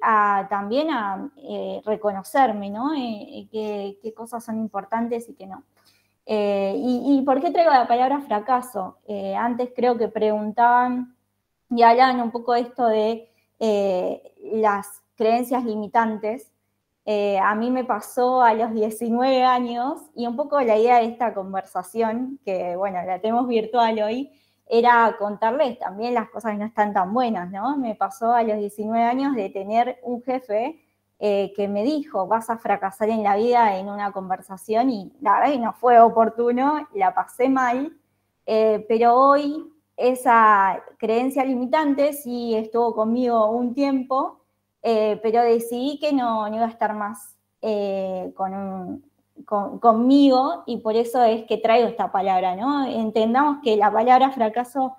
también a eh, reconocerme, ¿no? Eh, qué, cosas son importantes y qué no. Y, por qué traigo la palabra fracaso? antes creo que preguntaban y hablaban un poco esto de las creencias limitantes a mí me pasó a los 19 años y un poco la idea de esta conversación, que bueno, la tenemos virtual hoy, era contarles también las cosas que no están tan buenas, ¿no? Me pasó a los 19 años de tener un jefe eh, que me dijo, vas a fracasar en la vida en una conversación y la verdad no fue oportuno, la pasé mal, eh, pero hoy esa creencia limitante sí estuvo conmigo un tiempo, eh, pero decidí que no, no iba a estar más con un, conmigo y por eso es que traigo esta palabra, ¿no? Entendamos que la palabra fracaso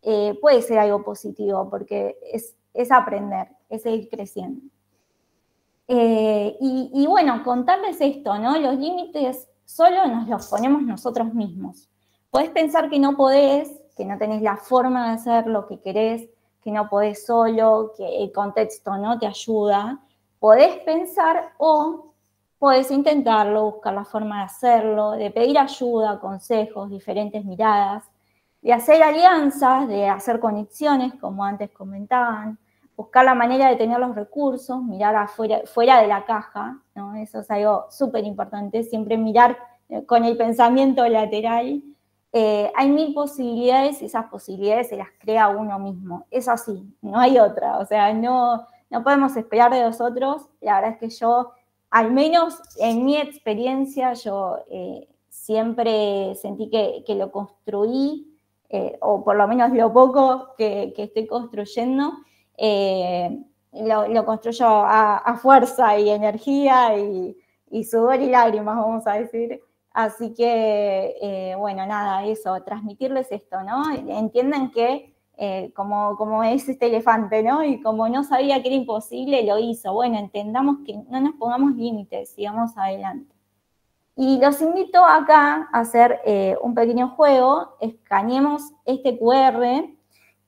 eh, puede ser algo positivo porque es, es aprender, es seguir creciendo. Eh, y, bueno, contarles esto, ¿no? Los límites solo nos los ponemos nosotros mismos. Podés pensar que no podés, que no tenés la forma de hacer lo que querés, que no podés solo, que el contexto no te ayuda. Podés pensar o puedes intentarlo, buscar la forma de hacerlo, de pedir ayuda, consejos, diferentes miradas, de hacer alianzas, de hacer conexiones, como antes comentaban, buscar la manera de tener los recursos, mirar afuera, fuera de la caja, Eso es algo súper importante, siempre mirar eh, con el pensamiento lateral. Eh, hay mil posibilidades y esas posibilidades se las crea uno mismo. Es así, no hay otra. O sea, no, no podemos esperar de los otros. La verdad es que yo al menos en mi experiencia, yo eh, siempre sentí que, lo construí, eh, o por lo menos lo poco que, estoy construyendo, eh, lo, lo, construyo a, fuerza y energía y, y, sudor y lágrimas, vamos a decir. Así que, bueno, nada, eso, transmitirles esto, ¿no? Entiendan que eh, como, es este elefante, ¿no? Y como no sabía que era imposible, lo hizo. Bueno, entendamos que no nos pongamos límites, sigamos adelante. Y los invito acá a hacer eh, un pequeño juego, escaneemos este QR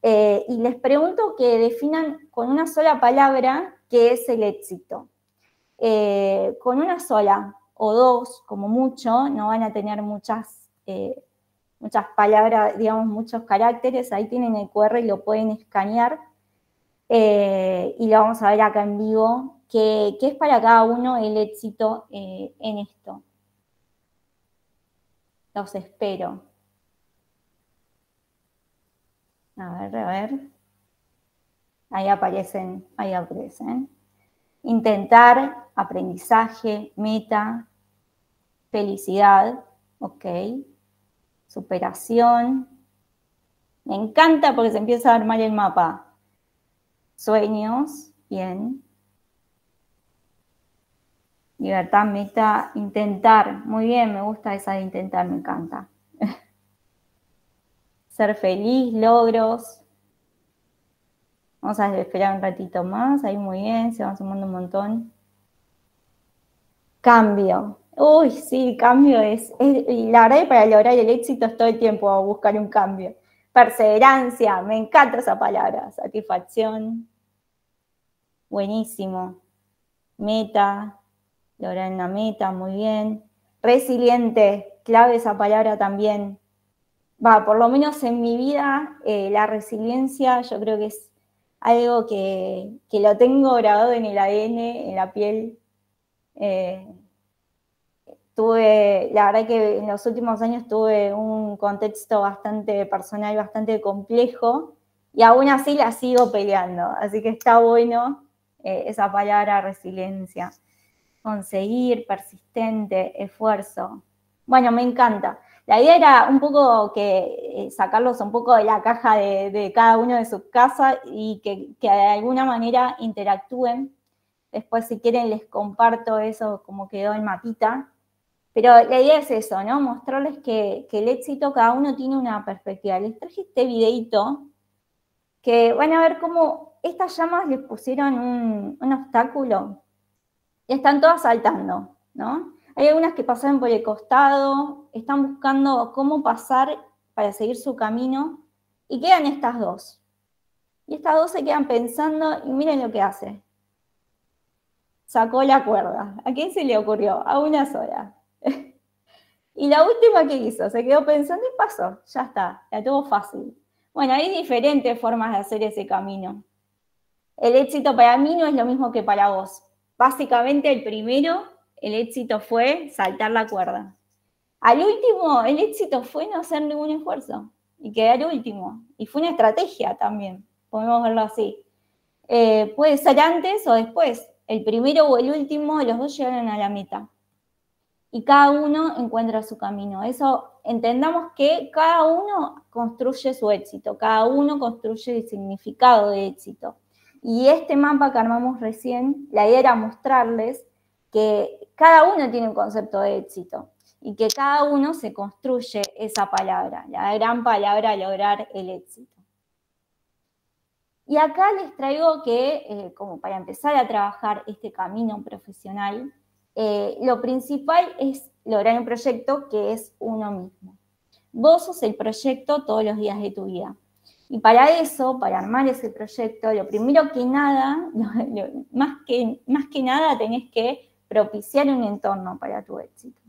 eh, y les pregunto que definan con una sola palabra qué es el éxito. con una sola o dos, como mucho, no van a tener muchas muchas palabras, digamos, muchos caracteres. Ahí tienen el QR y lo pueden escanear. Eh, y lo vamos a ver acá en vivo, qué es para cada uno el éxito eh, en esto. Los espero. A ver, a ver. Ahí aparecen, ahí aparecen. Intentar, aprendizaje, meta, felicidad, ok superación. Me encanta porque se empieza a armar el mapa. Sueños, bien. Libertad, meta, intentar. Muy bien, me gusta esa de intentar, me encanta. Ser feliz, logros. Vamos a esperar un ratito más. Ahí muy bien, se va sumando un montón. Cambio. Uy, sí, cambio es, la verdad que para lograr el éxito es todo el tiempo a buscar un cambio. Perseverancia, me encanta esa palabra, satisfacción. Buenísimo. Meta, lograr una meta, muy bien. Resiliente, clave esa palabra también. Va, por lo menos en mi vida, eh, la resiliencia yo creo que es algo que, que, lo tengo grabado en el ADN, en la piel. Eh, tuve, la verdad que en los últimos años tuve un contexto bastante personal, bastante complejo, y aún así la sigo peleando, así que está bueno eh, esa palabra resiliencia, conseguir, persistente, esfuerzo. Bueno, me encanta. La idea era un poco que eh, sacarlos un poco de la caja de, cada uno de sus casas y que, de alguna manera interactúen. Después, si quieren, les comparto eso como quedó en matita pero la idea es eso, ¿no? Mostrarles que, el éxito, cada uno tiene una perspectiva. Les traje este videito que van a ver cómo estas llamas les pusieron un, obstáculo y están todas saltando, ¿no? Hay algunas que pasan por el costado, están buscando cómo pasar para seguir su camino y quedan estas dos. Y estas dos se quedan pensando y miren lo que hace. Sacó la cuerda. ¿A quién se le ocurrió? A una sola. y la última que hizo, se quedó pensando y pasó, ya está, la tuvo fácil. Bueno, hay diferentes formas de hacer ese camino. El éxito para mí no es lo mismo que para vos. Básicamente el primero, el éxito fue saltar la cuerda. Al último, el éxito fue no hacer ningún esfuerzo y quedar último. Y fue una estrategia también, podemos verlo así. Eh, puede ser antes o después. El primero o el último, los dos llegaron a la meta y cada uno encuentra su camino. Eso entendamos que cada uno construye su éxito, cada uno construye el significado de éxito. Y este mapa que armamos recién, la idea era mostrarles que cada uno tiene un concepto de éxito y que cada uno se construye esa palabra, la gran palabra lograr el éxito. Y acá les traigo que, eh, como para empezar a trabajar este camino profesional, eh, lo principal es lograr un proyecto que es uno mismo. Vos sos el proyecto todos los días de tu vida. Y para eso, para armar ese proyecto, lo primero que nada, más, que, más que nada tenés que propiciar un entorno para tu éxito.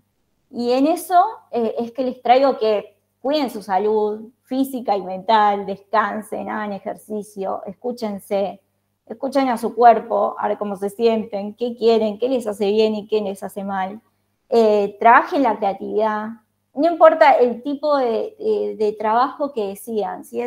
Y en eso eh, es que les traigo que cuiden su salud física y mental, descansen, hagan ejercicio, escúchense, Escuchen a su cuerpo, a ver cómo se sienten, qué quieren, qué les hace bien y qué les hace mal. Eh, trabajen la creatividad. No importa el tipo de, trabajo que decían, si eh,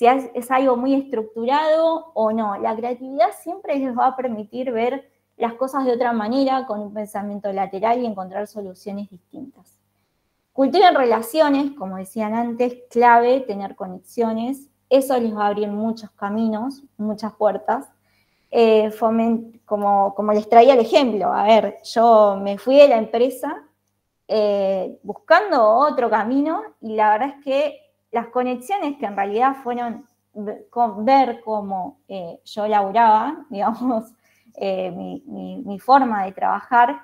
es, algo muy estructurado o no. La creatividad siempre les va a permitir ver las cosas de otra manera, con un pensamiento lateral y encontrar soluciones distintas. Cultiven relaciones, como decían antes, clave tener conexiones. Eso les va a abrir muchos caminos, muchas puertas. Eh, como, como les traía el ejemplo, a ver, yo me fui de la empresa eh, buscando otro camino y la verdad es que las conexiones que en realidad fueron ver cómo eh, yo laburaba, digamos, mi, forma de trabajar,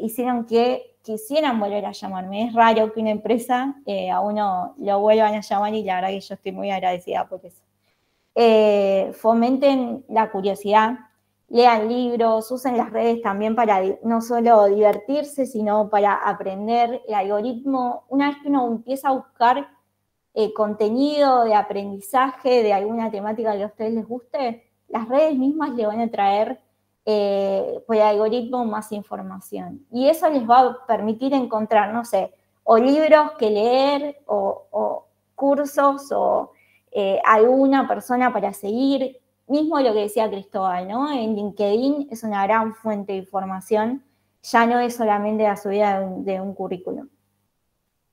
hicieron que quisieran volver a llamarme. Es raro que una empresa eh, a uno lo vuelvan a llamar y la verdad que yo estoy muy agradecida por eso. Eh, fomenten la curiosidad, lean libros, usen las redes también para no solo divertirse, sino para aprender. El algoritmo, una vez que uno empieza a buscar eh, contenido de aprendizaje de alguna temática que a ustedes les guste, las redes mismas le van a traer eh, por pues, algoritmo más información. Y eso les va a permitir encontrar, no sé, o libros que leer, o, cursos, o eh, alguna persona para seguir. Mismo lo que decía Cristóbal, ¿no? En LinkedIn es una gran fuente de información, ya no es solamente la subida de un, de currículum.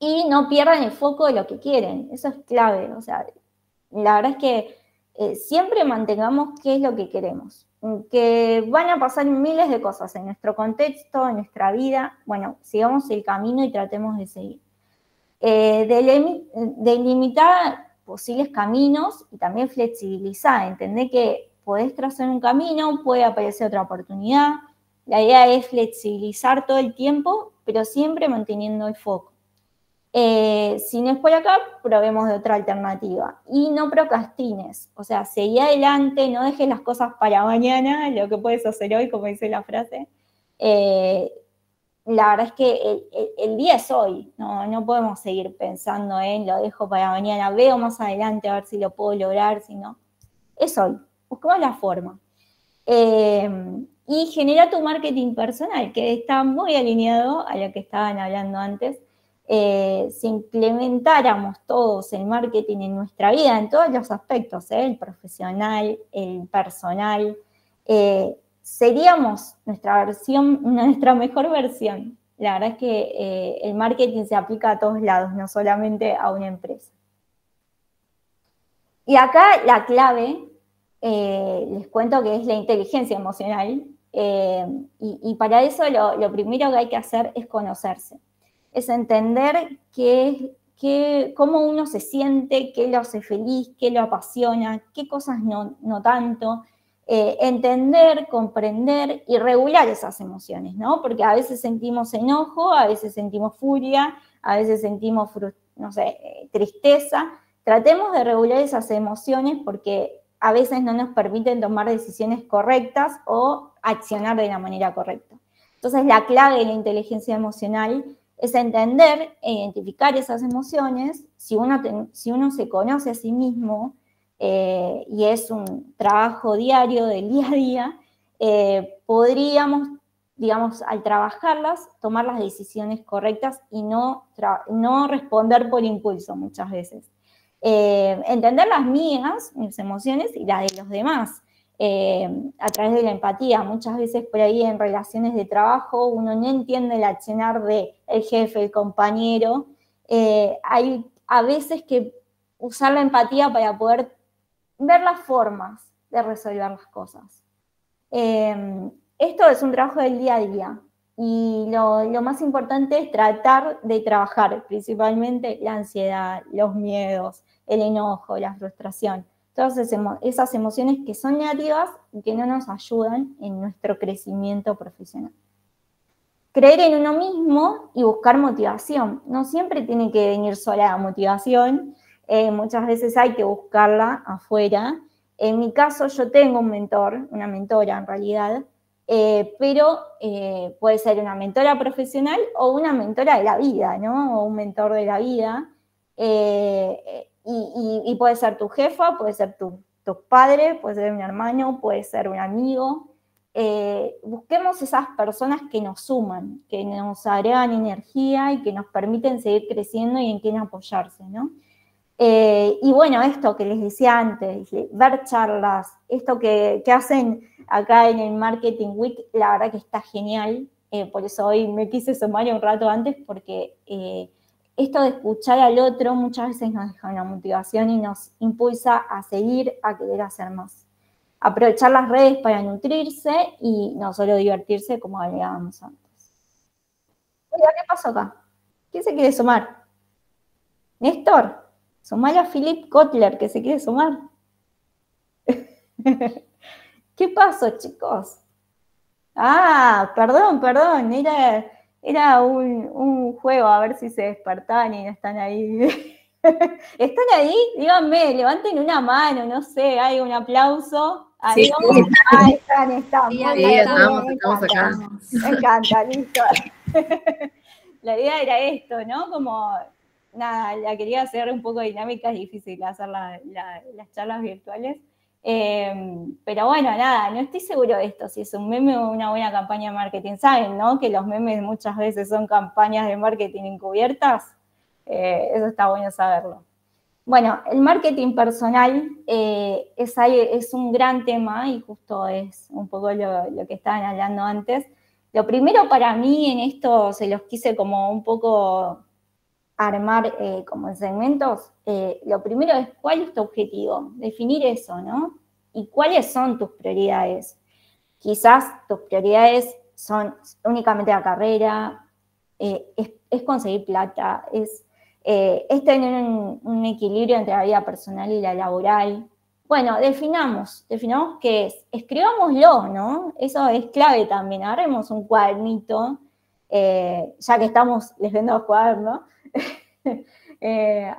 Y no pierdan el foco de lo que quieren, eso es clave. O sea, la verdad es que eh, siempre mantengamos qué es lo que queremos que van a pasar miles de cosas en nuestro contexto, en nuestra vida. Bueno, sigamos el camino y tratemos de seguir. Eh, delimitar posibles caminos y también flexibilizar, entender que podés trazar un camino, puede aparecer otra oportunidad. La idea es flexibilizar todo el tiempo, pero siempre manteniendo el foco. Eh, si no es por acá, probemos de otra alternativa. Y no procrastines, o sea, seguí adelante, no dejes las cosas para mañana, lo que puedes hacer hoy, como dice la frase. Eh, la verdad es que el, día es hoy, no, no, podemos seguir pensando en lo dejo para mañana, veo más adelante a ver si lo puedo lograr, si no. Es hoy, buscamos la forma. Eh, y genera tu marketing personal, que está muy alineado a lo que estaban hablando antes eh, si implementáramos todos el marketing en nuestra vida, en todos los aspectos, ¿eh? el profesional, el personal, eh, seríamos nuestra versión, nuestra mejor versión. La verdad es que el marketing se aplica a todos lados, no solamente a una empresa. Y acá la clave, les cuento que es la inteligencia emocional, y, para eso lo primero que hay que hacer es conocerse es entender qué, qué, cómo uno se siente, qué lo hace feliz, qué lo apasiona, qué cosas no, no tanto. Eh, entender, comprender y regular esas emociones, ¿no? Porque a veces sentimos enojo, a veces sentimos furia, a veces sentimos, no sé, eh, tristeza. Tratemos de regular esas emociones porque a veces no nos permiten tomar decisiones correctas o accionar de la manera correcta. Entonces, la clave de la inteligencia emocional es entender e identificar esas emociones, si uno, se conoce a sí mismo, eh, y es un trabajo diario del día a día, eh, podríamos, digamos, al trabajarlas, tomar las decisiones correctas y no, responder por impulso muchas veces. Eh, entender las mías, mis emociones y las de los demás. Eh, a través de la empatía. Muchas veces por ahí en relaciones de trabajo uno no entiende el accionar del el jefe, el compañero. Eh, hay a veces que usar la empatía para poder ver las formas de resolver las cosas. Em, esto es un trabajo del día a día y lo, lo, más importante es tratar de trabajar principalmente la ansiedad, los miedos, el enojo, la frustración todas esas emociones que son negativas y que no nos ayudan en nuestro crecimiento profesional. Creer en uno mismo y buscar motivación. No siempre tiene que venir sola la motivación, eh, muchas veces hay que buscarla afuera. En mi caso yo tengo un mentor, una mentora en realidad, eh, pero eh, puede ser una mentora profesional o una mentora de la vida, ¿no? O un mentor de la vida. Y, puede ser tu jefa, puede ser tu, tus padres, puede ser un hermano, puede ser un amigo. Eh, busquemos esas personas que nos suman, que nos agregan energía y que nos permiten seguir creciendo y en quién apoyarse, ¿no? Eh, y bueno, esto que les decía antes, ver charlas, esto que, que, hacen acá en el Marketing Week, la verdad que está genial. Eh, por eso hoy me quise sumar un rato antes porque esto de escuchar al otro muchas veces nos deja una motivación y nos impulsa a seguir, a querer hacer más. Aprovechar las redes para nutrirse y no solo divertirse como hablábamos antes. Oiga, ¿qué pasó acá? ¿Quién se quiere sumar? Néstor, sumale a Philip Kotler que se quiere sumar. ¿Qué pasó, chicos? Ah, perdón, perdón, mira era un, juego, a ver si se despertaban y no están ahí. ¿Están ahí? Díganme, levanten una mano, no sé, hay un aplauso. Ah, sí, están, están. Sí, estamos, estamos acá. Me encanta, listo. la idea era esto, ¿no? Como, nada, la quería hacer un poco dinámica, es difícil hacer las charlas virtuales. Em, pero bueno, nada, no estoy seguro de esto, si es un meme o una buena campaña de marketing. Saben, ¿no? Que los memes muchas veces son campañas de marketing encubiertas. Eh, eso está bueno saberlo. Bueno, el marketing personal eh, es, es, un gran tema y justo es un poco lo, que estaban hablando antes. Lo primero para mí en esto se los quise como un poco armar eh, como en segmentos. Eh, lo primero es cuál es tu objetivo, definir eso, ¿no? Y cuáles son tus prioridades. Quizás tus prioridades son únicamente la carrera, eh, es, conseguir plata, es, eh, es tener un, equilibrio entre la vida personal y la laboral. Bueno, definamos, definamos qué es, escribámoslo, ¿no? Eso es clave también, agarremos un cuadernito, ya que estamos, les vendo los cuadernos, eh,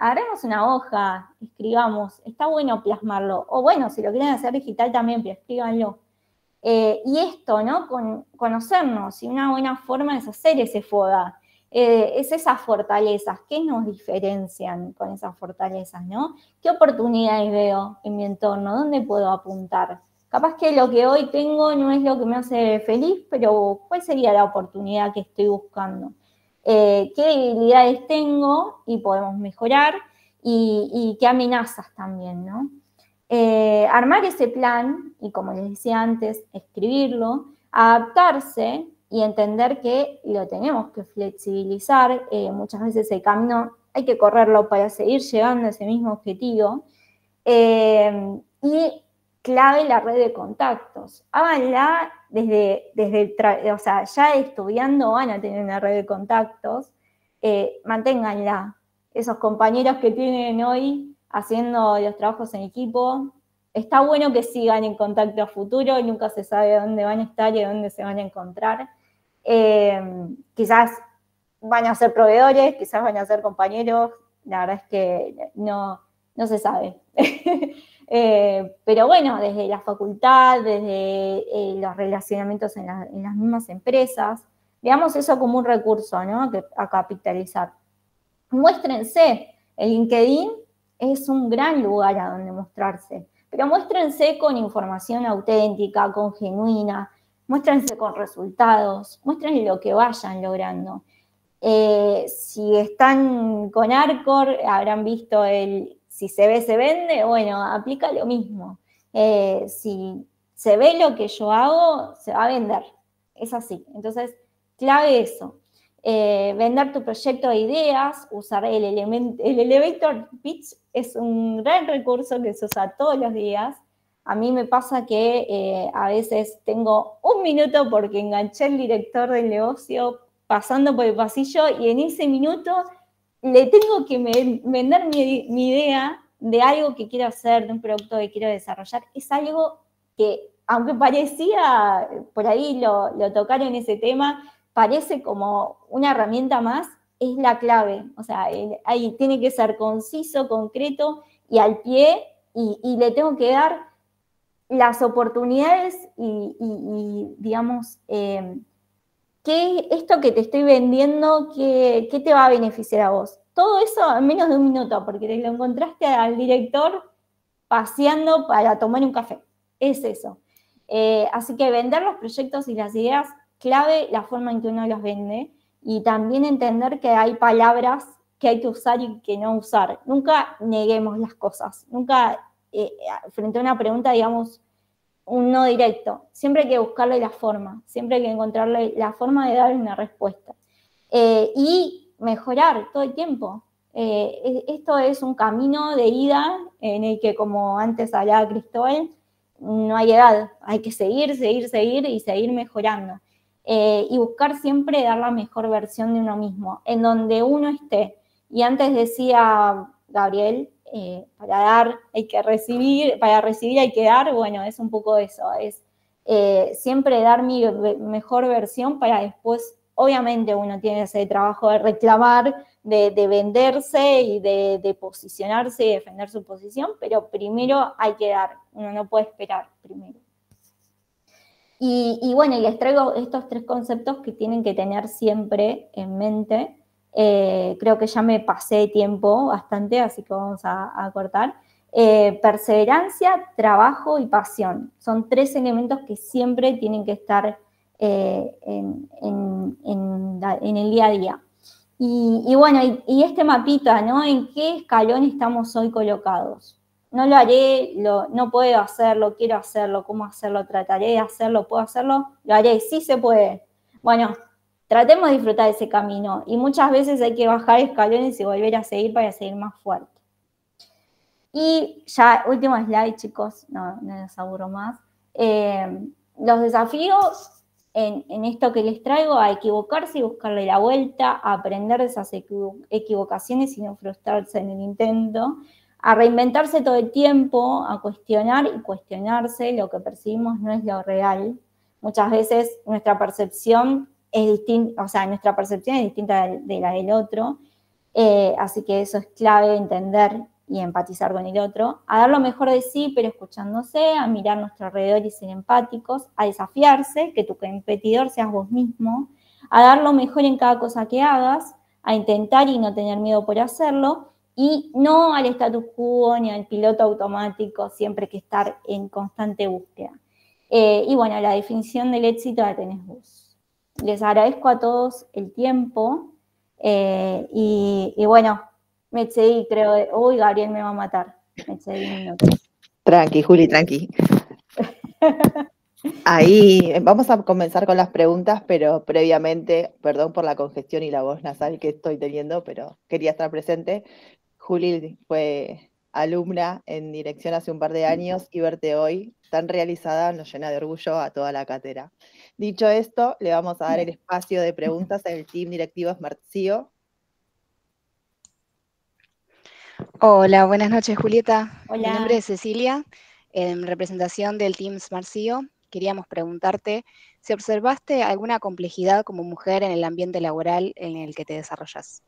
una hoja, escribamos, está bueno plasmarlo, o bueno, si lo quieren hacer digital también, pero eh, y esto, ¿no? Con, conocernos, y una buena forma es hacer ese FODA, eh, es esas fortalezas, ¿qué nos diferencian con esas fortalezas, ¿no? ¿Qué oportunidades veo en mi entorno? ¿Dónde puedo apuntar? Capaz que lo que hoy tengo no es lo que me hace feliz, pero ¿cuál sería la oportunidad que estoy buscando? Eh, qué debilidades tengo y podemos mejorar y, qué amenazas también, ¿no? Eh, armar ese plan y, como les decía antes, escribirlo, adaptarse y entender que lo tenemos que flexibilizar. Eh, muchas veces el camino hay que correrlo para seguir llegando a ese mismo objetivo. y clave la red de contactos. Háganla desde, desde o sea, ya estudiando van a tener una red de contactos, eh, manténganla. Esos compañeros que tienen hoy haciendo los trabajos en equipo, está bueno que sigan en contacto a futuro, nunca se sabe dónde van a estar y dónde se van a encontrar. Eh, quizás van a ser proveedores, quizás van a ser compañeros, la verdad es que no, no se sabe. Eh, pero bueno, desde la facultad, desde eh, los relacionamientos en, las mismas empresas, veamos eso como un recurso a capitalizar. Muéstrense, el LinkedIn es un gran lugar a donde mostrarse, pero muéstrense con información auténtica, con genuina, muéstrense con resultados, muéstrense lo que vayan logrando. Eh, si están con Arcor, habrán visto el si se ve, se vende, bueno, aplica lo mismo. Eh, si se ve lo que yo hago, se va a vender. Es así. Entonces, clave eso. Eh, vender tu proyecto de ideas, usar el, el elevator pitch es un gran recurso que se usa todos los días. A mí me pasa que eh, a veces tengo un minuto porque enganché al director del negocio pasando por el pasillo y en ese minuto le tengo que vender mi, idea de algo que quiero hacer, de un producto que quiero desarrollar, es algo que, aunque parecía, por ahí lo, tocaron ese tema, parece como una herramienta más, es la clave. O sea, ahí tiene que ser conciso, concreto y al pie, y, le tengo que dar las oportunidades y, digamos, eh, ¿qué esto que te estoy vendiendo, qué, te va a beneficiar a vos? Todo eso en menos de un minuto, porque te lo encontraste al director paseando para tomar un café. Es eso. Eh, así que vender los proyectos y las ideas, clave la forma en que uno los vende y también entender que hay palabras que hay que usar y que no usar. Nunca neguemos las cosas. Nunca, eh, eh, frente a una pregunta, digamos, un no directo. Siempre hay que buscarle la forma, siempre hay que encontrarle la forma de darle una respuesta. Eh, y mejorar todo el tiempo. Eh, e, esto es un camino de ida en el que, como antes hablaba Cristóbal, no hay edad, hay que seguir, seguir, seguir y seguir mejorando. Eh, y buscar siempre dar la mejor versión de uno mismo, en donde uno esté. Y antes decía Gabriel eh, para dar hay que recibir, para recibir hay que dar, bueno, es un poco eso, es eh, siempre dar mi mejor versión para después, obviamente uno tiene ese trabajo de reclamar, de, venderse y de, posicionarse y defender su posición, pero primero hay que dar, uno no puede esperar primero. Y, bueno, les traigo estos tres conceptos que tienen que tener siempre en mente eh, creo que ya me pasé tiempo bastante, así que vamos a, cortar. Eh, perseverancia, trabajo y pasión. Son tres elementos que siempre tienen que estar eh, en, el día a día. Y, bueno, y, este mapita, ¿no? ¿En qué escalón estamos hoy colocados? No lo haré, lo, no puedo hacerlo, quiero hacerlo, cómo hacerlo, trataré de hacerlo, puedo hacerlo, lo haré, sí se puede. Bueno, tratemos de disfrutar ese camino y muchas veces hay que bajar escalones y volver a seguir para seguir más fuerte. Y ya, último slide, chicos, no, no les aburro más. Eh, los desafíos en, esto que les traigo a equivocarse y buscarle la vuelta, a aprender de esas equivocaciones y no frustrarse en el intento, a reinventarse todo el tiempo, a cuestionar y cuestionarse lo que percibimos no es lo real. Muchas veces nuestra percepción o sea, nuestra percepción es distinta de, la del otro, eh, así que eso es clave entender y empatizar con el otro, a dar lo mejor de sí, pero escuchándose, a mirar nuestro alrededor y ser empáticos, a desafiarse, que tu competidor seas vos mismo, a dar lo mejor en cada cosa que hagas, a intentar y no tener miedo por hacerlo, y no al status quo ni al piloto automático, siempre que estar en constante búsqueda. Eh, y bueno, la definición del éxito la tenés vos les agradezco a todos el tiempo eh, y, bueno, me excedí, creo, de, uy, Gabriel me va a matar. Me excedí minuto. Tranqui, Juli, tranqui. Ahí eh, vamos a comenzar con las preguntas, pero previamente, perdón por la congestión y la voz nasal que estoy teniendo, pero quería estar presente. Juli fue alumna en dirección hace un par de años y verte hoy tan realizada nos llena de orgullo a toda la cátedra. Dicho esto, le vamos a dar el espacio de preguntas al team directivo SmartCio. E Hola, buenas noches, Julieta. Hola. Mi nombre es Cecilia, en representación del team SmartCio. E Queríamos preguntarte si observaste alguna complejidad como mujer en el ambiente laboral en el que te desarrollas.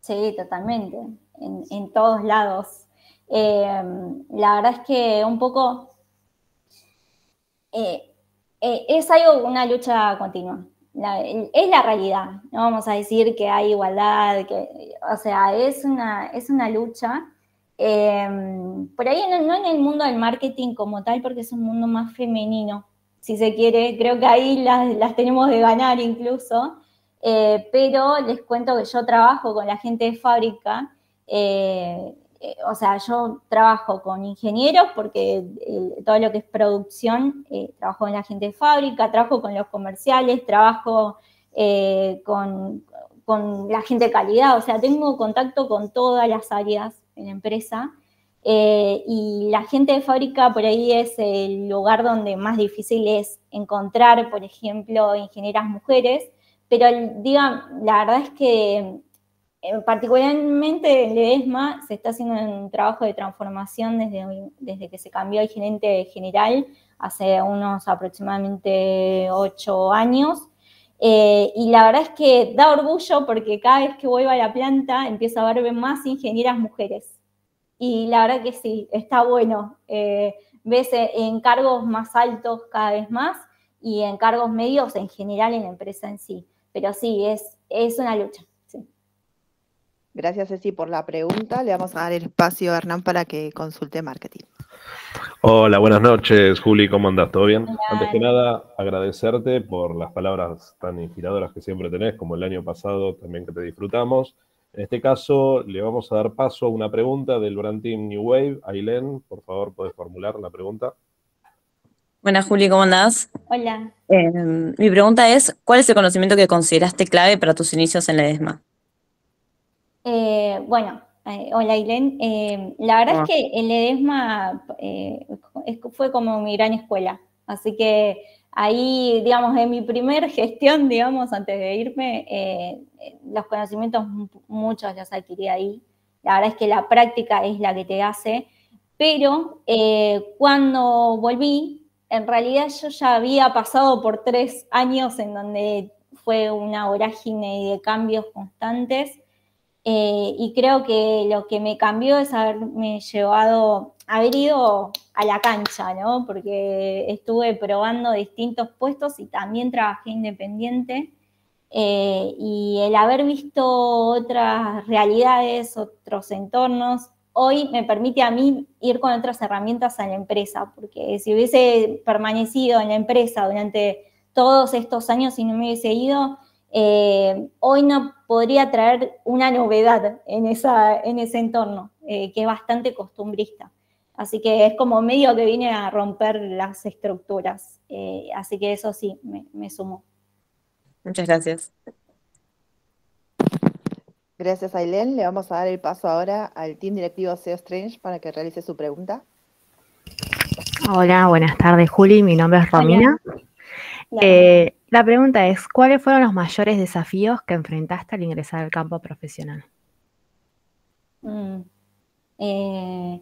Sí, totalmente, en, todos lados. Eh, la verdad es que un poco eh, eh, es algo, una lucha continua. es la realidad, no vamos a decir que hay igualdad, que, o sea, es una, es una lucha. Em, por ahí no, en el mundo del marketing como tal, porque es un mundo más femenino, si se quiere, creo que ahí las, tenemos de ganar incluso, eh, pero les cuento que yo trabajo con la gente de fábrica eh, eh, o sea, yo trabajo con ingenieros porque eh, todo lo que es producción, eh, trabajo con la gente de fábrica, trabajo con los comerciales, trabajo con, con, la gente de calidad, o sea, tengo contacto con todas las áreas en la empresa. y la gente de fábrica por ahí es el lugar donde más difícil es encontrar, por ejemplo, ingenieras mujeres, pero diga, la verdad es que eh, particularmente en ESMA se está haciendo un trabajo de transformación desde, desde que se cambió el gerente general hace unos aproximadamente ocho años. Eh, y la verdad es que da orgullo porque cada vez que vuelvo a la planta empiezo a ver más ingenieras mujeres. Y la verdad que sí, está bueno. Eh, ves en cargos más altos cada vez más y en cargos medios en general en la empresa en sí. Pero sí, es, es una lucha. Gracias, Ceci, por la pregunta. Le vamos a dar el espacio a Hernán para que consulte marketing. Hola, buenas noches, Juli, ¿cómo andas? ¿Todo bien? Antes que nada, agradecerte por las palabras tan inspiradoras que siempre tenés, como el año pasado también que te disfrutamos. En este caso, le vamos a dar paso a una pregunta del brand team New Wave. Ailén, por favor, puedes formular la pregunta. Buenas, Juli, ¿cómo andás? Hola. Eh, mi pregunta es, ¿cuál es el conocimiento que consideraste clave para tus inicios en la ESMA? Eh, bueno, eh, hola Ilén, eh, la verdad es ah. que el EDESMA fue como mi gran escuela, así que ahí, digamos, en mi primer gestión, digamos, antes de irme, los conocimientos muchos los adquirí ahí. La verdad es que la práctica es la que te hace, pero cuando volví, en realidad yo ya había pasado por tres años en donde fue una vorágine de cambios constantes eh, y creo que lo que me cambió es haberme llevado, haber ido a la cancha, ¿no? Porque estuve probando distintos puestos y también trabajé independiente. Eh, y el haber visto otras realidades, otros entornos, hoy me permite a mí ir con otras herramientas a la empresa, porque si hubiese permanecido en la empresa durante todos estos años y no me hubiese ido, eh, hoy no podría traer una novedad en, esa, en ese entorno, eh, que es bastante costumbrista. Así que es como medio que viene a romper las estructuras. Eh, así que eso sí, me, sumo. Muchas gracias. Gracias, Ailén. Le vamos a dar el paso ahora al team directivo SEO Strange para que realice su pregunta. Hola, buenas tardes, Juli. Mi nombre es Romina. Eh, la pregunta es, ¿cuáles fueron los mayores desafíos que enfrentaste al ingresar al campo profesional? Mm, eh,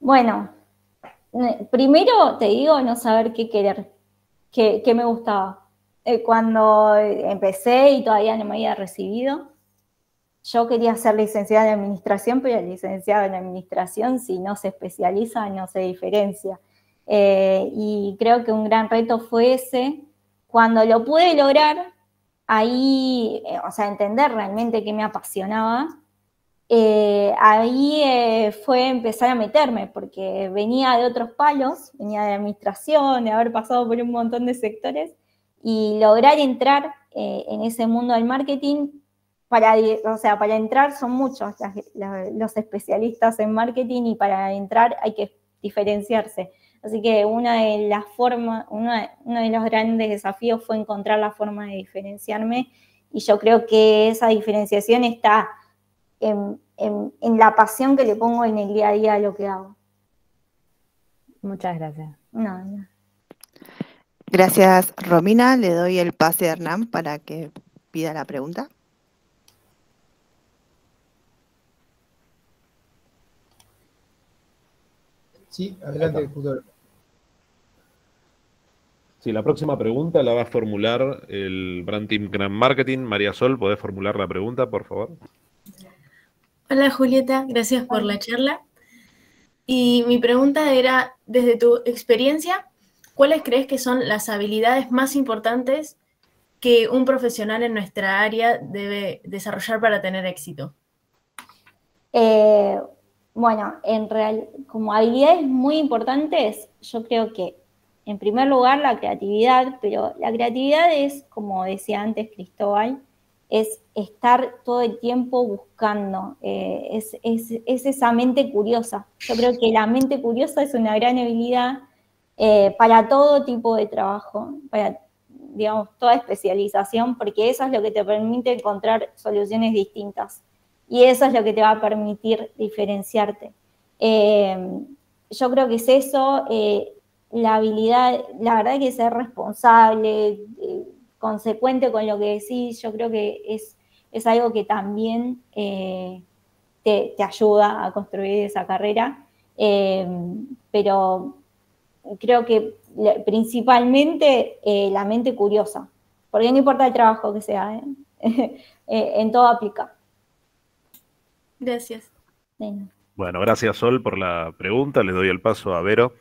bueno, eh, primero te digo no saber qué querer, qué, me gustaba. cuando empecé y todavía no me había recibido, yo quería ser licenciada en administración, pero el licenciado en administración si no se especializa no se diferencia. Eh, y creo que un gran reto fue ese. Cuando lo pude lograr, ahí, eh, o sea, entender realmente que me apasionaba, eh, ahí fue empezar a meterme, porque venía de otros palos, venía de administración, de haber pasado por un montón de sectores, y lograr entrar en ese mundo del marketing, o sea, para entrar son muchos los especialistas en marketing y para entrar hay que diferenciarse Así que una de las formas, uno de, los grandes desafíos fue encontrar la forma de diferenciarme y yo creo que esa diferenciación está en, la pasión que le pongo en el día a día a lo que hago. Muchas gracias. Gracias, Romina. Le doy el pase a Hernán para que pida la pregunta. Sí, adelante, Sí, la próxima pregunta la va a formular el Brand Team Grand Marketing. María Sol, ¿podés formular la pregunta, por favor? Hola Julieta, gracias por la charla. Y mi pregunta era, desde tu experiencia, ¿cuáles crees que son las habilidades más importantes que un profesional en nuestra área debe desarrollar para tener éxito? Eh, bueno, en real, como habilidades muy importantes, yo creo que en primer lugar, la creatividad, pero la creatividad es, como decía antes Cristóbal, es estar todo el tiempo buscando, eh, es, esa mente curiosa. Yo creo que la mente curiosa es una gran habilidad eh, para todo tipo de trabajo, para, digamos, toda especialización, porque eso es lo que te permite encontrar soluciones distintas y eso es lo que te va a permitir diferenciarte. Eh, yo creo que es eso, la habilidad, la verdad que ser responsable, eh, consecuente con lo que decís, yo creo que es, es algo que también eh, te, ayuda a construir esa carrera. Eh, pero creo que principalmente la mente curiosa, porque no importa el trabajo que sea, en todo aplica. Gracias. Bueno, gracias Sol por la pregunta. Le doy el paso a Vero.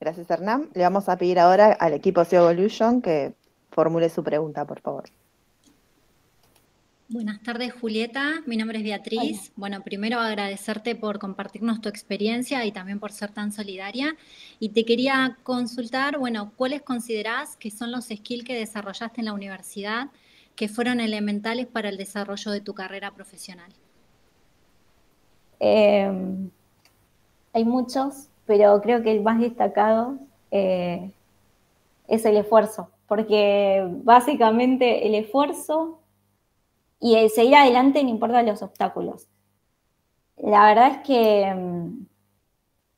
Gracias, Hernán. Le vamos a pedir ahora al equipo CEO Evolution que formule su pregunta, por favor. Buenas tardes, Julieta. Mi nombre es Beatriz. Bueno, primero agradecerte por compartirnos tu experiencia y también por ser tan solidaria. Y te quería consultar, bueno, ¿cuáles considerás que son los skills que desarrollaste en la universidad que fueron elementales para el desarrollo de tu carrera profesional? Em, hay muchos, pero creo que el más destacado eh, es el esfuerzo, porque básicamente el esfuerzo y el seguir adelante no importa los obstáculos. La verdad es que mm,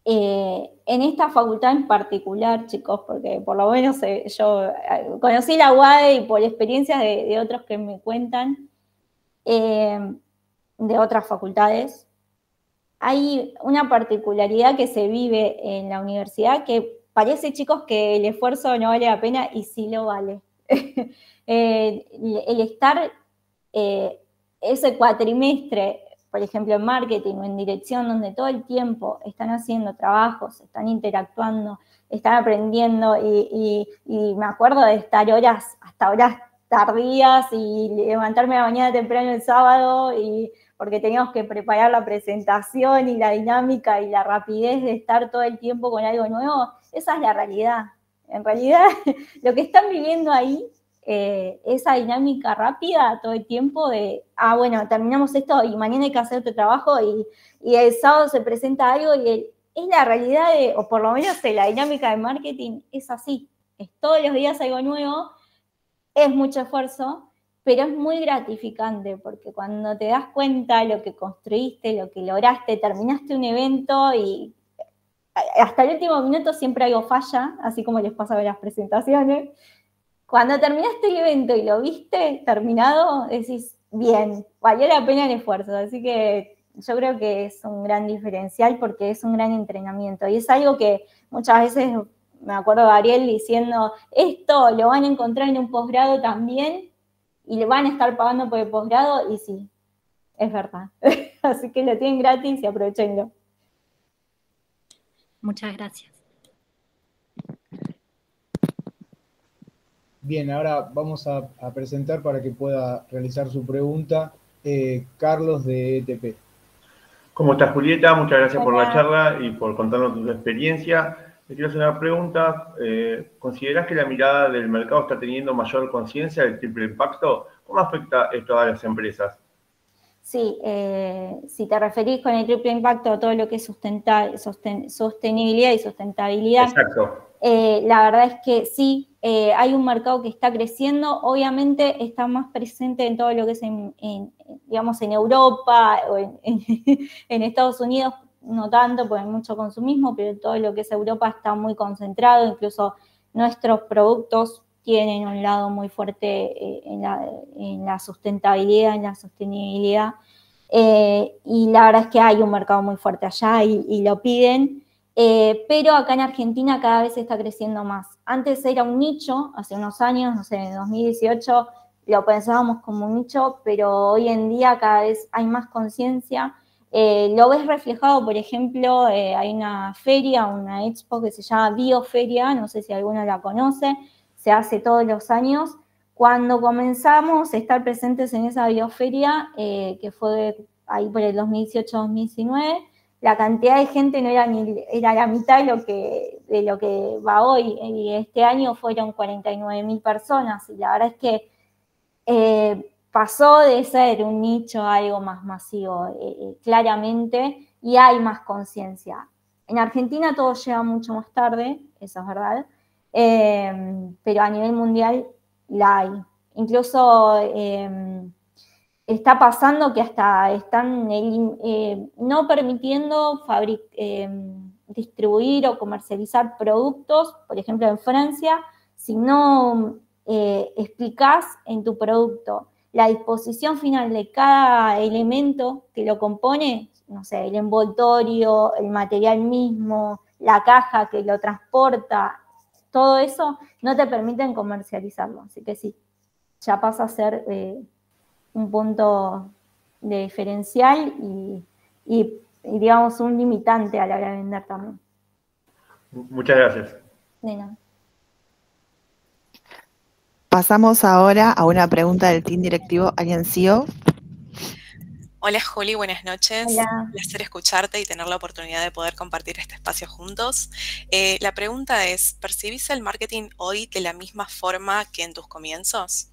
eh, en esta facultad en particular, chicos, porque por lo menos eh, yo conocí la UAE y por experiencias de, otros que me cuentan, de otras facultades, hay una particularidad que se vive en la universidad que parece, chicos, que el esfuerzo no vale la pena y sí lo vale. Eh, el estar eh, ese cuatrimestre, por ejemplo, en marketing o en dirección, donde todo el tiempo están haciendo trabajos, están interactuando, están aprendiendo y, me acuerdo de estar horas, hasta horas tardías y levantarme a la mañana temprano el sábado y porque teníamos que preparar la presentación y la dinámica y la rapidez de estar todo el tiempo con algo nuevo, esa es la realidad. En realidad, lo que están viviendo ahí, eh, esa dinámica rápida todo el tiempo de, ah, bueno, terminamos esto y mañana hay que hacer otro este trabajo y, el sábado se presenta algo y es la realidad, o por lo menos la dinámica de marketing es así. Es todos los días algo nuevo, es mucho esfuerzo, pero es muy gratificante porque cuando te das cuenta lo que construiste, lo que lograste, terminaste un evento y hasta el último minuto siempre algo falla, así como les pasa en las presentaciones. Cuando terminaste el evento y lo viste terminado, decís, bien, valió la pena el esfuerzo. Así que yo creo que es un gran diferencial porque es un gran entrenamiento y es algo que muchas veces me acuerdo de Ariel diciendo, esto lo van a encontrar en un posgrado también y le van a estar pagando por el posgrado y sí, es verdad. Así que lo tienen gratis y aprovechenlo. Muchas gracias. Bien, ahora vamos a, presentar para que pueda realizar su pregunta eh, Carlos de ETP. ¿Cómo estás, Julieta? Muchas gracias por la charla y por contarnos tu experiencia. Te quiero hacer una pregunta. Eh, ¿Consideras que la mirada del mercado está teniendo mayor conciencia del triple impacto? ¿Cómo afecta esto a las empresas? Sí, eh, si te referís con el triple impacto a todo lo que es sostenibilidad y sustentabilidad, eh, la verdad es que sí, hay un mercado que está creciendo, obviamente está más presente en todo lo que es, en, digamos, en Europa o en Estados Unidos, no tanto, porque hay mucho consumismo, pero todo lo que es Europa está muy concentrado, incluso nuestros productos tienen un lado muy fuerte eh, en la, sustentabilidad, en la sostenibilidad. Eh, y la verdad es que hay un mercado muy fuerte allá y, lo piden, eh, pero acá en Argentina cada vez está creciendo más. Antes era un nicho, hace unos años, no sé, en 2018 lo pensábamos como un nicho, pero hoy en día cada vez hay más conciencia eh, lo ves reflejado, por ejemplo, eh, hay una feria, una expo que se llama Bioferia, no sé si alguno la conoce, se hace todos los años. Cuando comenzamos a estar presentes en esa bioferia, eh, que fue ahí por el 2018-2019, la cantidad de gente no era ni era la mitad de lo que, de lo que va hoy. Y este año fueron 49.000 personas. Y la verdad es que pasó de ser un nicho a algo más masivo, eh, eh, claramente, y hay más conciencia. En Argentina todo llega mucho más tarde, eso es verdad, em, pero a nivel mundial la hay. Incluso em, está pasando que hasta están eh, no permitiendo em, distribuir o comercializar productos, por ejemplo en Francia, si no eh, explicás en tu producto la disposición final de cada elemento que lo compone, no sé, el envoltorio, el material mismo, la caja que lo transporta, todo eso, no te permiten comercializarlo. Así que sí, ya pasa a ser eh, un punto de diferencial y, digamos, un limitante a la hora de vender también. Muchas gracias. De Pasamos ahora a una pregunta del team directivo CEO. Hola Juli, buenas noches. Hola. Un placer escucharte y tener la oportunidad de poder compartir este espacio juntos. Eh, la pregunta es, ¿percibís el marketing hoy de la misma forma que en tus comienzos?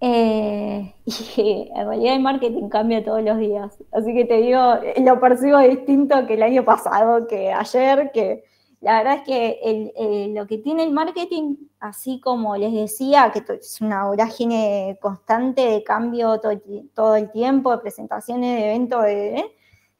Eh, en realidad el marketing cambia todos los días, así que te digo, lo percibo distinto que el año pasado, que ayer, que la verdad es que eh, lo que tiene el marketing así como les decía, que es una vorágine constante de cambio todo, el tiempo, de presentaciones, de eventos, ¿eh?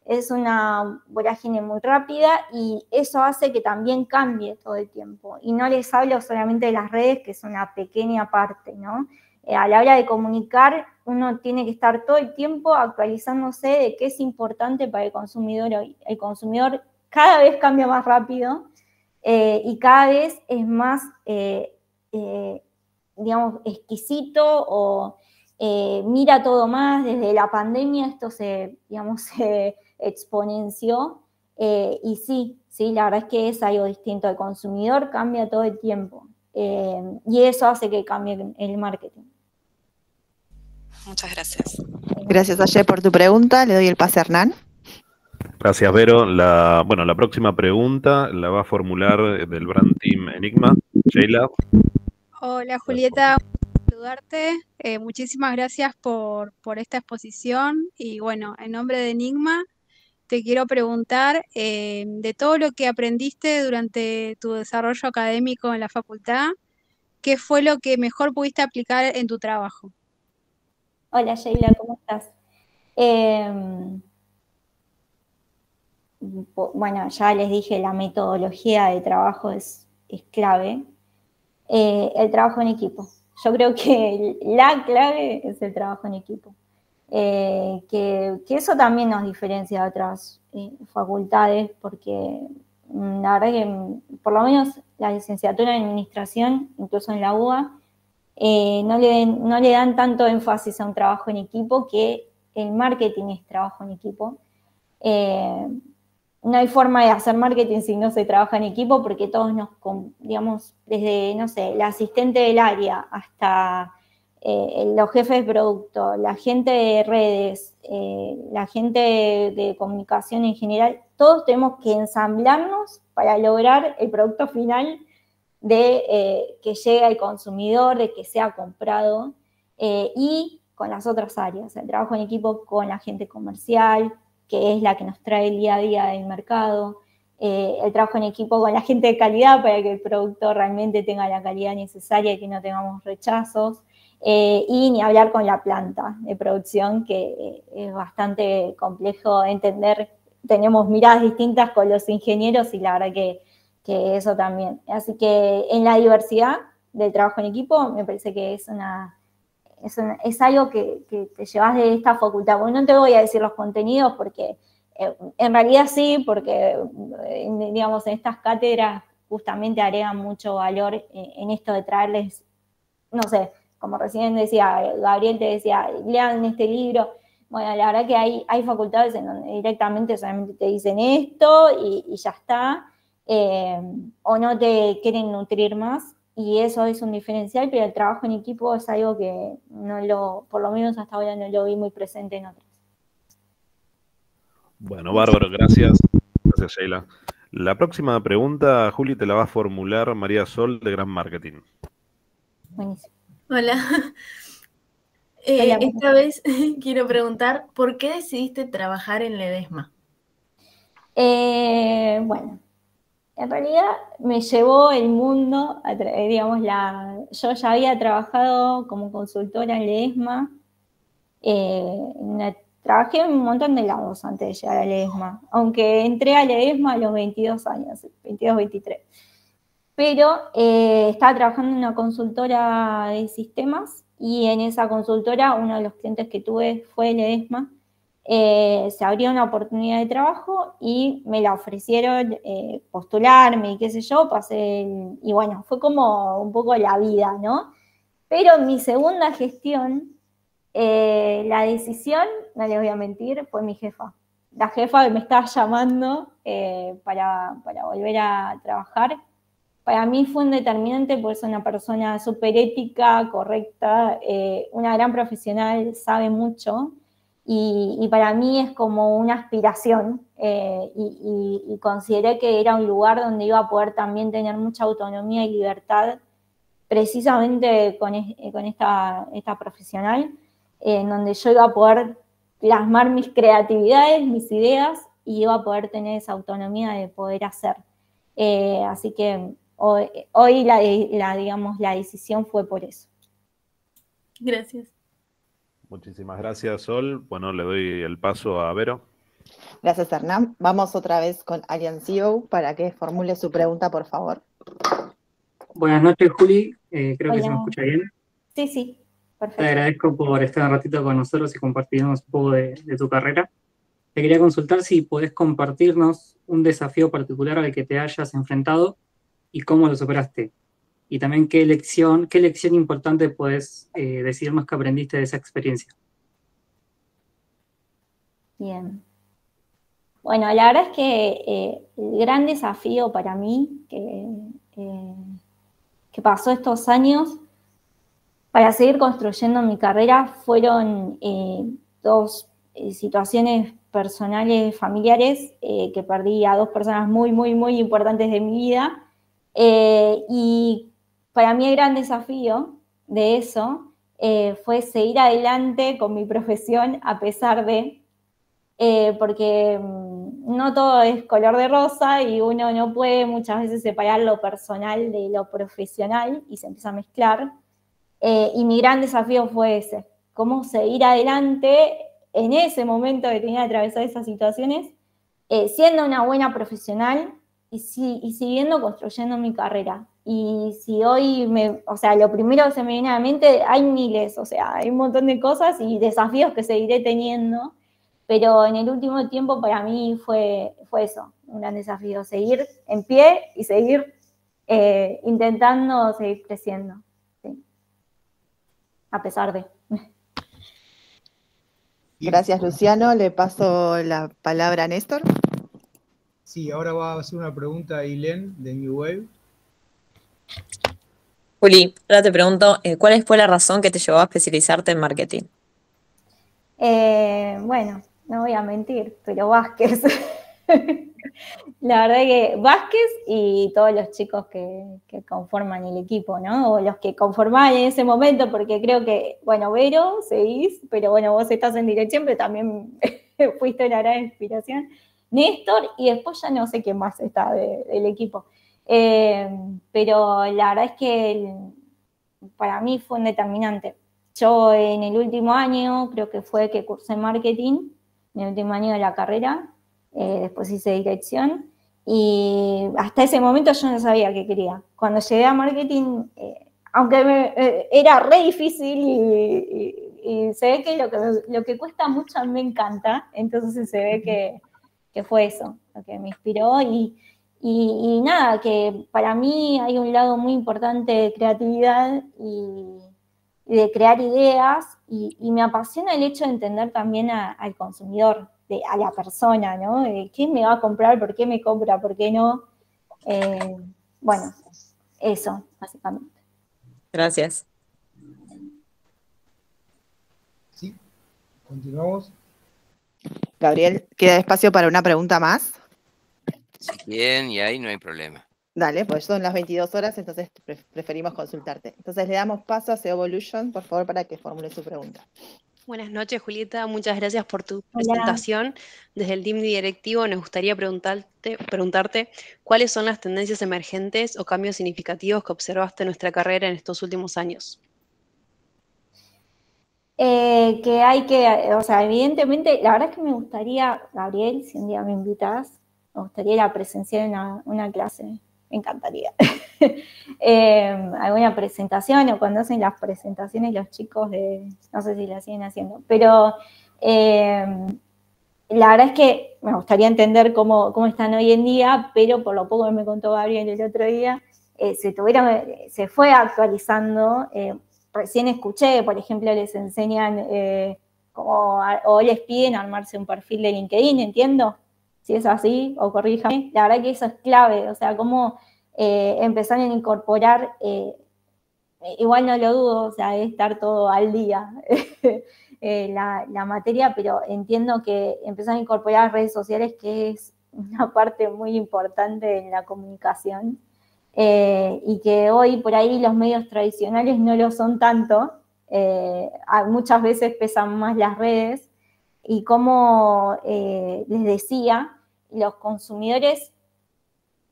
es una vorágine muy rápida y eso hace que también cambie todo el tiempo. Y no les hablo solamente de las redes, que es una pequeña parte, ¿no? Eh, a la hora de comunicar, uno tiene que estar todo el tiempo actualizándose de qué es importante para el consumidor hoy. El consumidor cada vez cambia más rápido eh, y cada vez es más, eh, eh, digamos, exquisito o mira todo más. Desde la pandemia esto se, digamos, se exponenció y sí, sí, la verdad es que es algo distinto. al consumidor cambia todo el tiempo y eso hace que cambie el marketing. Muchas gracias. Gracias, Ayer, por tu pregunta. Le doy el pase a Hernán. Gracias, Vero. La, bueno, la próxima pregunta la va a formular eh, del Brand Team Enigma, Sheila. Hola, Julieta. Saludarte. Eh, muchísimas gracias por, esta exposición y bueno, en nombre de Enigma te quiero preguntar em, de todo lo que aprendiste durante tu desarrollo académico en la facultad, ¿qué fue lo que mejor pudiste aplicar en tu trabajo? Hola Sheila, ¿cómo estás? Em, bueno, ya les dije, la metodología de trabajo es, es clave. Eh, el trabajo en equipo. Yo creo que la clave es el trabajo en equipo. Eh, que, eso también nos diferencia de otras eh, facultades, porque mm, la verdad que, mm, por lo menos, la licenciatura en administración, incluso en la UBA, no, le, no le dan tanto énfasis a un trabajo en equipo que el marketing es trabajo en equipo no hay forma de hacer marketing si no se trabaja en equipo porque todos nos, digamos, desde, no sé, la asistente del área hasta eh, los jefes de producto, la gente de redes, eh, la gente de, comunicación en general, todos tenemos que ensamblarnos para lograr el producto final de eh, que llegue al consumidor, de que sea comprado y con las otras áreas, el trabajo en equipo con la gente comercial, que es la que nos trae el día a día del mercado, eh, el trabajo en equipo con la gente de calidad para que el producto realmente tenga la calidad necesaria y que no tengamos rechazos, eh, y ni hablar con la planta de producción, que eh, es bastante complejo de entender. Tenemos miradas distintas con los ingenieros y la verdad que, que eso también. Así que en la diversidad del trabajo en equipo me parece que es una es, algo que, te llevas de esta facultad. Bueno, no te voy a decir los contenidos porque eh, en realidad sí, porque eh, digamos, en estas cátedras justamente agregan mucho valor eh, en, esto de traerles, no sé, como recién decía, Gabriel te decía, lean este libro. Bueno, la verdad que hay, facultades en donde directamente solamente te dicen esto y, ya está, o no te quieren nutrir más y eso es un diferencial, pero el trabajo en equipo es algo que no lo, por lo menos hasta ahora no lo vi muy presente en otras. Bueno, bárbaro, gracias. Gracias, Sheila. La próxima pregunta, Juli, te la va a formular María Sol de Gran Marketing. Buenísimo. Hola. Eh, esta vez quiero preguntar, ¿por qué decidiste trabajar en Ledesma? Eh, bueno, en realidad me llevó el mundo, eh, digamos, la, yo ya había trabajado como consultora en eh, la ESMA. trabajé en un montón de lados antes de llegar a la ESMA, aunque entré a la ESMA a los 22 años, 22, 23. Pero eh, estaba trabajando en una consultora de sistemas y en esa consultora uno de los clientes que tuve fue ESMA. Eh, se abrió una oportunidad de trabajo y me la ofrecieron eh, postularme y qué sé yo, pasé, y bueno, fue como un poco la vida, ¿no? Pero mi segunda gestión, eh, la decisión, no les voy a mentir, fue mi jefa. La jefa me estaba llamando para, volver a trabajar, para mí fue un determinante porque es una persona súper ética, correcta, una gran profesional, sabe mucho. Y, para mí es como una aspiración eh, y, consideré que era un lugar donde iba a poder también tener mucha autonomía y libertad precisamente con, eh, esta, profesional, en donde yo iba a poder plasmar mis creatividades, mis ideas y iba a poder tener esa autonomía de poder hacer. Eh, así que hoy, la, digamos, la decisión fue por eso. Gracias. Muchísimas gracias, Sol. Bueno, le doy el paso a Vero. Gracias, Hernán. Vamos otra vez con Alien CEO para que formule su pregunta, por favor. Buenas noches, Juli. Eh, creo que se me escucha bien. Sí, sí. Perfecto. Te agradezco por estar un ratito con nosotros y compartirnos un poco de, de tu carrera. Te quería consultar si podés compartirnos un desafío particular al que te hayas enfrentado y cómo lo superaste y también qué lección, qué lección importante puedes eh, decirnos que aprendiste de esa experiencia. Bien. Bueno, la verdad es que eh, el gran desafío para mí eh, que, pasó estos años para seguir construyendo mi carrera fueron dos situaciones personales, familiares, que perdí a dos personas muy, muy, muy importantes de mi vida. y para mí el gran desafío de eso eh, fue seguir adelante con mi profesión a pesar de, eh, porque mm, no todo es color de rosa y uno no puede muchas veces separar lo personal de lo profesional y se empieza a mezclar. Eh, y mi gran desafío fue ese, cómo seguir adelante en ese momento que tenía que atravesar esas situaciones, siendo una buena profesional, y, y siguiendo construyendo mi carrera. Y si hoy me, o sea, lo primero que se me viene a la mente, hay miles, o sea, hay un montón de cosas y desafíos que seguiré teniendo, pero en el último tiempo para mí fue, fue eso, un gran desafío, seguir en pie y seguir eh, intentando seguir creciendo, a pesar de. Gracias, Luciano. Le paso la palabra a Néstor. Sí, ahora va a hacer una pregunta a Ilen de New Wave. Juli, ahora te pregunto, eh, ¿cuál fue la razón que te llevó a especializarte en marketing? Eh, bueno, no voy a mentir, pero Vázquez. la verdad que Vázquez y todos los chicos que, conforman el equipo, ¿no? O los que conforman en ese momento, porque creo que, bueno, Vero, seguís, pero bueno, vos estás en dirección, pero también fuiste una gran inspiración. Néstor y después ya no sé quién más está del equipo. Eh, pero la verdad es que para mí fue un determinante. Yo en el último año, creo que fue que cursé marketing, en el último año de la carrera, eh, después hice dirección y hasta ese momento yo no sabía qué quería. Cuando llegué a marketing, eh, aunque era re difícil y, y, se ve que lo, que lo que cuesta mucho me encanta, entonces se ve que, que fue eso, lo que me inspiró y, nada, que para mí hay un lado muy importante de creatividad y, de crear ideas y, me apasiona el hecho de entender también al consumidor, de, a la persona, ¿no? ¿Quién me va a comprar? ¿Por qué me compra? ¿Por qué no? Eh, bueno, eso, básicamente. Gracias. Sí, continuamos. Gabriel, ¿queda espacio para una pregunta más? bien bien, y ahí no hay problema. Dale, pues son las 22 horas, entonces preferimos consultarte. Entonces le damos paso a Evolution, por favor, para que formule su pregunta. Buenas noches, Julieta. Muchas gracias por tu presentación. Desde el dim directivo nos gustaría preguntarte, preguntarte cuáles son las tendencias emergentes o cambios significativos que observaste en nuestra carrera en estos últimos años. Eh, que hay que, o sea, evidentemente, la verdad es que me gustaría, Gabriel, si un día me invitas, me gustaría la a presenciar una, clase, me encantaría. Em, alguna presentación o cuando hacen las presentaciones los chicos no sé si la siguen haciendo, pero em, la verdad es que me gustaría entender cómo, están hoy en día, pero por lo poco que me contó Gabriel el otro día, eh, se, se fue actualizando eh, recién escuché, por ejemplo, les enseñan eh, o, les piden armarse un perfil de LinkedIn, entiendo, si es así, o corríjame. La verdad que eso es clave, o sea, cómo eh, empezar a incorporar, eh, igual no lo dudo, o sea, estar todo al día eh, la, la, materia, pero entiendo que empezar a incorporar redes sociales que es una parte muy importante en la comunicación eh, y que hoy por ahí los medios tradicionales no lo son tanto, eh, muchas veces pesan más las redes, y como eh, les decía, los consumidores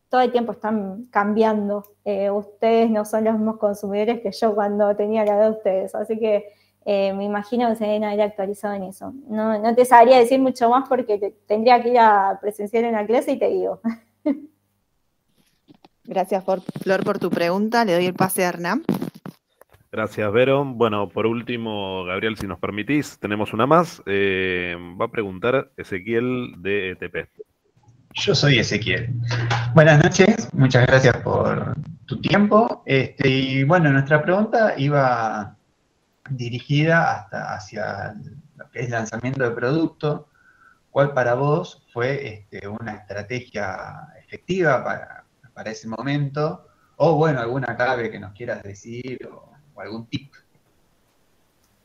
todo el tiempo están cambiando. ustedes no son los mismos consumidores que yo cuando tenía la de ustedes, así que me imagino que se deben haber actualizado en eso. No, te sabría decir mucho más porque tendría que ir a presenciar en la clase y te digo. Gracias, Flor, por tu pregunta. Le doy el pase a Hernán. Gracias, Vero. Bueno, por último, Gabriel, si nos permitís, tenemos una más. Eh, va a preguntar Ezequiel de ETP. Yo soy Ezequiel. Buenas noches, muchas gracias por tu tiempo. Este, y bueno, nuestra pregunta iba dirigida hasta hacia el lanzamiento de producto. ¿Cuál para vos fue este, una estrategia efectiva para para ese momento, o bueno, alguna clave que nos quieras decir o, algún tip.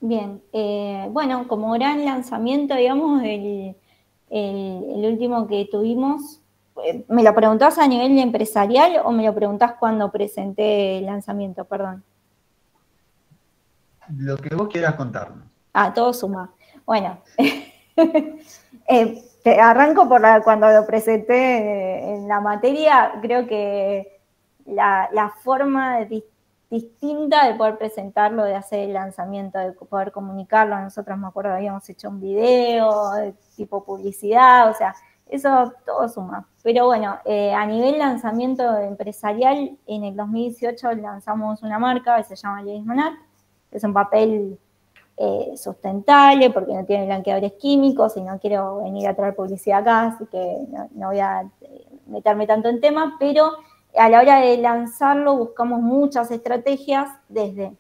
Bien, eh, bueno, como gran lanzamiento, digamos, el, último que tuvimos, eh, ¿me lo preguntás a nivel empresarial o me lo preguntás cuando presenté el lanzamiento? Perdón. Lo que vos quieras contarnos. Ah, todo suma. Bueno, eh, arranco por cuando lo presenté eh, en la materia, creo que la, forma distinta de poder presentarlo, de hacer el lanzamiento, de poder comunicarlo. Nosotros me acuerdo habíamos hecho un video, eh, tipo publicidad, o sea, eso todo suma. Pero bueno, eh, a nivel lanzamiento empresarial, en el 2018 lanzamos una marca que se llama Ladies Monarch, es un papel eh, sustentable, porque no tiene blanqueadores químicos y no quiero venir a traer publicidad acá, así que no, voy a eh, meterme tanto en temas, pero a la hora de lanzarlo buscamos muchas estrategias desde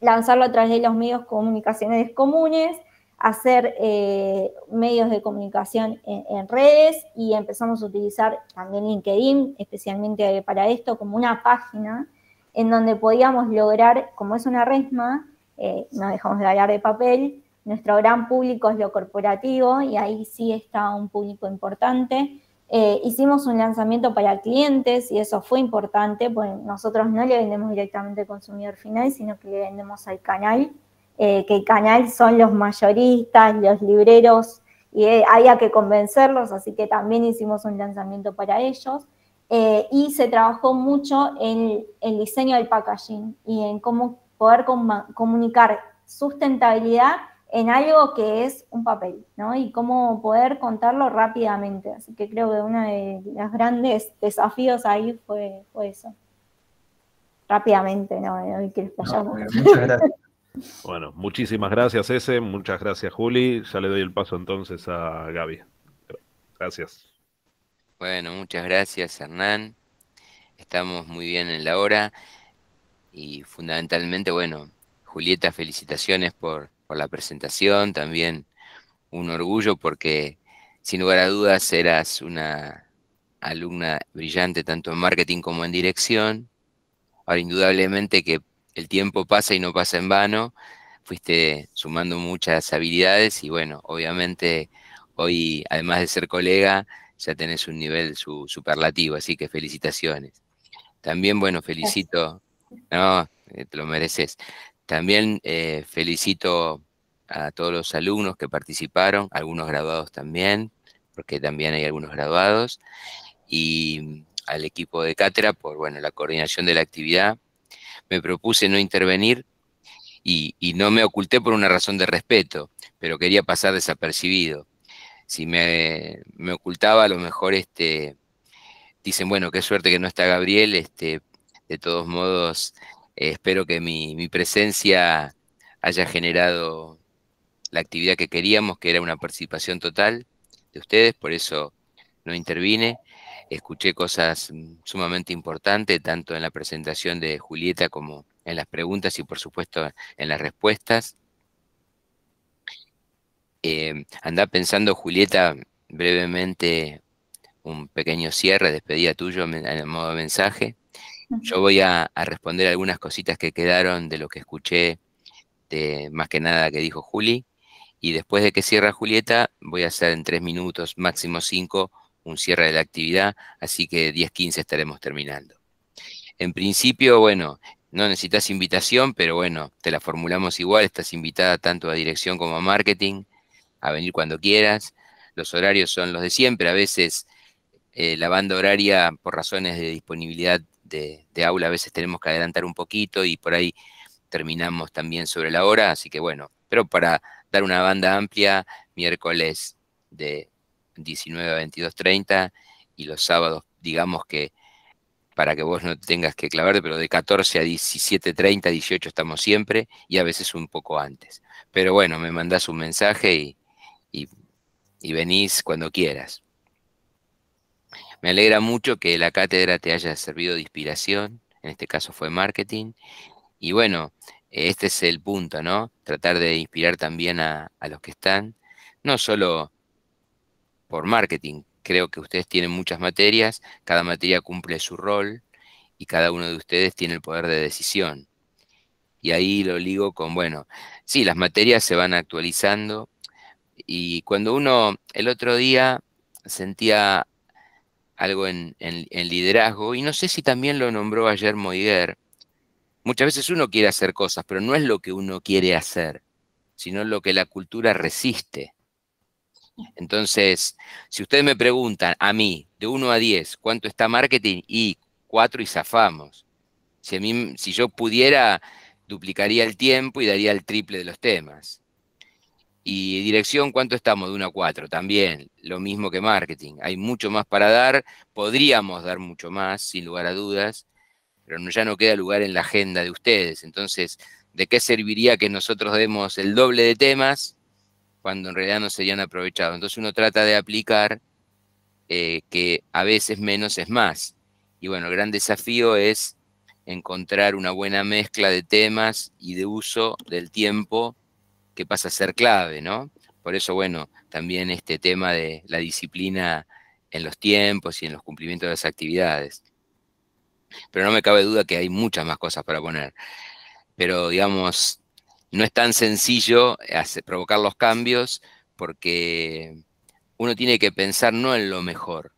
lanzarlo a través de los medios comunicacionales comunes, hacer eh, medios de comunicación en, redes y empezamos a utilizar también LinkedIn, especialmente para esto, como una página en donde podíamos lograr, como es una resma, eh, no dejamos de hablar de papel, nuestro gran público es lo corporativo y ahí sí está un público importante. Eh, hicimos un lanzamiento para clientes y eso fue importante, porque nosotros no le vendemos directamente al consumidor final, sino que le vendemos al canal, eh, que el canal son los mayoristas, los libreros, y había que convencerlos, así que también hicimos un lanzamiento para ellos. y se trabajó mucho en el diseño del packaging y en cómo poder comunicar sustentabilidad en algo que es un papel, ¿no? Y cómo poder contarlo rápidamente. Así que creo que uno de los grandes desafíos ahí fue, eso. Rápidamente, ¿no? muchas gracias. bueno, muchísimas gracias, Ese. Muchas gracias, Juli. Ya le doy el paso entonces a Gaby. Gracias. Bueno, muchas gracias, Hernán. Estamos muy bien en la hora. Y fundamentalmente, bueno, Julieta, felicitaciones por, la presentación, también un orgullo porque sin lugar a dudas eras una alumna brillante tanto en marketing como en dirección. Ahora indudablemente que el tiempo pasa y no pasa en vano, fuiste sumando muchas habilidades y bueno, obviamente hoy además de ser colega ya tenés un nivel superlativo, así que felicitaciones. También bueno, felicito no, eh, te lo mereces. También eh, felicito a todos los alumnos que participaron, algunos graduados también, porque también hay algunos graduados, y mm, al equipo de cátedra por bueno, la coordinación de la actividad. Me propuse no intervenir y, no me oculté por una razón de respeto, pero quería pasar desapercibido. Si me, ocultaba, a lo mejor este, dicen, bueno, qué suerte que no está Gabriel, este, de todos modos, eh, espero que mi, presencia haya generado la actividad que queríamos, que era una participación total de ustedes, por eso no intervine. Escuché cosas mm, sumamente importantes, tanto en la presentación de Julieta como en las preguntas y por supuesto en las respuestas. Eh, andá pensando, Julieta, brevemente un pequeño cierre, despedida tuyo en modo mensaje. Yo voy a, responder algunas cositas que quedaron de lo que escuché, más que nada que dijo Juli, y después de que cierra Julieta, voy a hacer en tres minutos, máximo cinco, un cierre de la actividad, así que 10-15 estaremos terminando. En principio, bueno, no necesitas invitación, pero bueno, te la formulamos igual, estás invitada tanto a dirección como a marketing, a venir cuando quieras. Los horarios son los de siempre, a veces eh, la banda horaria, por razones de disponibilidad de, aula a veces tenemos que adelantar un poquito y por ahí terminamos también sobre la hora, así que bueno, pero para dar una banda amplia, miércoles de 19 a 22.30 y los sábados, digamos que para que vos no tengas que clavarte, pero de 14 a 17.30, 18 estamos siempre y a veces un poco antes. Pero bueno, me mandás un mensaje y, y venís cuando quieras. Me alegra mucho que la cátedra te haya servido de inspiración, en este caso fue marketing. Y bueno, este es el punto, ¿no? Tratar de inspirar también a, los que están, no solo por marketing, creo que ustedes tienen muchas materias, cada materia cumple su rol y cada uno de ustedes tiene el poder de decisión. Y ahí lo ligo con, bueno, sí, las materias se van actualizando y cuando uno el otro día sentía algo en, liderazgo, y no sé si también lo nombró ayer Moiguer. Muchas veces uno quiere hacer cosas, pero no es lo que uno quiere hacer, sino lo que la cultura resiste. Entonces, si ustedes me preguntan a mí, de 1 a 10, ¿cuánto está marketing? Y 4 y zafamos. Si, a si yo pudiera, duplicaría el tiempo y daría el triple de los temas. Y dirección, ¿cuánto estamos? De 1 a 4, también, lo mismo que marketing. Hay mucho más para dar, podríamos dar mucho más, sin lugar a dudas, pero ya no queda lugar en la agenda de ustedes. Entonces, ¿de qué serviría que nosotros demos el doble de temas cuando en realidad no serían aprovechados? Entonces uno trata de aplicar eh, que a veces menos es más. Y bueno, el gran desafío es encontrar una buena mezcla de temas y de uso del tiempo que pasa a ser clave, ¿no? Por eso, bueno, también este tema de la disciplina en los tiempos y en los cumplimientos de las actividades. Pero no me cabe duda que hay muchas más cosas para poner. Pero, digamos, no es tan sencillo provocar los cambios porque uno tiene que pensar no en lo mejor,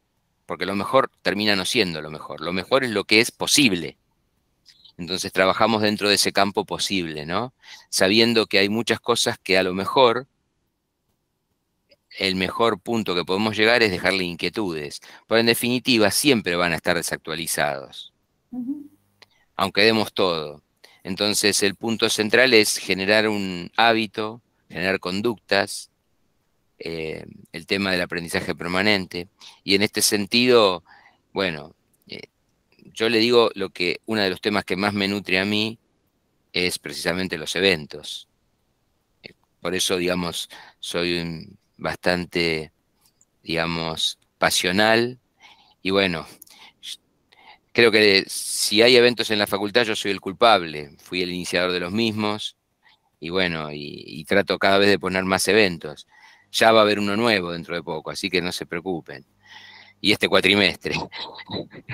porque lo mejor termina no siendo lo mejor. Lo mejor es lo que es posible. Entonces trabajamos dentro de ese campo posible, ¿no? Sabiendo que hay muchas cosas que a lo mejor el mejor punto que podemos llegar es dejarle inquietudes, pero en definitiva siempre van a estar desactualizados, aunque demos todo. Entonces el punto central es generar un hábito, generar conductas, eh, el tema del aprendizaje permanente, y en este sentido, bueno, yo le digo lo que uno de los temas que más me nutre a mí es precisamente los eventos. Eh, por eso, digamos, soy bastante, digamos, pasional. Y bueno, creo que si hay eventos en la facultad, yo soy el culpable. Fui el iniciador de los mismos. Y bueno, y trato cada vez de poner más eventos. Ya va a haber uno nuevo dentro de poco, así que no se preocupen. Y este cuatrimestre.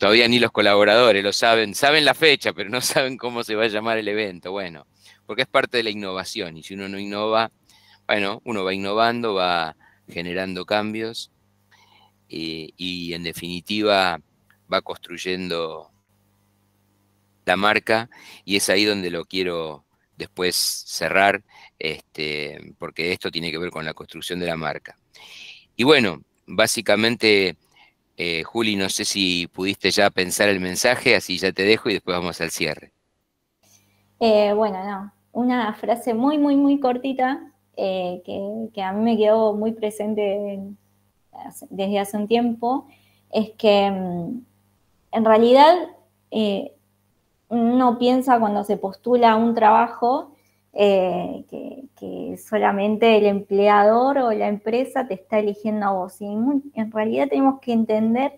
todavía ni los colaboradores lo saben, saben la fecha, pero no saben cómo se va a llamar el evento. Bueno, porque es parte de la innovación y si uno no innova, bueno, uno va innovando, va generando cambios y en definitiva va construyendo la marca y es ahí donde lo quiero después cerrar, este, porque esto tiene que ver con la construcción de la marca. Y bueno, básicamente eh, Juli, no sé si pudiste ya pensar el mensaje, así ya te dejo y después vamos al cierre. Eh, bueno, no, una frase muy, muy, muy cortita eh, que, a mí me quedó muy presente desde hace un tiempo, es que mm, en realidad uno piensa cuando se postula un trabajo eh, que, solamente el empleador o la empresa te está eligiendo a vos. Y en realidad tenemos que entender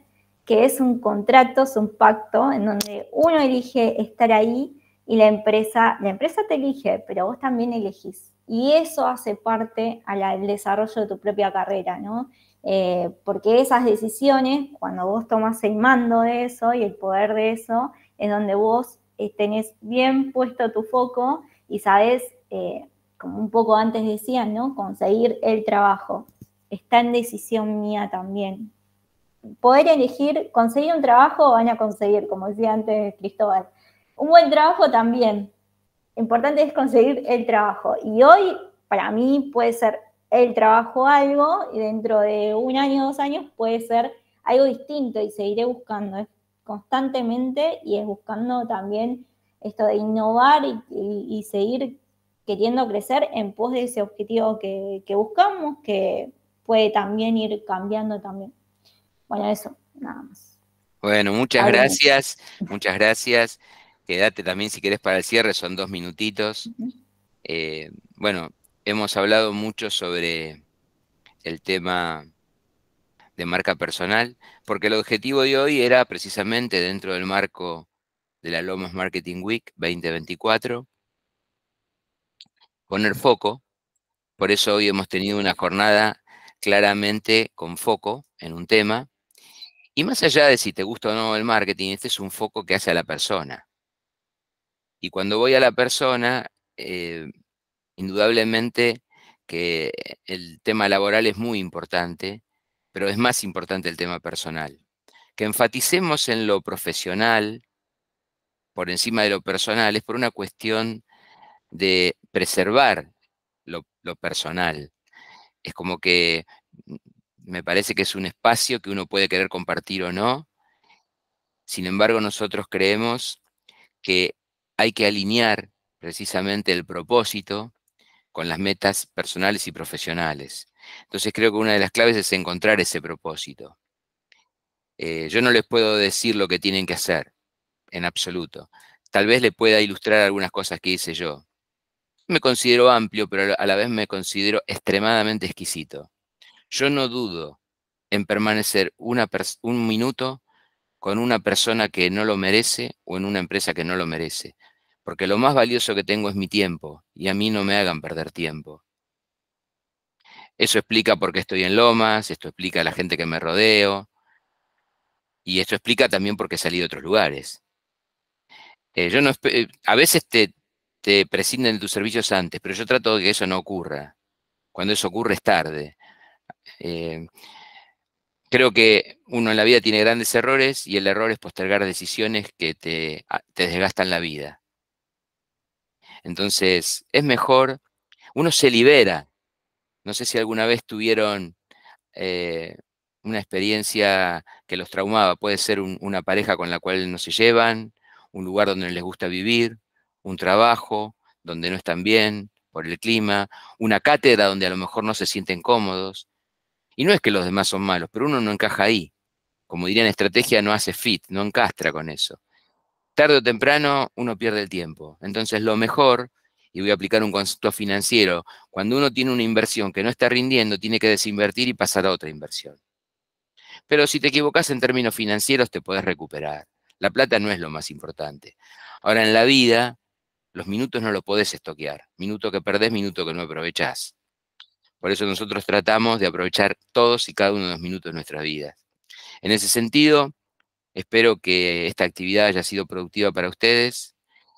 que es un contrato, es un pacto en donde uno elige estar ahí y la empresa, la empresa te elige, pero vos también elegís. Y eso hace parte al desarrollo de tu propia carrera, ¿no? Eh, porque esas decisiones, cuando vos tomas el mando de eso y el poder de eso, es donde vos eh, tenés bien puesto tu foco y sabes, eh, como un poco antes decían, ¿no? Conseguir el trabajo. Está en decisión mía también. Poder elegir, conseguir un trabajo van a conseguir, como decía antes Cristóbal. Un buen trabajo también. importante es conseguir el trabajo. Y hoy, para mí, puede ser el trabajo algo y dentro de un año, dos años puede ser algo distinto y seguiré buscando constantemente y es buscando también esto de innovar y, seguir queriendo crecer en pos de ese objetivo que, buscamos, que puede también ir cambiando también. Bueno, eso, nada más. Bueno, muchas gracias, muchas gracias. Quédate también si quieres para el cierre, son dos minutitos. Eh, bueno, hemos hablado mucho sobre el tema de marca personal, porque el objetivo de hoy era precisamente dentro del marco de la Lomas Marketing Week 2024, poner foco, por eso hoy hemos tenido una jornada claramente con foco en un tema, y más allá de si te gusta o no el marketing, este es un foco que hace a la persona. Y cuando voy a la persona, eh, indudablemente que el tema laboral es muy importante, pero es más importante el tema personal. Que enfaticemos en lo profesional, por encima de lo personal, es por una cuestión de preservar lo, personal. Es como que mm, me parece que es un espacio que uno puede querer compartir o no. Sin embargo, nosotros creemos que hay que alinear precisamente el propósito con las metas personales y profesionales. Entonces creo que una de las claves es encontrar ese propósito. Eh, yo no les puedo decir lo que tienen que hacer en absoluto. Tal vez le pueda ilustrar algunas cosas que hice yo. Me considero amplio, pero a la vez me considero extremadamente exquisito. Yo no dudo en permanecer un minuto con una persona que no lo merece o en una empresa que no lo merece, porque lo más valioso que tengo es mi tiempo y a mí no me hagan perder tiempo. Eso explica por qué estoy en Lomas, esto explica a la gente que me rodeo, y esto explica también por qué salí de otros lugares. Eh, yo eh, a veces te, prescinden de tus servicios antes, pero yo trato de que eso no ocurra. Cuando eso ocurre es tarde. Eh, creo que uno en la vida tiene grandes errores y el error es postergar decisiones que te, ah, desgastan la vida. Entonces, es mejor, uno se libera. No sé si alguna vez tuvieron una experiencia que los traumaba. Puede ser una pareja con la cual no se llevan, un lugar donde no les gusta vivir, un trabajo donde no están bien por el clima, una cátedra donde a lo mejor no se sienten cómodos. Y no es que los demás son malos, pero uno no encaja ahí. Como dirían, estrategia no hace fit, no encastra con eso. Tarde o temprano uno pierde el tiempo. Entonces lo mejor, y voy a aplicar un concepto financiero, cuando uno tiene una inversión que no está rindiendo, tiene que desinvertir y pasar a otra inversión. Pero si te equivocas en términos financieros, te podés recuperar. La plata no es lo más importante. Ahora, en la vida, los minutos no los podés estoquear. Minuto que perdés, minuto que no aprovechás. Por eso nosotros tratamos de aprovechar todos y cada uno de los minutos de nuestras vidas. En ese sentido, espero que esta actividad haya sido productiva para ustedes.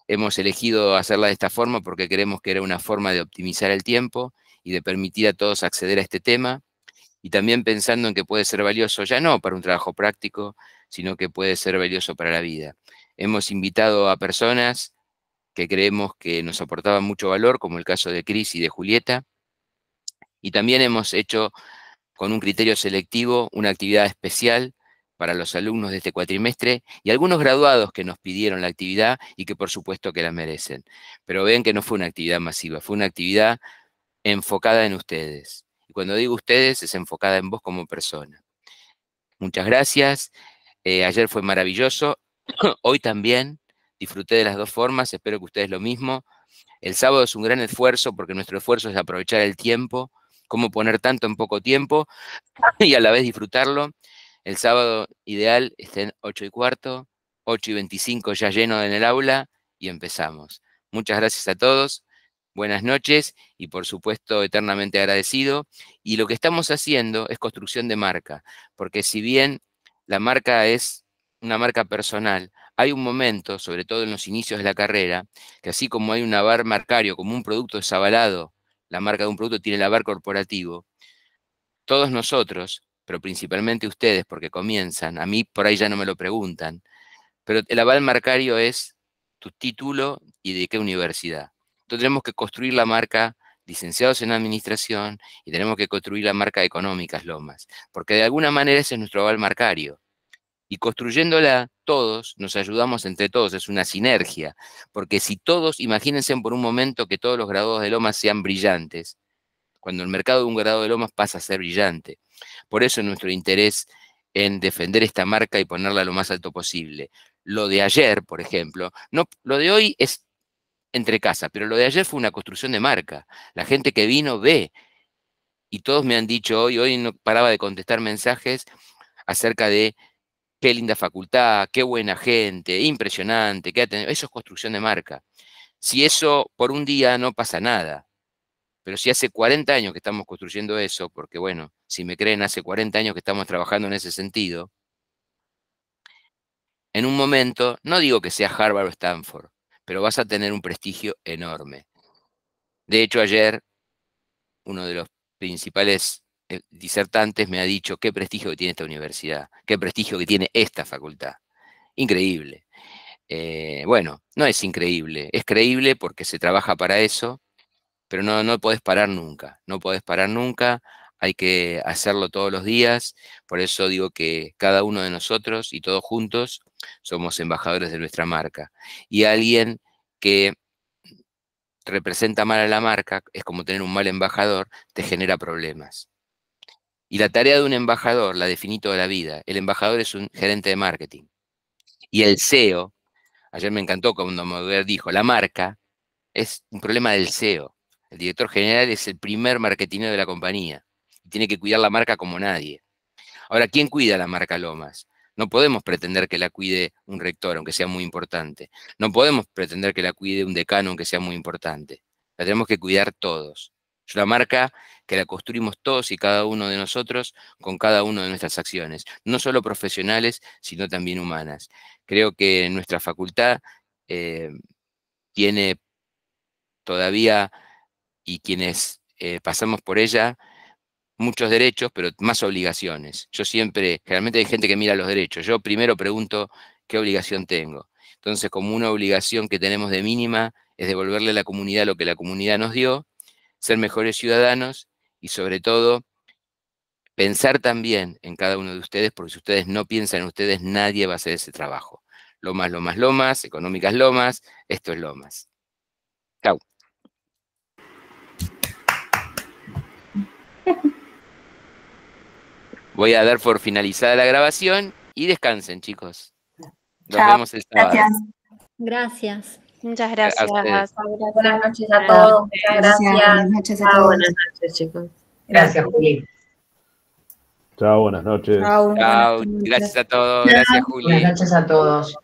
Hemos elegido hacerla de esta forma porque creemos que era una forma de optimizar el tiempo y de permitir a todos acceder a este tema. Y también pensando en que puede ser valioso ya no para un trabajo práctico, sino que puede ser valioso para la vida. Hemos invitado a personas que creemos que nos aportaban mucho valor, como el caso de Cris y de Julieta, y también hemos hecho con un criterio selectivo una actividad especial para los alumnos de este cuatrimestre y algunos graduados que nos pidieron la actividad y que por supuesto que la merecen. Pero vean que no fue una actividad masiva, fue una actividad enfocada en ustedes. Y cuando digo ustedes, es enfocada en vos como persona. Muchas gracias. Eh, ayer fue maravilloso, hoy también disfruté de las dos formas, espero que ustedes lo mismo. El sábado es un gran esfuerzo porque nuestro esfuerzo es aprovechar el tiempo, cómo poner tanto en poco tiempo y a la vez disfrutarlo. El sábado ideal está en 8 y cuarto, 8 y 25 ya lleno en el aula y empezamos. Muchas gracias a todos, buenas noches y por supuesto eternamente agradecido. Y lo que estamos haciendo es construcción de marca, porque si bien la marca es una marca personal. Hay un momento, sobre todo en los inicios de la carrera, que así como hay un avar marcario, como un producto desavalado, la marca de un producto tiene el avar corporativo, todos nosotros, pero principalmente ustedes, porque comienzan, a mí por ahí ya no me lo preguntan, pero el aval marcario es tu título y de qué universidad. Entonces tenemos que construir la marca licenciados en administración y tenemos que construir la marca económicas Lomas, porque de alguna manera ese es nuestro aval marcario. Y construyéndola todos, nos ayudamos entre todos, es una sinergia, porque si todos, imagínense por un momento que todos los graduados de Lomas sean brillantes, cuando el mercado de un grado de Lomas pasa a ser brillante. Por eso nuestro interés en defender esta marca y ponerla lo más alto posible. Lo de ayer, por ejemplo, no, lo de hoy es entre casa, pero lo de ayer fue una construcción de marca. La gente que vino ve. Y todos me han dicho hoy, hoy no paraba de contestar mensajes acerca de qué linda facultad, qué buena gente, impresionante, qué Eso es construcción de marca. Si eso por un día no pasa nada, pero si hace 40 años que estamos construyendo eso, porque bueno, si me creen, hace 40 años que estamos trabajando en ese sentido, en un momento, no digo que sea Harvard o Stanford, pero vas a tener un prestigio enorme. De hecho, ayer uno de los principales eh, disertantes me ha dicho qué prestigio que tiene esta universidad, qué prestigio que tiene esta facultad. Increíble. Eh, bueno, no es increíble, es creíble porque se trabaja para eso, pero no, no podés parar nunca, no podés parar nunca, hay que hacerlo todos los días, por eso digo que cada uno de nosotros y todos juntos somos embajadores de nuestra marca. Y alguien que representa mal a la marca es como tener un mal embajador, te genera problemas. Y la tarea de un embajador la definí toda la vida. El embajador es un gerente de marketing. Y el CEO, ayer me encantó cuando Moder dijo, la marca es un problema del CEO. El director general es el primer marketing de la compañía tiene que cuidar la marca como nadie. Ahora, ¿quién cuida la marca Lomas? No podemos pretender que la cuide un rector, aunque sea muy importante. No podemos pretender que la cuide un decano, aunque sea muy importante. La tenemos que cuidar todos. Es una marca que la construimos todos y cada uno de nosotros con cada una de nuestras acciones, no solo profesionales, sino también humanas. Creo que nuestra facultad eh, tiene todavía, y quienes eh, pasamos por ella, muchos derechos, pero más obligaciones. Yo siempre, generalmente hay gente que mira los derechos. Yo primero pregunto qué obligación tengo. Entonces, como una obligación que tenemos de mínima es devolverle a la comunidad lo que la comunidad nos dio, ser mejores ciudadanos y sobre todo pensar también en cada uno de ustedes, porque si ustedes no piensan en ustedes, nadie va a hacer ese trabajo. Lomas, lomas, lomas, económicas lomas, esto es lomas. Chau voy a dar por finalizada la grabación y descansen, chicos. Nos vemos el sábado. Gracias. Muchas gracias. Buenas noches a todos. Muchas gracias. Buenas noches a todos. Buenas noches, chicos. Gracias, Juli. Chao, buenas noches. Chao, gracias a todos. Gracias, Juli. Buenas noches a todos.